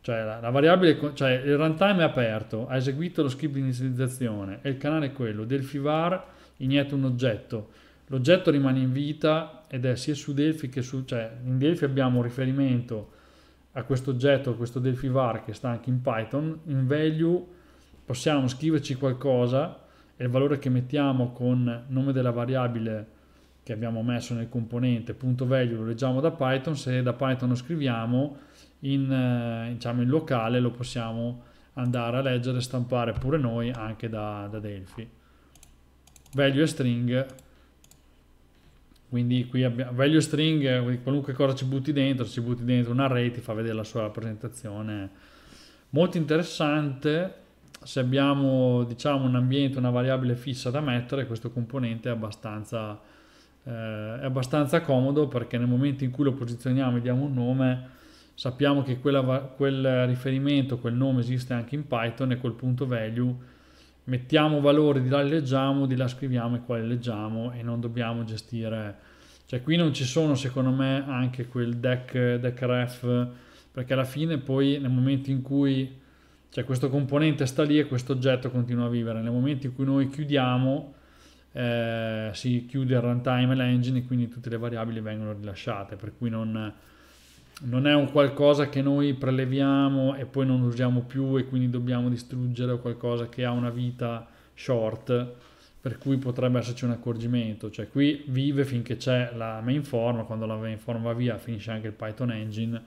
cioè la, la variabile cioè il runtime è aperto ha eseguito lo script di inizializzazione e il canale è quello Delphi var inietta un oggetto l'oggetto rimane in vita ed è sia su Delphi che su cioè in Delphi abbiamo un riferimento a questo oggetto a questo Delphi var che sta anche in Python in value possiamo scriverci qualcosa e il valore che mettiamo con nome della variabile che abbiamo messo nel componente punto value lo leggiamo da Python, se da Python lo scriviamo in, eh, diciamo, in locale lo possiamo andare a leggere e stampare pure noi anche da, da Delphi. Value e string, quindi qui abbiamo value string, eh, qualunque cosa ci butti dentro, ci butti dentro un array, ti fa vedere la sua rappresentazione. Molto interessante se abbiamo diciamo, un ambiente, una variabile fissa da mettere, questo componente è abbastanza, eh, è abbastanza, comodo perché nel momento in cui lo posizioniamo e diamo un nome, sappiamo che quella, quel riferimento, quel nome esiste anche in Python e col punto value mettiamo valori, di là leggiamo, di là scriviamo e qua leggiamo e non dobbiamo gestire, cioè qui non ci sono secondo me anche quel deck, deck ref perché alla fine poi nel momento in cui cioè questo componente sta lì e questo oggetto continua a vivere. Nel momento in cui noi chiudiamo, eh, si chiude il runtime e l'engine e quindi tutte le variabili vengono rilasciate, per cui non, non è un qualcosa che noi preleviamo e poi non usiamo più e quindi dobbiamo distruggere o qualcosa che ha una vita short per cui potrebbe esserci un accorgimento, cioè qui vive finché c'è la main form, quando la main form va via finisce anche il Python engine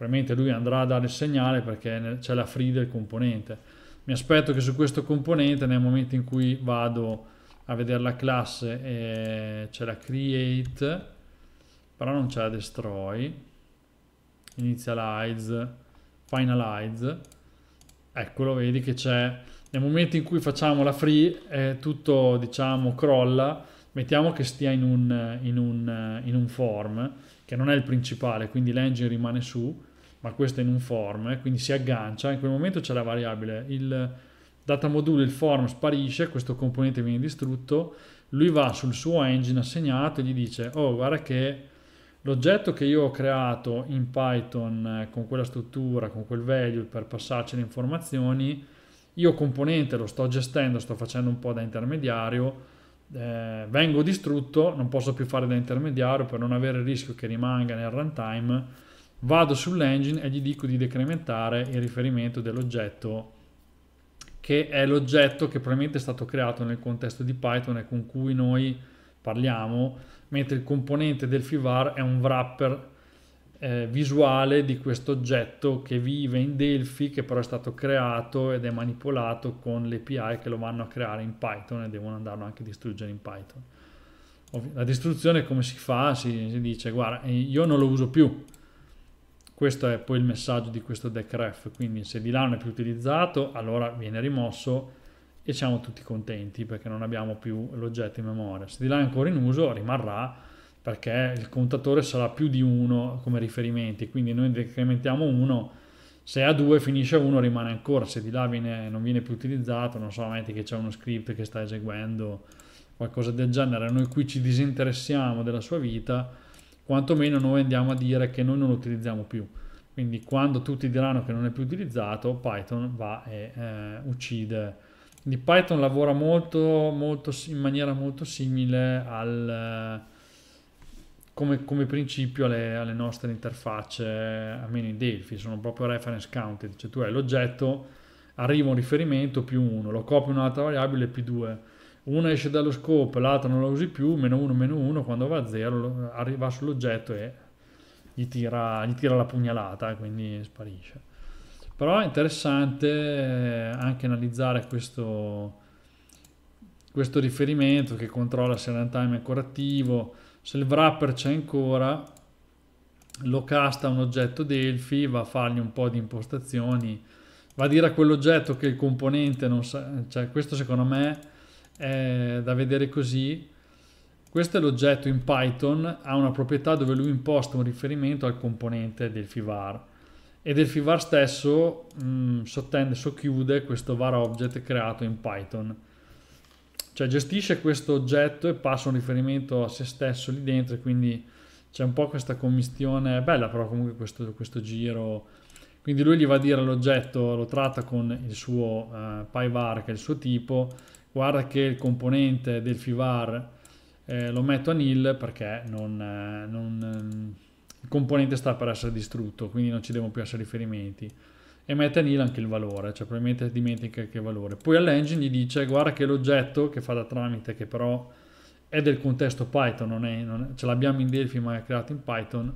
probabilmente lui andrà a dare il segnale perché c'è la free del componente. Mi aspetto che su questo componente nel momento in cui vado a vedere la classe eh, c'è la create, però non c'è la destroy, initialize, finalize, eccolo, vedi che c'è, nel momento in cui facciamo la free eh, tutto diciamo crolla, mettiamo che stia in un, in un, in un form, che non è il principale, quindi l'engine rimane su, ma questo è in un form, eh, quindi si aggancia, in quel momento c'è la variabile, il data module, il form sparisce, questo componente viene distrutto, lui va sul suo engine assegnato e gli dice, oh guarda che l'oggetto che io ho creato in Python eh, con quella struttura, con quel value per passarci le informazioni, io componente lo sto gestendo, sto facendo un po' da intermediario, eh, vengo distrutto, non posso più fare da intermediario per non avere il rischio che rimanga nel runtime, vado sull'engine e gli dico di decrementare il riferimento dell'oggetto che è l'oggetto che probabilmente è stato creato nel contesto di Python e con cui noi parliamo, mentre il componente del fivar è un wrapper eh, visuale di questo oggetto che vive in Delphi, che però è stato creato ed è manipolato con le API che lo vanno a creare in Python e devono andarlo anche a distruggere in Python. La distruzione come si fa? Si, si dice guarda, io non lo uso più, questo è poi il messaggio di questo decref, quindi se di là non è più utilizzato, allora viene rimosso e siamo tutti contenti perché non abbiamo più l'oggetto in memoria. Se di là è ancora in uso, rimarrà perché il contatore sarà più di uno come riferimenti, quindi noi decrementiamo uno, se a due finisce uno rimane ancora, se di là viene, non viene più utilizzato, non solamente che c'è uno script che sta eseguendo, qualcosa del genere, noi qui ci disinteressiamo della sua vita, quantomeno noi andiamo a dire che noi non lo utilizziamo più. Quindi quando tutti diranno che non è più utilizzato, Python va e eh, uccide. Quindi Python lavora molto, molto, in maniera molto simile al, eh, come, come, principio alle, alle, nostre interfacce, almeno in Delphi, sono proprio reference counted, cioè tu hai l'oggetto, arriva un riferimento più 1, lo copio un'altra variabile più 2 una esce dallo scope, l'altra non la usi più, meno 1, meno 1, quando va a 0 arriva sull'oggetto e gli tira, gli tira la pugnalata, quindi sparisce. Però è interessante eh, anche analizzare questo, questo riferimento che controlla se il runtime è ancora attivo, se il wrapper c'è ancora, lo casta un oggetto Delphi, va a fargli un po' di impostazioni, va a dire a quell'oggetto che il componente non sa, cioè questo secondo me è eh, da vedere così. Questo è l'oggetto in Python, ha una proprietà dove lui imposta un riferimento al componente del fivar e del fivar stesso mh, mm, sottende, socchiude questo var object creato in Python. Cioè gestisce questo oggetto e passa un riferimento a se stesso lì dentro, quindi c'è un po' questa commistione, bella però comunque questo, questo giro. Quindi lui gli va a dire all'oggetto, lo tratta con il suo eh, PyVar che è il suo tipo, guarda che il componente del fivar eh, lo metto a nil perché non, eh, non, ehm, il componente sta per essere distrutto, quindi non ci devono più essere riferimenti. E mette a nil anche il valore, cioè probabilmente dimentica che valore. Poi all'engine gli dice guarda che l'oggetto che fa da tramite, che però è del contesto Python, non è, non è, ce l'abbiamo in Delphi ma è creato in Python,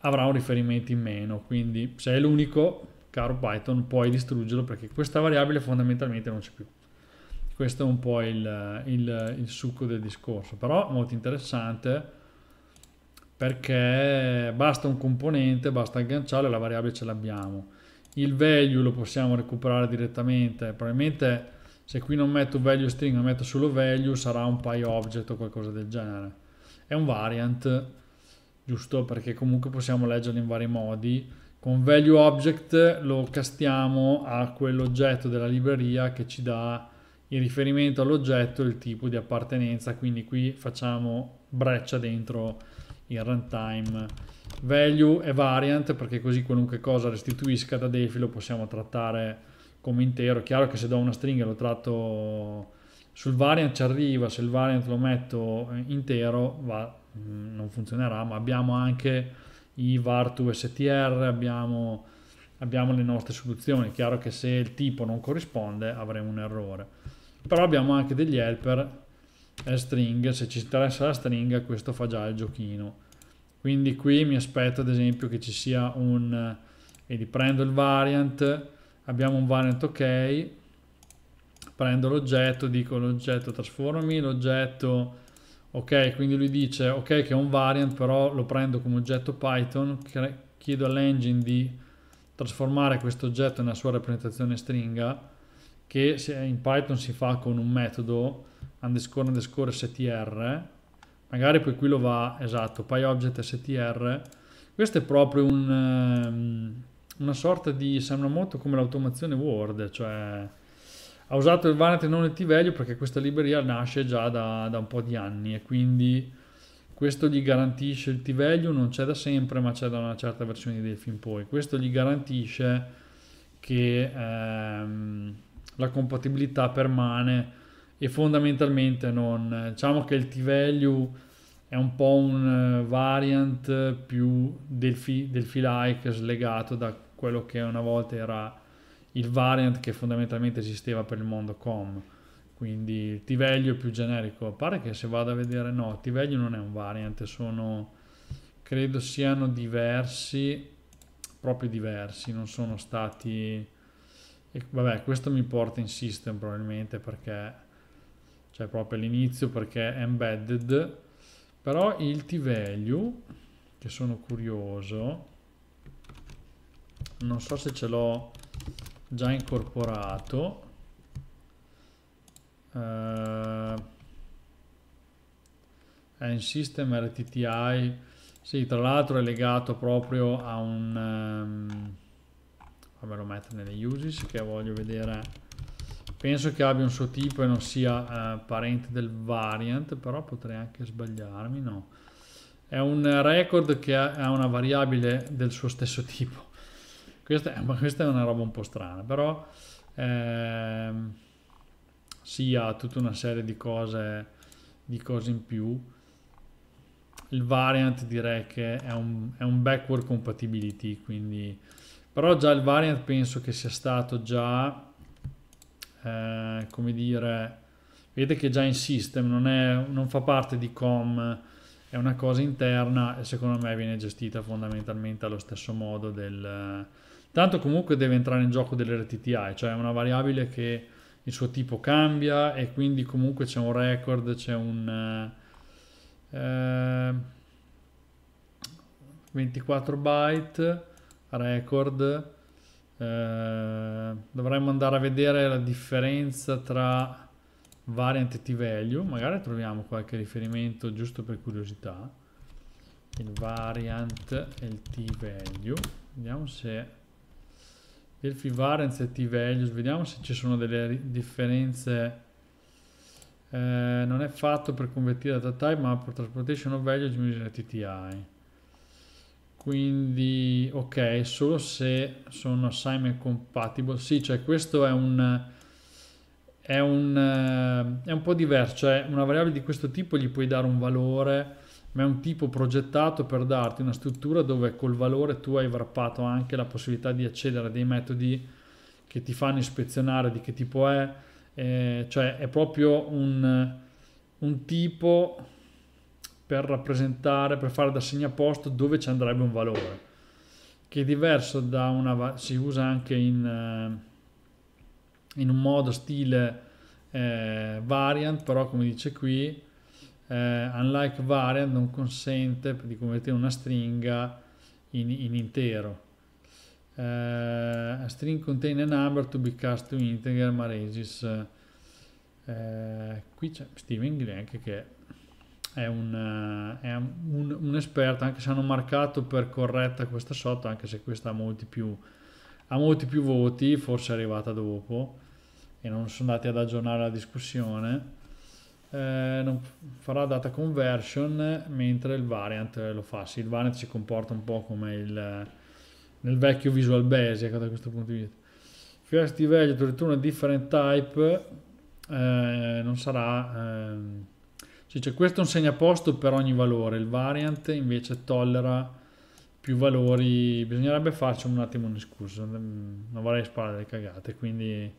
avrà un riferimento in meno. Quindi se è l'unico, caro Python, puoi distruggerlo perché questa variabile fondamentalmente non c'è più questo è un po' il, il, il succo del discorso però molto interessante perché basta un componente basta agganciarlo e la variabile ce l'abbiamo il value lo possiamo recuperare direttamente probabilmente se qui non metto value string ma metto solo value sarà un pie object o qualcosa del genere è un variant giusto perché comunque possiamo leggerlo in vari modi con value object lo castiamo a quell'oggetto della libreria che ci dà in riferimento all'oggetto il tipo di appartenenza, quindi qui facciamo breccia dentro il runtime. Value e variant perché così qualunque cosa restituisca da defi lo possiamo trattare come intero. chiaro che se do una stringa lo tratto sul variant ci arriva, se il variant lo metto intero va, mm, non funzionerà, ma abbiamo anche i var to str, abbiamo, abbiamo le nostre soluzioni. chiaro che se il tipo non corrisponde avremo un errore però abbiamo anche degli helper eh, string, se ci interessa la stringa questo fa già il giochino quindi qui mi aspetto ad esempio che ci sia un eh, quindi prendo il variant abbiamo un variant ok prendo l'oggetto dico l'oggetto trasformi l'oggetto ok quindi lui dice ok che è un variant però lo prendo come oggetto python chiedo all'engine di trasformare questo oggetto nella sua rappresentazione stringa che in Python si fa con un metodo underscore underscore str, magari poi qui lo va, esatto, PyObject str, questo è proprio un, ehm, una sorta di sembra molto come l'automazione Word, cioè ha usato il Vanate non il Tivelio perché questa libreria nasce già da, da, un po' di anni e quindi questo gli garantisce il T-Value, non c'è da sempre ma c'è da una certa versione di Delphi in poi, questo gli garantisce che ehm, la compatibilità permane e fondamentalmente non diciamo che il t-value è un po' un eh, variant più del, fi, del like slegato da quello che una volta era il variant che fondamentalmente esisteva per il mondo com quindi il T-value è più generico pare che se vado a vedere no T-value non è un variant sono credo siano diversi proprio diversi non sono stati e vabbè, questo mi porta in system probabilmente perché, cioè proprio all'inizio perché è embedded, però il t-value, che sono curioso, non so se ce l'ho già incorporato, eh, è in system RTTI, sì, tra l'altro è legato proprio a un... Um, vabbè mettere nelle uses che voglio vedere penso che abbia un suo tipo e non sia eh, parente del variant però potrei anche sbagliarmi no è un record che ha una variabile del suo stesso tipo questa è, questa è una roba un po' strana però ehm, si ha tutta una serie di cose di cose in più il variant direi che è un, è un backward compatibility quindi però già il variant penso che sia stato già eh, come dire vedete che già in system non, è, non fa parte di com è una cosa interna e secondo me viene gestita fondamentalmente allo stesso modo del tanto comunque deve entrare in gioco dell'RTTI cioè è una variabile che il suo tipo cambia e quindi comunque c'è un record c'è un eh, 24 byte record eh, dovremmo andare a vedere la differenza tra variant e t value magari troviamo qualche riferimento giusto per curiosità il variant e il t value vediamo se il variance e t values vediamo se ci sono delle differenze eh, non è fatto per convertire data type ma per transportation of values bisogna TTI quindi ok solo se sono assignment compatible sì cioè questo è un è un, è un po' diverso cioè una variabile di questo tipo gli puoi dare un valore ma è un tipo progettato per darti una struttura dove col valore tu hai varpato anche la possibilità di accedere a dei metodi che ti fanno ispezionare di che tipo è eh, cioè è proprio un, un tipo per rappresentare, per fare da segnaposto dove ci andrebbe un valore, che è diverso da una, si usa anche in, eh, in un modo stile eh, variant, però come dice qui, eh, unlike variant non consente di convertire una stringa in, in intero. Eh, a string contain a number to be cast to integer, ma regis. Eh, qui c'è Steven Glenk che è, un, eh, è un, un, esperto, anche se hanno marcato per corretta questa sotto, anche se questa ha molti più, ha molti più voti, forse è arrivata dopo e non sono andati ad aggiornare la discussione. Eh, non farà data conversion mentre il variant lo fa. Sì, il variant si comporta un po' come il, eh, nel vecchio Visual Basic ecco, da questo punto di vista. Flash di value to different type eh, non sarà. Eh, cioè, cioè questo è un segnaposto per ogni valore, il variant invece tollera più valori, bisognerebbe farci un attimo un'escurso, mm, non vorrei sparare delle cagate, quindi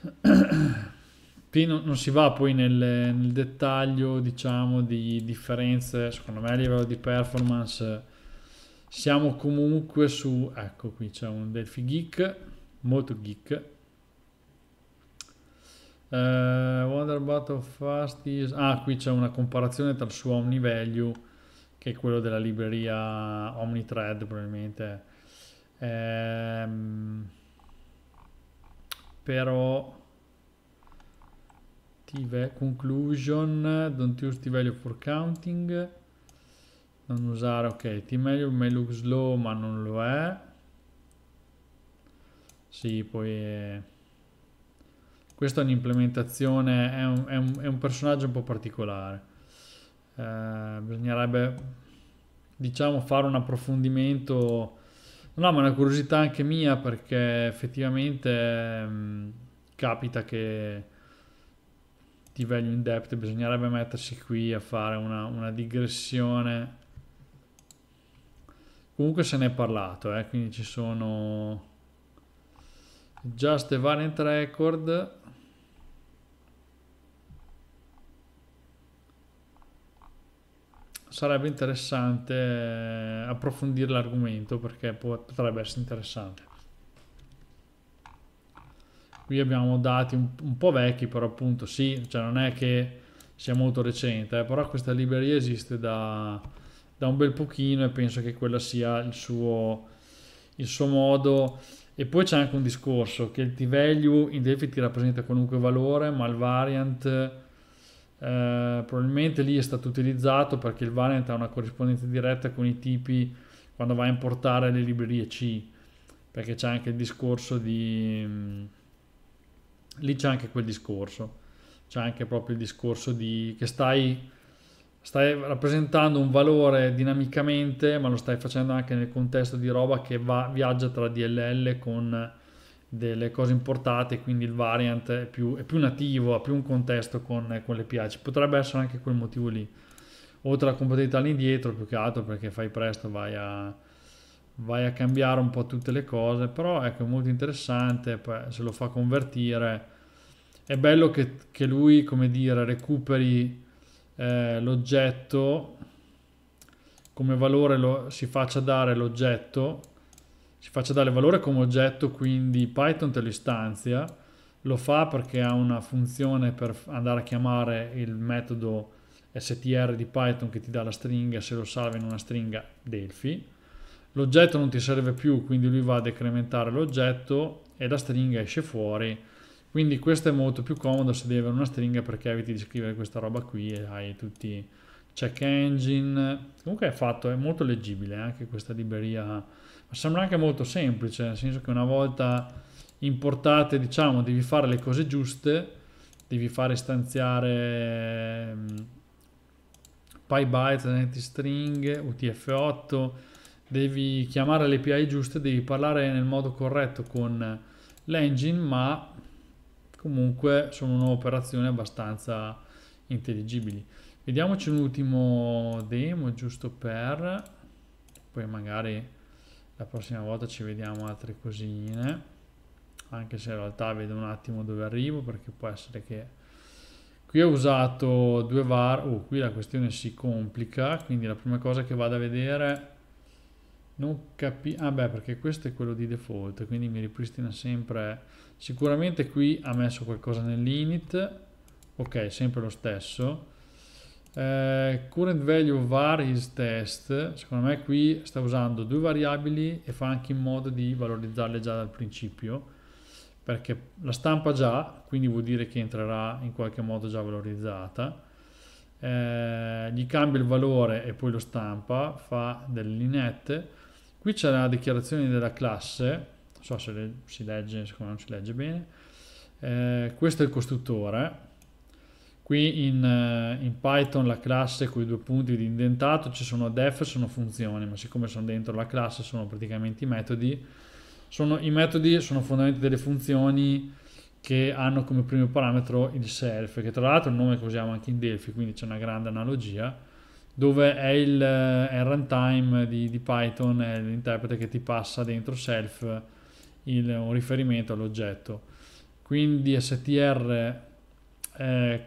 <clears throat> qui non, non, si va poi nel, nel dettaglio diciamo di differenze, secondo me a livello di performance siamo comunque su, ecco qui c'è un Delphi Geek, molto geek, Uh, Wonder Battle Fast is... Ah, qui c'è una comparazione tra il suo OmniValue, che è quello della libreria OmniThread, probabilmente. Ehm, però... Conclusion, don't use T-value for counting. Non usare, ok, T-value may look slow, ma non lo è. Sì, poi... È questa è un'implementazione, è un, è un, è un personaggio un po' particolare. Eh, bisognerebbe, diciamo, fare un approfondimento. No, ma è una curiosità anche mia perché effettivamente mh, mm, capita che di value in depth bisognerebbe mettersi qui a fare una, una digressione. Comunque se ne è parlato, eh, quindi ci sono just the variant record sarebbe interessante eh, approfondire l'argomento perché potrebbe essere interessante. Qui abbiamo dati un, un po' vecchi, però appunto sì, cioè non è che sia molto recente, eh, però questa libreria esiste da, da, un bel pochino e penso che quella sia il suo, il suo modo. E poi c'è anche un discorso che il t-value in DeFi rappresenta qualunque valore, ma il variant eh, probabilmente lì è stato utilizzato perché il Valent ha una corrispondenza diretta con i tipi quando va a importare le librerie C, perché c'è anche il discorso di... Mm, lì c'è anche quel discorso, c'è anche proprio il discorso di che stai stai rappresentando un valore dinamicamente, ma lo stai facendo anche nel contesto di roba che va, viaggia tra DLL con delle cose importate, quindi il variant è più, è più nativo, ha più un contesto con, con le piace. Potrebbe essere anche quel motivo lì. Oltre alla compatibilità all'indietro, più che altro perché fai presto, vai a, vai a cambiare un po' tutte le cose, però ecco, è molto interessante, se lo fa convertire. È bello che, che lui, come dire, recuperi eh, l'oggetto, come valore lo, si faccia dare l'oggetto ci faccia dare valore come oggetto, quindi Python te lo istanzia, lo fa perché ha una funzione per andare a chiamare il metodo str di Python che ti dà la stringa, se lo salva in una stringa Delphi. L'oggetto non ti serve più, quindi lui va a decrementare l'oggetto e la stringa esce fuori. Quindi questo è molto più comodo se devi avere una stringa perché eviti di scrivere questa roba qui e hai tutti check engine. Comunque è fatto, è molto leggibile eh, anche questa libreria ma sembra anche molto semplice, nel senso che una volta importate, diciamo, devi fare le cose giuste, devi fare istanziare mm, PyByte, NetString, UTF8, devi chiamare le API giuste, devi parlare nel modo corretto con l'engine, ma comunque sono operazioni abbastanza intelligibili. Vediamoci un ultimo demo giusto per, poi magari la prossima volta ci vediamo altre cosine anche se in realtà vedo un attimo dove arrivo perché può essere che qui ho usato due var oh qui la questione si complica quindi la prima cosa che vado a vedere non capi ah beh perché questo è quello di default quindi mi ripristina sempre sicuramente qui ha messo qualcosa nell'init ok sempre lo stesso eh, current value var is test, secondo me qui sta usando due variabili e fa anche in modo di valorizzarle già dal principio perché la stampa già, quindi vuol dire che entrerà in qualche modo già valorizzata. Eh, gli cambia il valore e poi lo stampa, fa delle linette. Qui c'è la dichiarazione della classe, non so se le, si legge, secondo me non si legge bene. Eh, questo è il costruttore, Qui in, eh, in Python la classe con i due punti di indentato ci sono def, e sono funzioni, ma siccome sono dentro la classe sono praticamente i metodi. Sono, I metodi sono fondamentalmente delle funzioni che hanno come primo parametro il self, che tra l'altro è un nome che usiamo anche in Delphi, quindi c'è una grande analogia, dove è il, eh, è il runtime di, di, Python, è l'interprete che ti passa dentro self il, un riferimento all'oggetto. Quindi str eh,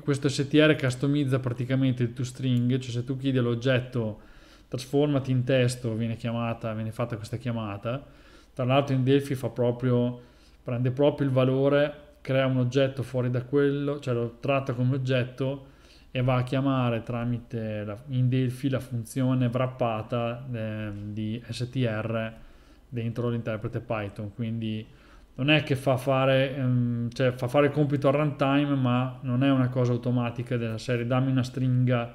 questo str customizza praticamente il toString, cioè se tu chiedi all'oggetto trasformati in testo viene chiamata, viene fatta questa chiamata, tra l'altro in Delphi fa proprio, prende proprio il valore, crea un oggetto fuori da quello, cioè lo tratta come oggetto e va a chiamare tramite la, in Delphi la funzione wrappata eh, di str dentro l'interprete Python, quindi non è che fa fare, ehm, cioè fa fare il compito al runtime, ma non è una cosa automatica della serie dammi una stringa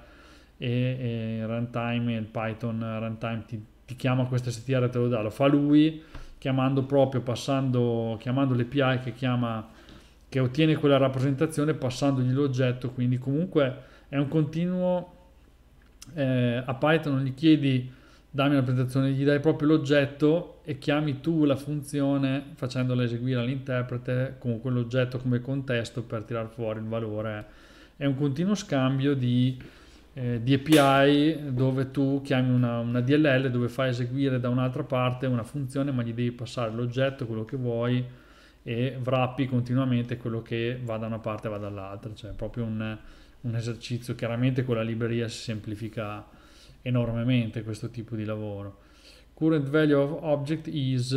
e, e runtime, il Python runtime ti, ti chiama questa STR e te lo dà, lo fa lui chiamando proprio, passando, chiamando l'API che chiama, che ottiene quella rappresentazione passandogli l'oggetto, quindi comunque è un continuo, eh, a Python gli chiedi dammi la presentazione, gli dai proprio l'oggetto e chiami tu la funzione facendola eseguire all'interprete con quell'oggetto come contesto per tirar fuori il valore. È un continuo scambio di, eh, di API dove tu chiami una, una, DLL dove fai eseguire da un'altra parte una funzione ma gli devi passare l'oggetto, quello che vuoi e wrappi continuamente quello che va da una parte e va dall'altra. Cioè è proprio un, un esercizio, chiaramente con la libreria si semplifica enormemente questo tipo di lavoro. Current value of object is,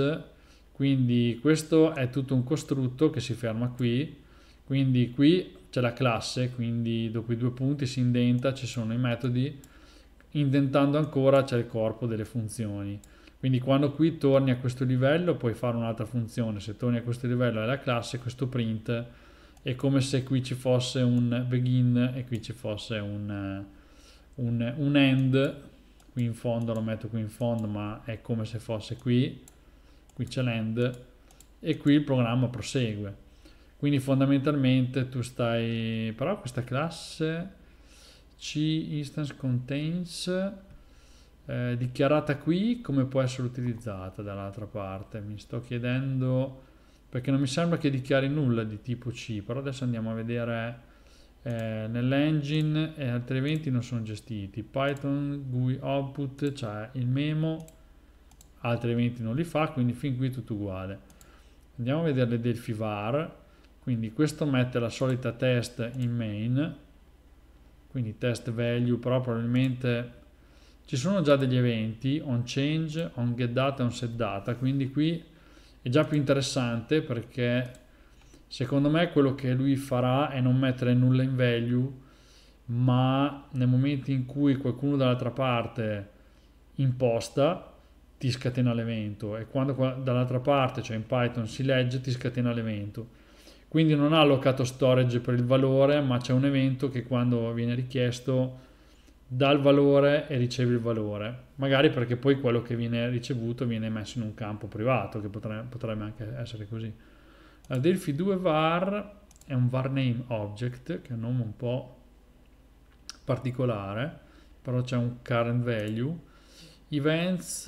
quindi questo è tutto un costrutto che si ferma qui, quindi qui c'è la classe, quindi dopo i due punti si indenta, ci sono i metodi, indentando ancora c'è il corpo delle funzioni. Quindi quando qui torni a questo livello puoi fare un'altra funzione, se torni a questo livello è la classe, questo print è come se qui ci fosse un begin e qui ci fosse un, eh, un, un end, qui in fondo lo metto qui in fondo ma è come se fosse qui, qui c'è l'end e qui il programma prosegue. Quindi fondamentalmente tu stai, però questa classe C instance contains eh, dichiarata qui come può essere utilizzata dall'altra parte? Mi sto chiedendo perché non mi sembra che dichiari nulla di tipo C, però adesso andiamo a vedere eh, nell'engine e eh, altri eventi non sono gestiti python GUI output cioè il memo altri eventi non li fa quindi fin qui tutto uguale andiamo a vedere le delphi var quindi questo mette la solita test in main quindi test value però probabilmente ci sono già degli eventi on change on get data on set data quindi qui è già più interessante perché Secondo me quello che lui farà è non mettere nulla in value, ma nel momento in cui qualcuno dall'altra parte imposta, ti scatena l'evento e quando dall'altra parte, cioè in Python, si legge, ti scatena l'evento. Quindi non ha allocato storage per il valore, ma c'è un evento che quando viene richiesto dà il valore e riceve il valore, magari perché poi quello che viene ricevuto viene messo in un campo privato, che potrebbe, anche essere così. La Delphi 2 var è un var name object, che è un nome un po' particolare, però c'è un current value. Events,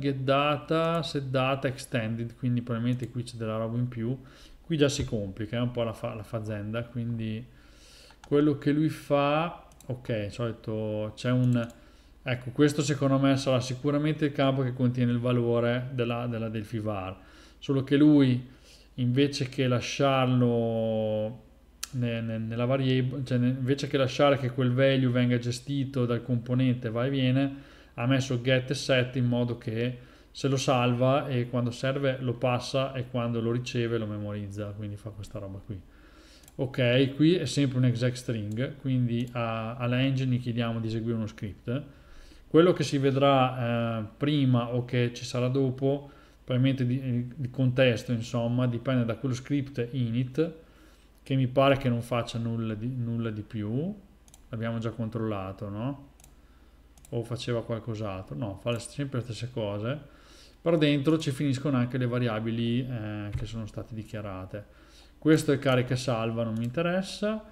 get data, set data, extended, quindi probabilmente qui c'è della roba in più. Qui già si complica, è un po' la, fa la fazenda, quindi quello che lui fa, ok, solito c'è un... Ecco, questo secondo me sarà sicuramente il campo che contiene il valore della, della Delphi var, solo che lui invece che lasciarlo nella variabile, cioè invece che lasciare che quel value venga gestito dal componente va e viene, ha messo get e set in modo che se lo salva e quando serve lo passa e quando lo riceve lo memorizza, quindi fa questa roba qui. Ok, qui è sempre un exec string, quindi a, all'engine gli chiediamo di eseguire uno script. Quello che si vedrà eh, prima o che ci sarà dopo probabilmente di, eh, di, contesto, insomma, dipende da quello script init, che mi pare che non faccia nulla di, nulla di più, l'abbiamo già controllato, no? O faceva qualcos'altro, no, fa sempre le stesse cose, però dentro ci finiscono anche le variabili eh, che sono state dichiarate. Questo è carica e salva, non mi interessa.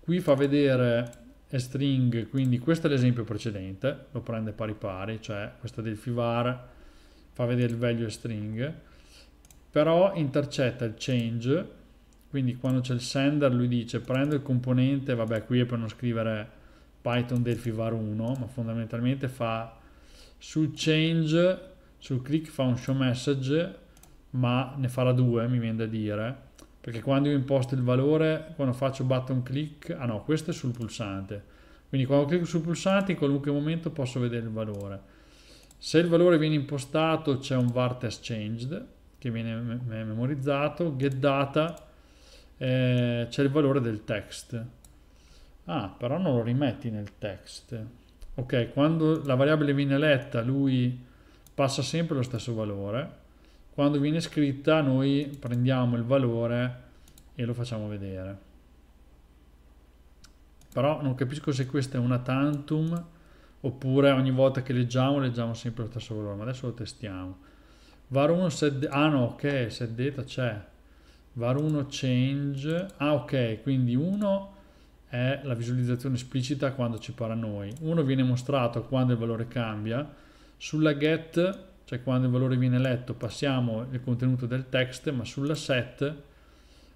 Qui fa vedere e string, quindi questo è l'esempio precedente, lo prende pari pari, cioè questa del fivar fa vedere il value string, però intercetta il change, quindi quando c'è il sender lui dice prendo il componente, vabbè qui è per non scrivere Python Delphi var 1, ma fondamentalmente fa sul change, sul click fa un show message, ma ne farà due, mi viene da dire, perché quando io imposto il valore, quando faccio button click, ah no, questo è sul pulsante, quindi quando clicco sul pulsante in qualunque momento posso vedere il valore se il valore viene impostato c'è un var test changed che viene memorizzato, getData eh, c'è il valore del text. Ah, però non lo rimetti nel text. Ok, quando la variabile viene letta lui passa sempre lo stesso valore. Quando viene scritta noi prendiamo il valore e lo facciamo vedere. Però non capisco se questa è una tantum oppure ogni volta che leggiamo leggiamo sempre lo stesso valore ma adesso lo testiamo var 1 set ah no ok set data c'è var 1 change ah ok quindi 1 è la visualizzazione esplicita quando ci pare noi 1 viene mostrato quando il valore cambia sulla get cioè quando il valore viene letto passiamo il contenuto del text ma sulla set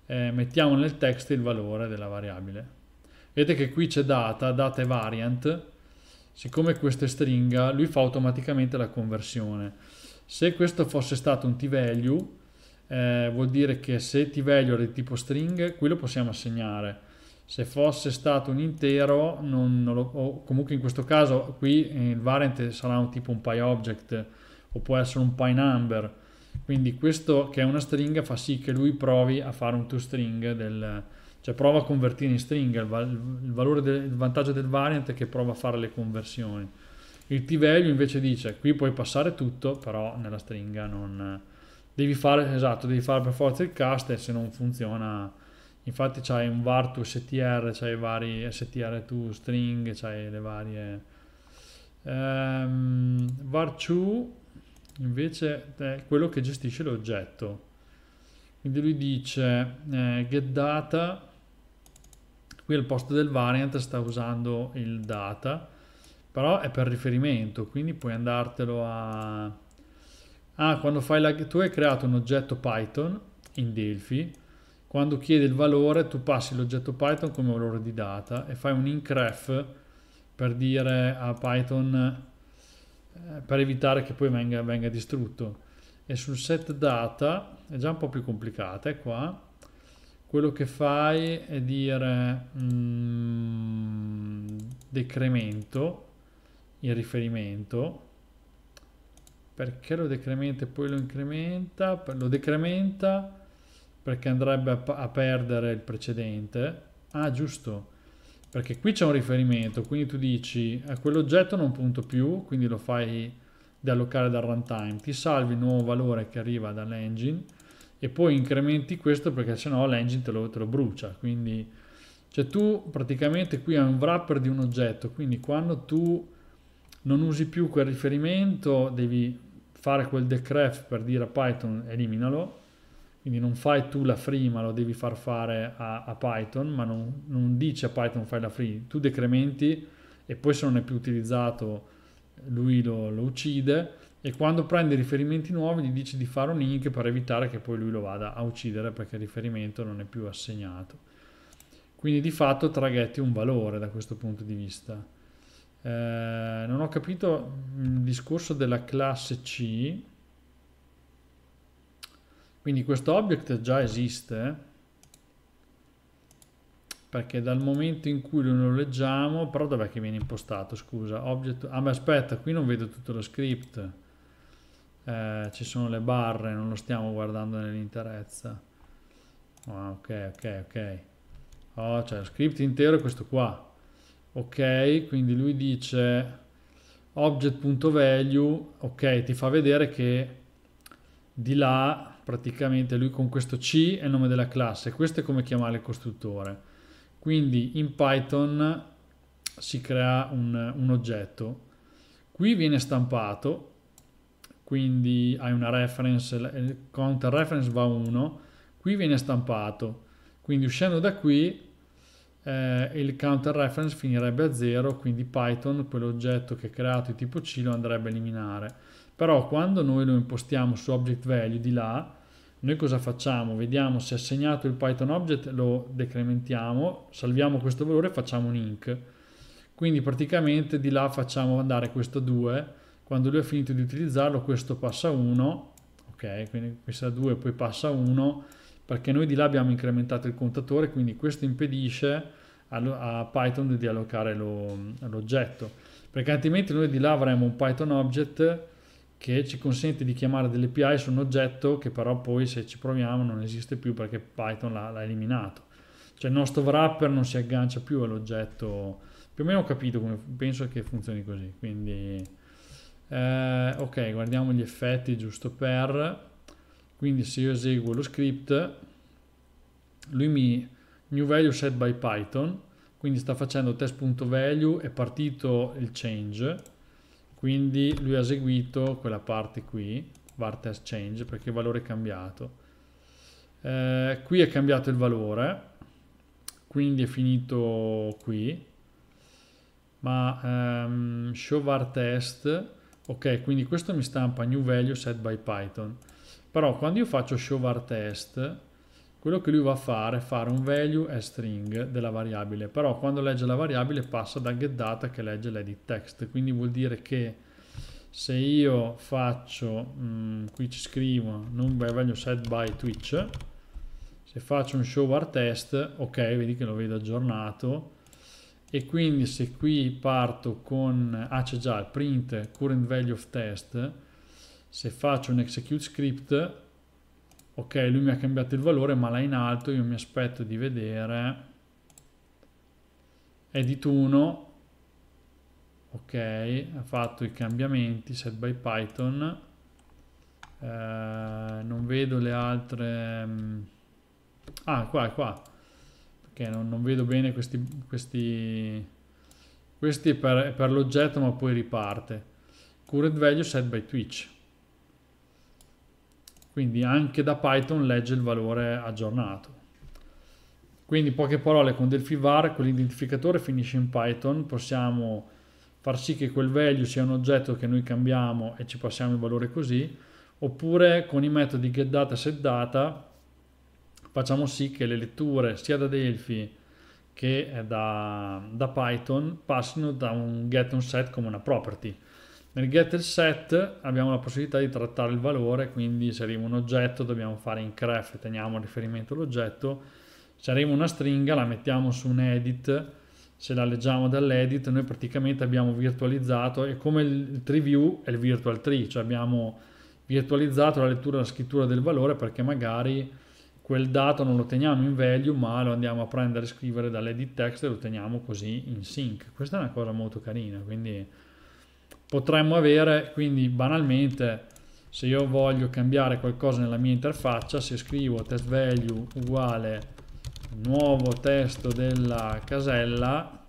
eh, mettiamo nel text il valore della variabile vedete che qui c'è data data e variant siccome questa è stringa, lui fa automaticamente la conversione. Se questo fosse stato un t-value, eh, vuol dire che se t-value era di tipo string, qui lo possiamo assegnare. Se fosse stato un intero, non, non lo, comunque in questo caso qui il variant sarà un tipo un PyObject o può essere un PyNumber. Quindi questo che è una stringa fa sì che lui provi a fare un toString del, cioè prova a convertire in stringa, il, valore del, il vantaggio del variant è che prova a fare le conversioni. Il t-value invece dice qui puoi passare tutto, però nella stringa non devi fare, esatto, devi fare per forza il cast e se non funziona, infatti c'hai un var to str, c'hai i vari str to string, c'hai le varie... Ehm, var to invece è quello che gestisce l'oggetto. Quindi lui dice eh, get data qui al posto del variant sta usando il data però è per riferimento quindi puoi andartelo a ah quando fai la tu hai creato un oggetto python in delphi quando chiede il valore tu passi l'oggetto python come valore di data e fai un incref per dire a python eh, per evitare che poi venga, venga distrutto e sul set data è già un po' più complicata è qua quello che fai è dire mm, decremento il riferimento perché lo decrementa e poi lo incrementa lo decrementa perché andrebbe a, a perdere il precedente ah giusto perché qui c'è un riferimento quindi tu dici a eh, quell'oggetto non punto più quindi lo fai da allocare dal runtime ti salvi il nuovo valore che arriva dall'engine e poi incrementi questo perché sennò l'engine te lo, te lo brucia. Quindi cioè tu praticamente qui hai un wrapper di un oggetto, quindi quando tu non usi più quel riferimento devi fare quel decref per dire a Python eliminalo, quindi non fai tu la free ma lo devi far fare a, a Python, ma non, non dici a Python fai la free, tu decrementi e poi se non è più utilizzato lui lo, lo uccide e quando prende riferimenti nuovi gli dice di fare un ink per evitare che poi lui lo vada a uccidere perché il riferimento non è più assegnato. Quindi di fatto traghetti un valore da questo punto di vista. Eh, non ho capito mm, il discorso della classe C, quindi questo object già esiste perché dal momento in cui lo leggiamo, però dov'è che viene impostato, scusa, object, ah ma aspetta, qui non vedo tutto lo script, eh, ci sono le barre, non lo stiamo guardando nell'interezza. Ah, ok, ok, ok. Oh, cioè, lo script intero è questo qua. Ok, quindi lui dice object.value, ok, ti fa vedere che di là praticamente lui con questo C è il nome della classe, questo è come chiamare il costruttore. Quindi in Python si crea un, un oggetto, qui viene stampato quindi hai una reference, il counter reference va 1, qui viene stampato, quindi uscendo da qui eh, il counter reference finirebbe a 0, quindi Python quell'oggetto che è creato di tipo C lo andrebbe a eliminare. Però quando noi lo impostiamo su object value di là, noi cosa facciamo? Vediamo se è assegnato il Python object, lo decrementiamo, salviamo questo valore e facciamo un ink. Quindi praticamente di là facciamo andare questo 2 quando lui ha finito di utilizzarlo questo passa 1 ok quindi questa 2 poi passa 1 perché noi di là abbiamo incrementato il contatore quindi questo impedisce a Python di allocare l'oggetto perché altrimenti noi di là avremo un Python object che ci consente di chiamare delle API su un oggetto che però poi se ci proviamo non esiste più perché Python l'ha eliminato cioè il nostro wrapper non si aggancia più all'oggetto più o meno ho capito come penso che funzioni così quindi eh, ok guardiamo gli effetti giusto per quindi se io eseguo lo script lui mi new value set by python quindi sta facendo test.value è partito il change quindi lui ha eseguito quella parte qui var test change perché il valore è cambiato eh, qui è cambiato il valore quindi è finito qui ma ehm, show var test ok quindi questo mi stampa new value set by python però quando io faccio show var test quello che lui va a fare è fare un value e string della variabile però quando legge la variabile passa da getData che legge l'edit text quindi vuol dire che se io faccio mh, mm, qui ci scrivo non value set by twitch se faccio un show var test ok vedi che lo vedo aggiornato e quindi se qui parto con, ah c'è già il print current value of test, se faccio un execute script, ok lui mi ha cambiato il valore ma là in alto io mi aspetto di vedere edit 1, ok ha fatto i cambiamenti set by python, eh, non vedo le altre, mm, ah qua qua, che non, non vedo bene questi, questi, questi per, per l'oggetto ma poi riparte current value set by twitch quindi anche da python legge il valore aggiornato quindi in poche parole con delphivar con quell'identificatore finisce in python possiamo far sì che quel value sia un oggetto che noi cambiamo e ci passiamo il valore così oppure con i metodi getData e setData facciamo sì che le letture sia da Delphi che eh, da, da Python passino da un get un set come una property. Nel get set abbiamo la possibilità di trattare il valore, quindi se inseriamo un oggetto, dobbiamo fare in cref, teniamo a riferimento l'oggetto, inseriamo una stringa, la mettiamo su un edit, se la leggiamo dall'edit noi praticamente abbiamo virtualizzato, è come il tree view e il virtual tree, cioè abbiamo virtualizzato la lettura e la scrittura del valore perché magari quel dato non lo teniamo in value ma lo andiamo a prendere e scrivere dall'edit text e lo teniamo così in sync questa è una cosa molto carina quindi potremmo avere quindi banalmente se io voglio cambiare qualcosa nella mia interfaccia se scrivo test value uguale nuovo testo della casella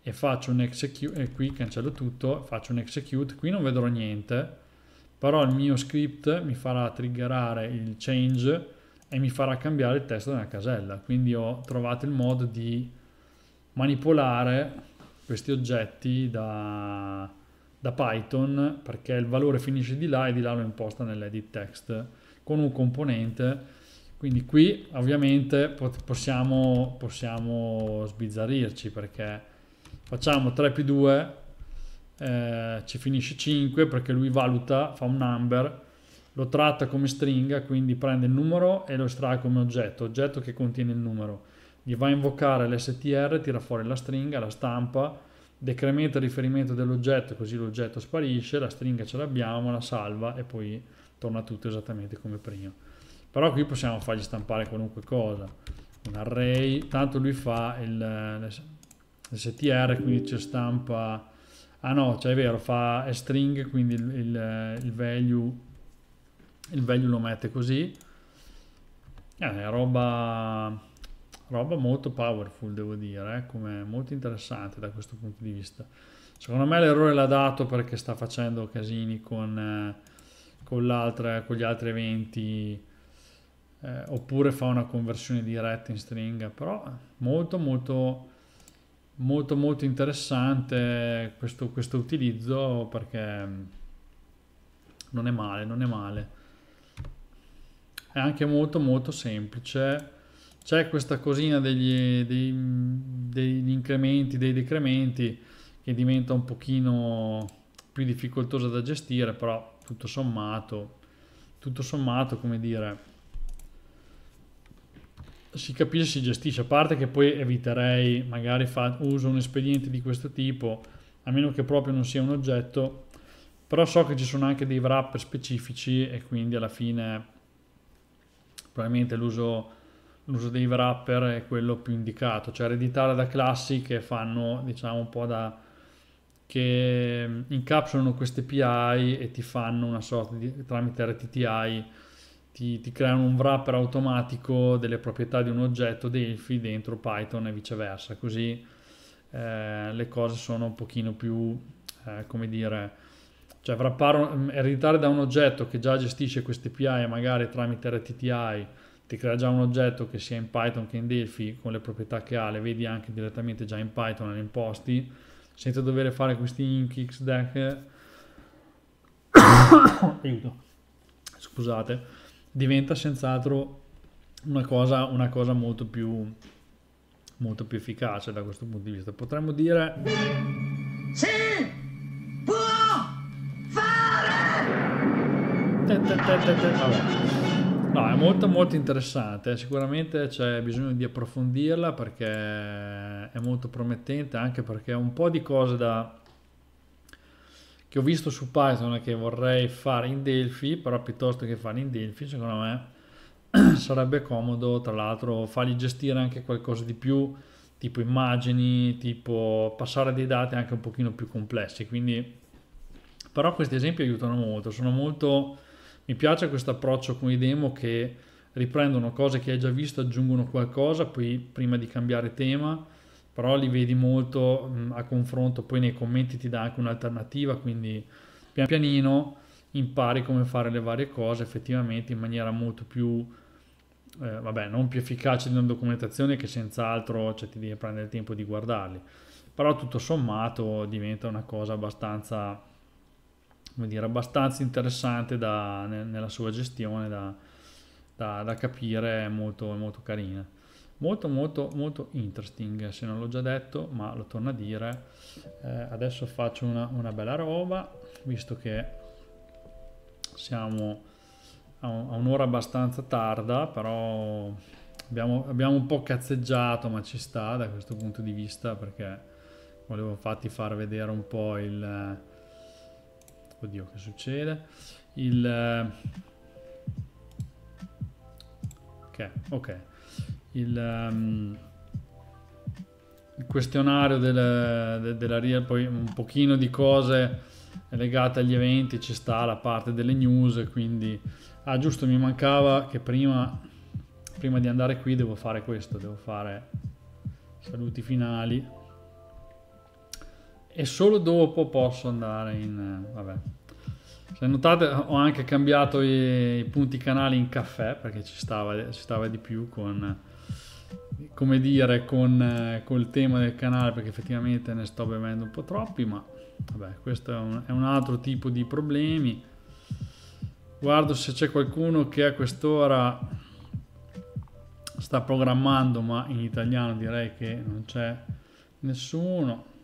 e faccio un execute e qui cancello tutto faccio un execute qui non vedrò niente però il mio script mi farà triggerare il change e mi farà cambiare il testo della casella. Quindi ho trovato il modo di manipolare questi oggetti da, da Python perché il valore finisce di là e di là lo imposta nell'edit text con un componente. Quindi qui ovviamente possiamo, possiamo sbizzarrirci perché facciamo 3 più 2 eh, ci finisce 5 perché lui valuta, fa un number lo tratta come stringa, quindi prende il numero e lo estrae come oggetto, oggetto che contiene il numero. Gli va a invocare l'str, tira fuori la stringa, la stampa, decrementa il riferimento dell'oggetto, così l'oggetto sparisce, la stringa ce l'abbiamo, la salva e poi torna tutto esattamente come prima. Però qui possiamo fargli stampare qualunque cosa, un array, tanto lui fa il, l'str, quindi ci stampa... Ah no, cioè è vero, fa string, quindi il, il, il value il value lo mette così eh, è roba, roba molto powerful devo dire eh, come molto interessante da questo punto di vista secondo me l'errore l'ha dato perché sta facendo casini con, eh, con, con gli altri eventi eh, oppure fa una conversione diretta in stringa però molto molto molto molto interessante questo, questo utilizzo perché non è male non è male è anche molto molto semplice c'è questa cosina degli, dei, degli incrementi dei decrementi che diventa un pochino più difficoltosa da gestire però tutto sommato tutto sommato come dire si capisce si gestisce a parte che poi eviterei magari fa, uso un espediente di questo tipo a meno che proprio non sia un oggetto però so che ci sono anche dei wrapper specifici e quindi alla fine probabilmente l'uso, l'uso dei wrapper è quello più indicato, cioè ereditare da classi che fanno diciamo un po' da che incapsulano queste PI e ti fanno una sorta di tramite RTTI ti, ti creano un wrapper automatico delle proprietà di un oggetto Delphi dentro Python e viceversa così eh, le cose sono un pochino più eh, come dire cioè wrappare, mm, ereditare da un oggetto che già gestisce queste API magari tramite RTTI, ti crea già un oggetto che sia in Python che in Delphi con le proprietà che ha, le vedi anche direttamente già in Python nei imposti senza dover fare questi ink xdeck. <coughs> Aiuto. Scusate, diventa senz'altro una cosa, una cosa molto, più, molto più efficace da questo punto di vista. Potremmo dire Sì! No, è molto molto interessante, sicuramente c'è bisogno di approfondirla perché è molto promettente, anche perché un po' di cose da, che ho visto su Python e che vorrei fare in Delphi, però piuttosto che fare in Delphi, secondo me <clears throat> sarebbe comodo, tra l'altro, fargli gestire anche qualcosa di più, tipo immagini, tipo passare dei dati anche un pochino più complessi, quindi però questi esempi aiutano molto, sono molto mi piace questo approccio con i demo che riprendono cose che hai già visto, aggiungono qualcosa, poi prima di cambiare tema, però li vedi molto mm, a confronto, poi nei commenti ti dà anche un'alternativa, quindi pian pianino impari come fare le varie cose effettivamente in maniera molto più, eh, vabbè, non più efficace di una documentazione che senz'altro cioè, ti devi prendere il tempo di guardarli, però tutto sommato diventa una cosa abbastanza come dire, abbastanza interessante da, nella sua gestione da, da, da capire, è molto, molto carina. Molto molto molto interesting, se non l'ho già detto, ma lo torno a dire. Eh, adesso faccio una, una, bella roba, visto che siamo a, un'ora abbastanza tarda, però abbiamo, abbiamo un po' cazzeggiato, ma ci sta da questo punto di vista, perché volevo infatti far vedere un po' il Oddio, che succede? Il... Eh, ok, ok. Il, um, il questionario del, de, della RIA, poi un pochino di cose legate agli eventi, ci sta la parte delle news, quindi... Ah, giusto, mi mancava che prima, prima di andare qui devo fare questo, devo fare saluti finali e solo dopo posso andare in... Eh, vabbè. Se notate ho anche cambiato i, i punti canali in caffè perché ci stava, ci stava di più con, come dire, con, eh, col tema del canale perché effettivamente ne sto bevendo un po' troppi, ma vabbè, questo è un, è un altro tipo di problemi. Guardo se c'è qualcuno che a quest'ora sta programmando, ma in italiano direi che non c'è nessuno.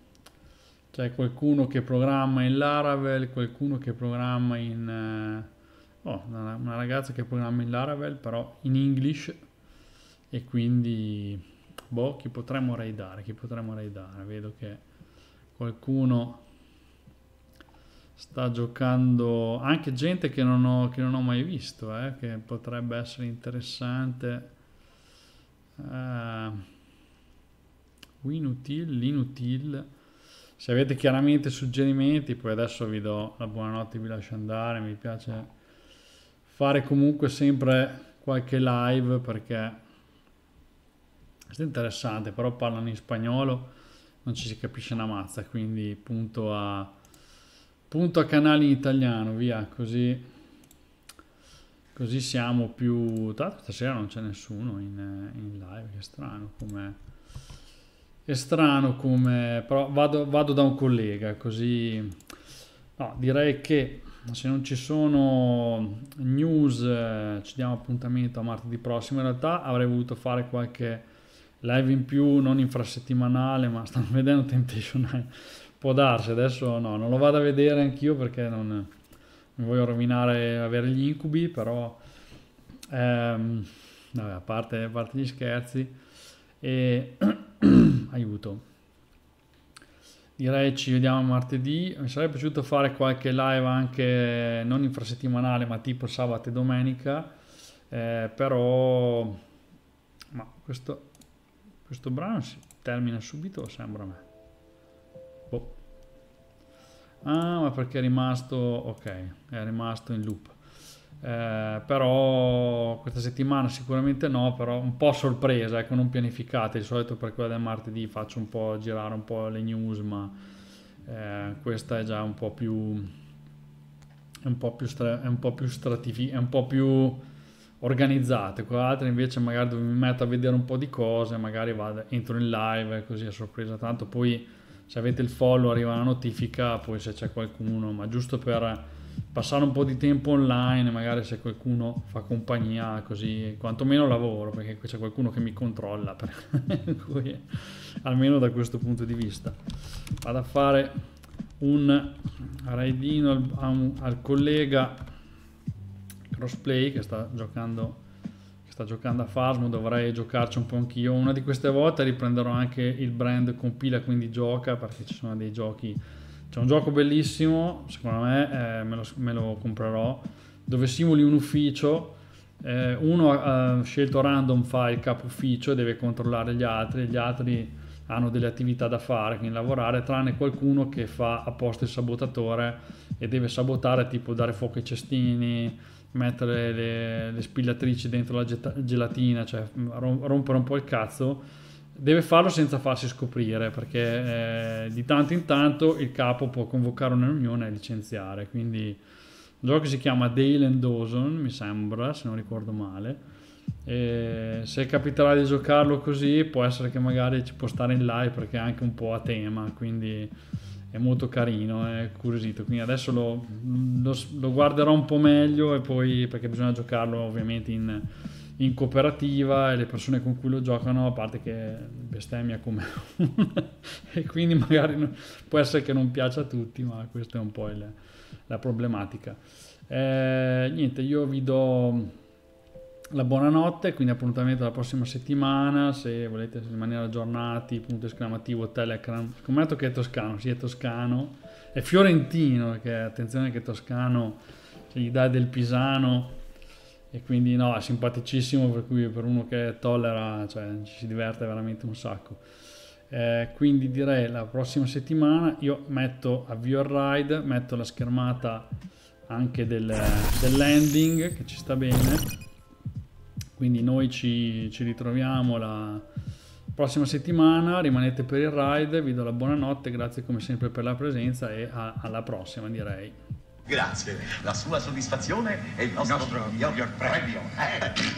C'è qualcuno che programma in Laravel, qualcuno che programma in... Eh, oh, una, una ragazza che programma in Laravel, però in English. E quindi, boh, chi potremmo raidare? Chi potremmo raidare? Vedo che qualcuno sta giocando anche gente che non ho, che non ho mai visto, eh, che potrebbe essere interessante. Uh, Winutil, Linutil se avete chiaramente suggerimenti, poi adesso vi do la buonanotte, vi lascio andare, mi piace fare comunque sempre qualche live perché è interessante, però parlano in spagnolo, non ci si capisce una mazza, quindi punto a, punto a canali in italiano, via, così, così siamo più... Tanto stasera non c'è nessuno in, in live, che strano come è strano come... però vado, vado da un collega così... No, direi che se non ci sono news eh, ci diamo appuntamento a martedì prossimo. In realtà avrei voluto fare qualche live in più, non infrasettimanale, ma stanno <laughs> vedendo Temptation Può darsi, adesso no, non lo vado a vedere anch'io perché non, non voglio rovinare, avere gli incubi, però... Ehm, vabbè, a parte, a parte gli scherzi. E... <clears throat> aiuto. Direi ci vediamo martedì. Mi sarebbe piaciuto fare qualche live anche non infrasettimanale, ma tipo sabato e domenica. Eh, però ma questo, questo brano si termina subito, sembra a me. Boh. Ah, ma perché è rimasto ok, è rimasto in loop eh, però questa settimana sicuramente no, però un po' sorpresa, ecco, non pianificate, di solito per quella del martedì faccio un po' girare un po' le news, ma eh, questa è già un po' più, un po' più, stra, è un po' più stratificata, un po' più organizzate, quell'altra invece magari dove mi metto a vedere un po' di cose, magari vado, entro in live così a sorpresa, tanto poi se avete il follow arriva la notifica, poi se c'è qualcuno, ma giusto per passare un po' di tempo online, magari se qualcuno fa compagnia, così quantomeno lavoro, perché c'è qualcuno che mi controlla, <laughs> cui, almeno da questo punto di vista. Vado a fare un raidino al, al, collega crossplay che sta giocando che sta giocando a Fasmo dovrei giocarci un po' anch'io una di queste volte riprenderò anche il brand compila quindi gioca perché ci sono dei giochi c'è un gioco bellissimo, secondo me, eh, me, lo, me, lo, comprerò, dove simuli un ufficio. Eh, uno ha scelto random fa il capo ufficio e deve controllare gli altri, gli altri hanno delle attività da fare, quindi lavorare, tranne qualcuno che fa apposta il sabotatore e deve sabotare, tipo dare fuoco ai cestini, mettere le, le spigliatrici dentro la gelatina, cioè mm, rompere un po' il cazzo deve farlo senza farsi scoprire perché eh, di tanto in tanto il capo può convocare una riunione e licenziare quindi un gioco che si chiama Dale and Dawson mi sembra se non ricordo male e se capiterà di giocarlo così può essere che magari ci può stare in live perché è anche un po' a tema quindi è molto carino è curiosito quindi adesso lo, lo, lo guarderò un po' meglio e poi perché bisogna giocarlo ovviamente in in cooperativa e le persone con cui lo giocano, a parte che bestemmia come <laughs> e quindi magari non, può essere che non piaccia a tutti, ma questa è un po' il, la problematica. Eh, niente, io vi do la buonanotte, quindi appuntamento la prossima settimana, se volete rimanere aggiornati, punto esclamativo, Telegram, scommetto che è toscano, sì è toscano, è fiorentino, perché attenzione che è toscano, se gli dai del pisano e quindi no, è simpaticissimo per cui per uno che tollera, cioè ci si diverte veramente un sacco. Eh, quindi direi la prossima settimana io metto avvio al ride, metto la schermata anche del, del landing che ci sta bene. Quindi noi ci, ci ritroviamo la prossima settimana, rimanete per il ride, vi do la buonanotte, grazie come sempre per la presenza e a, alla prossima direi. Grazie, la sua soddisfazione è il nostro, nostro miglior premio. Eh.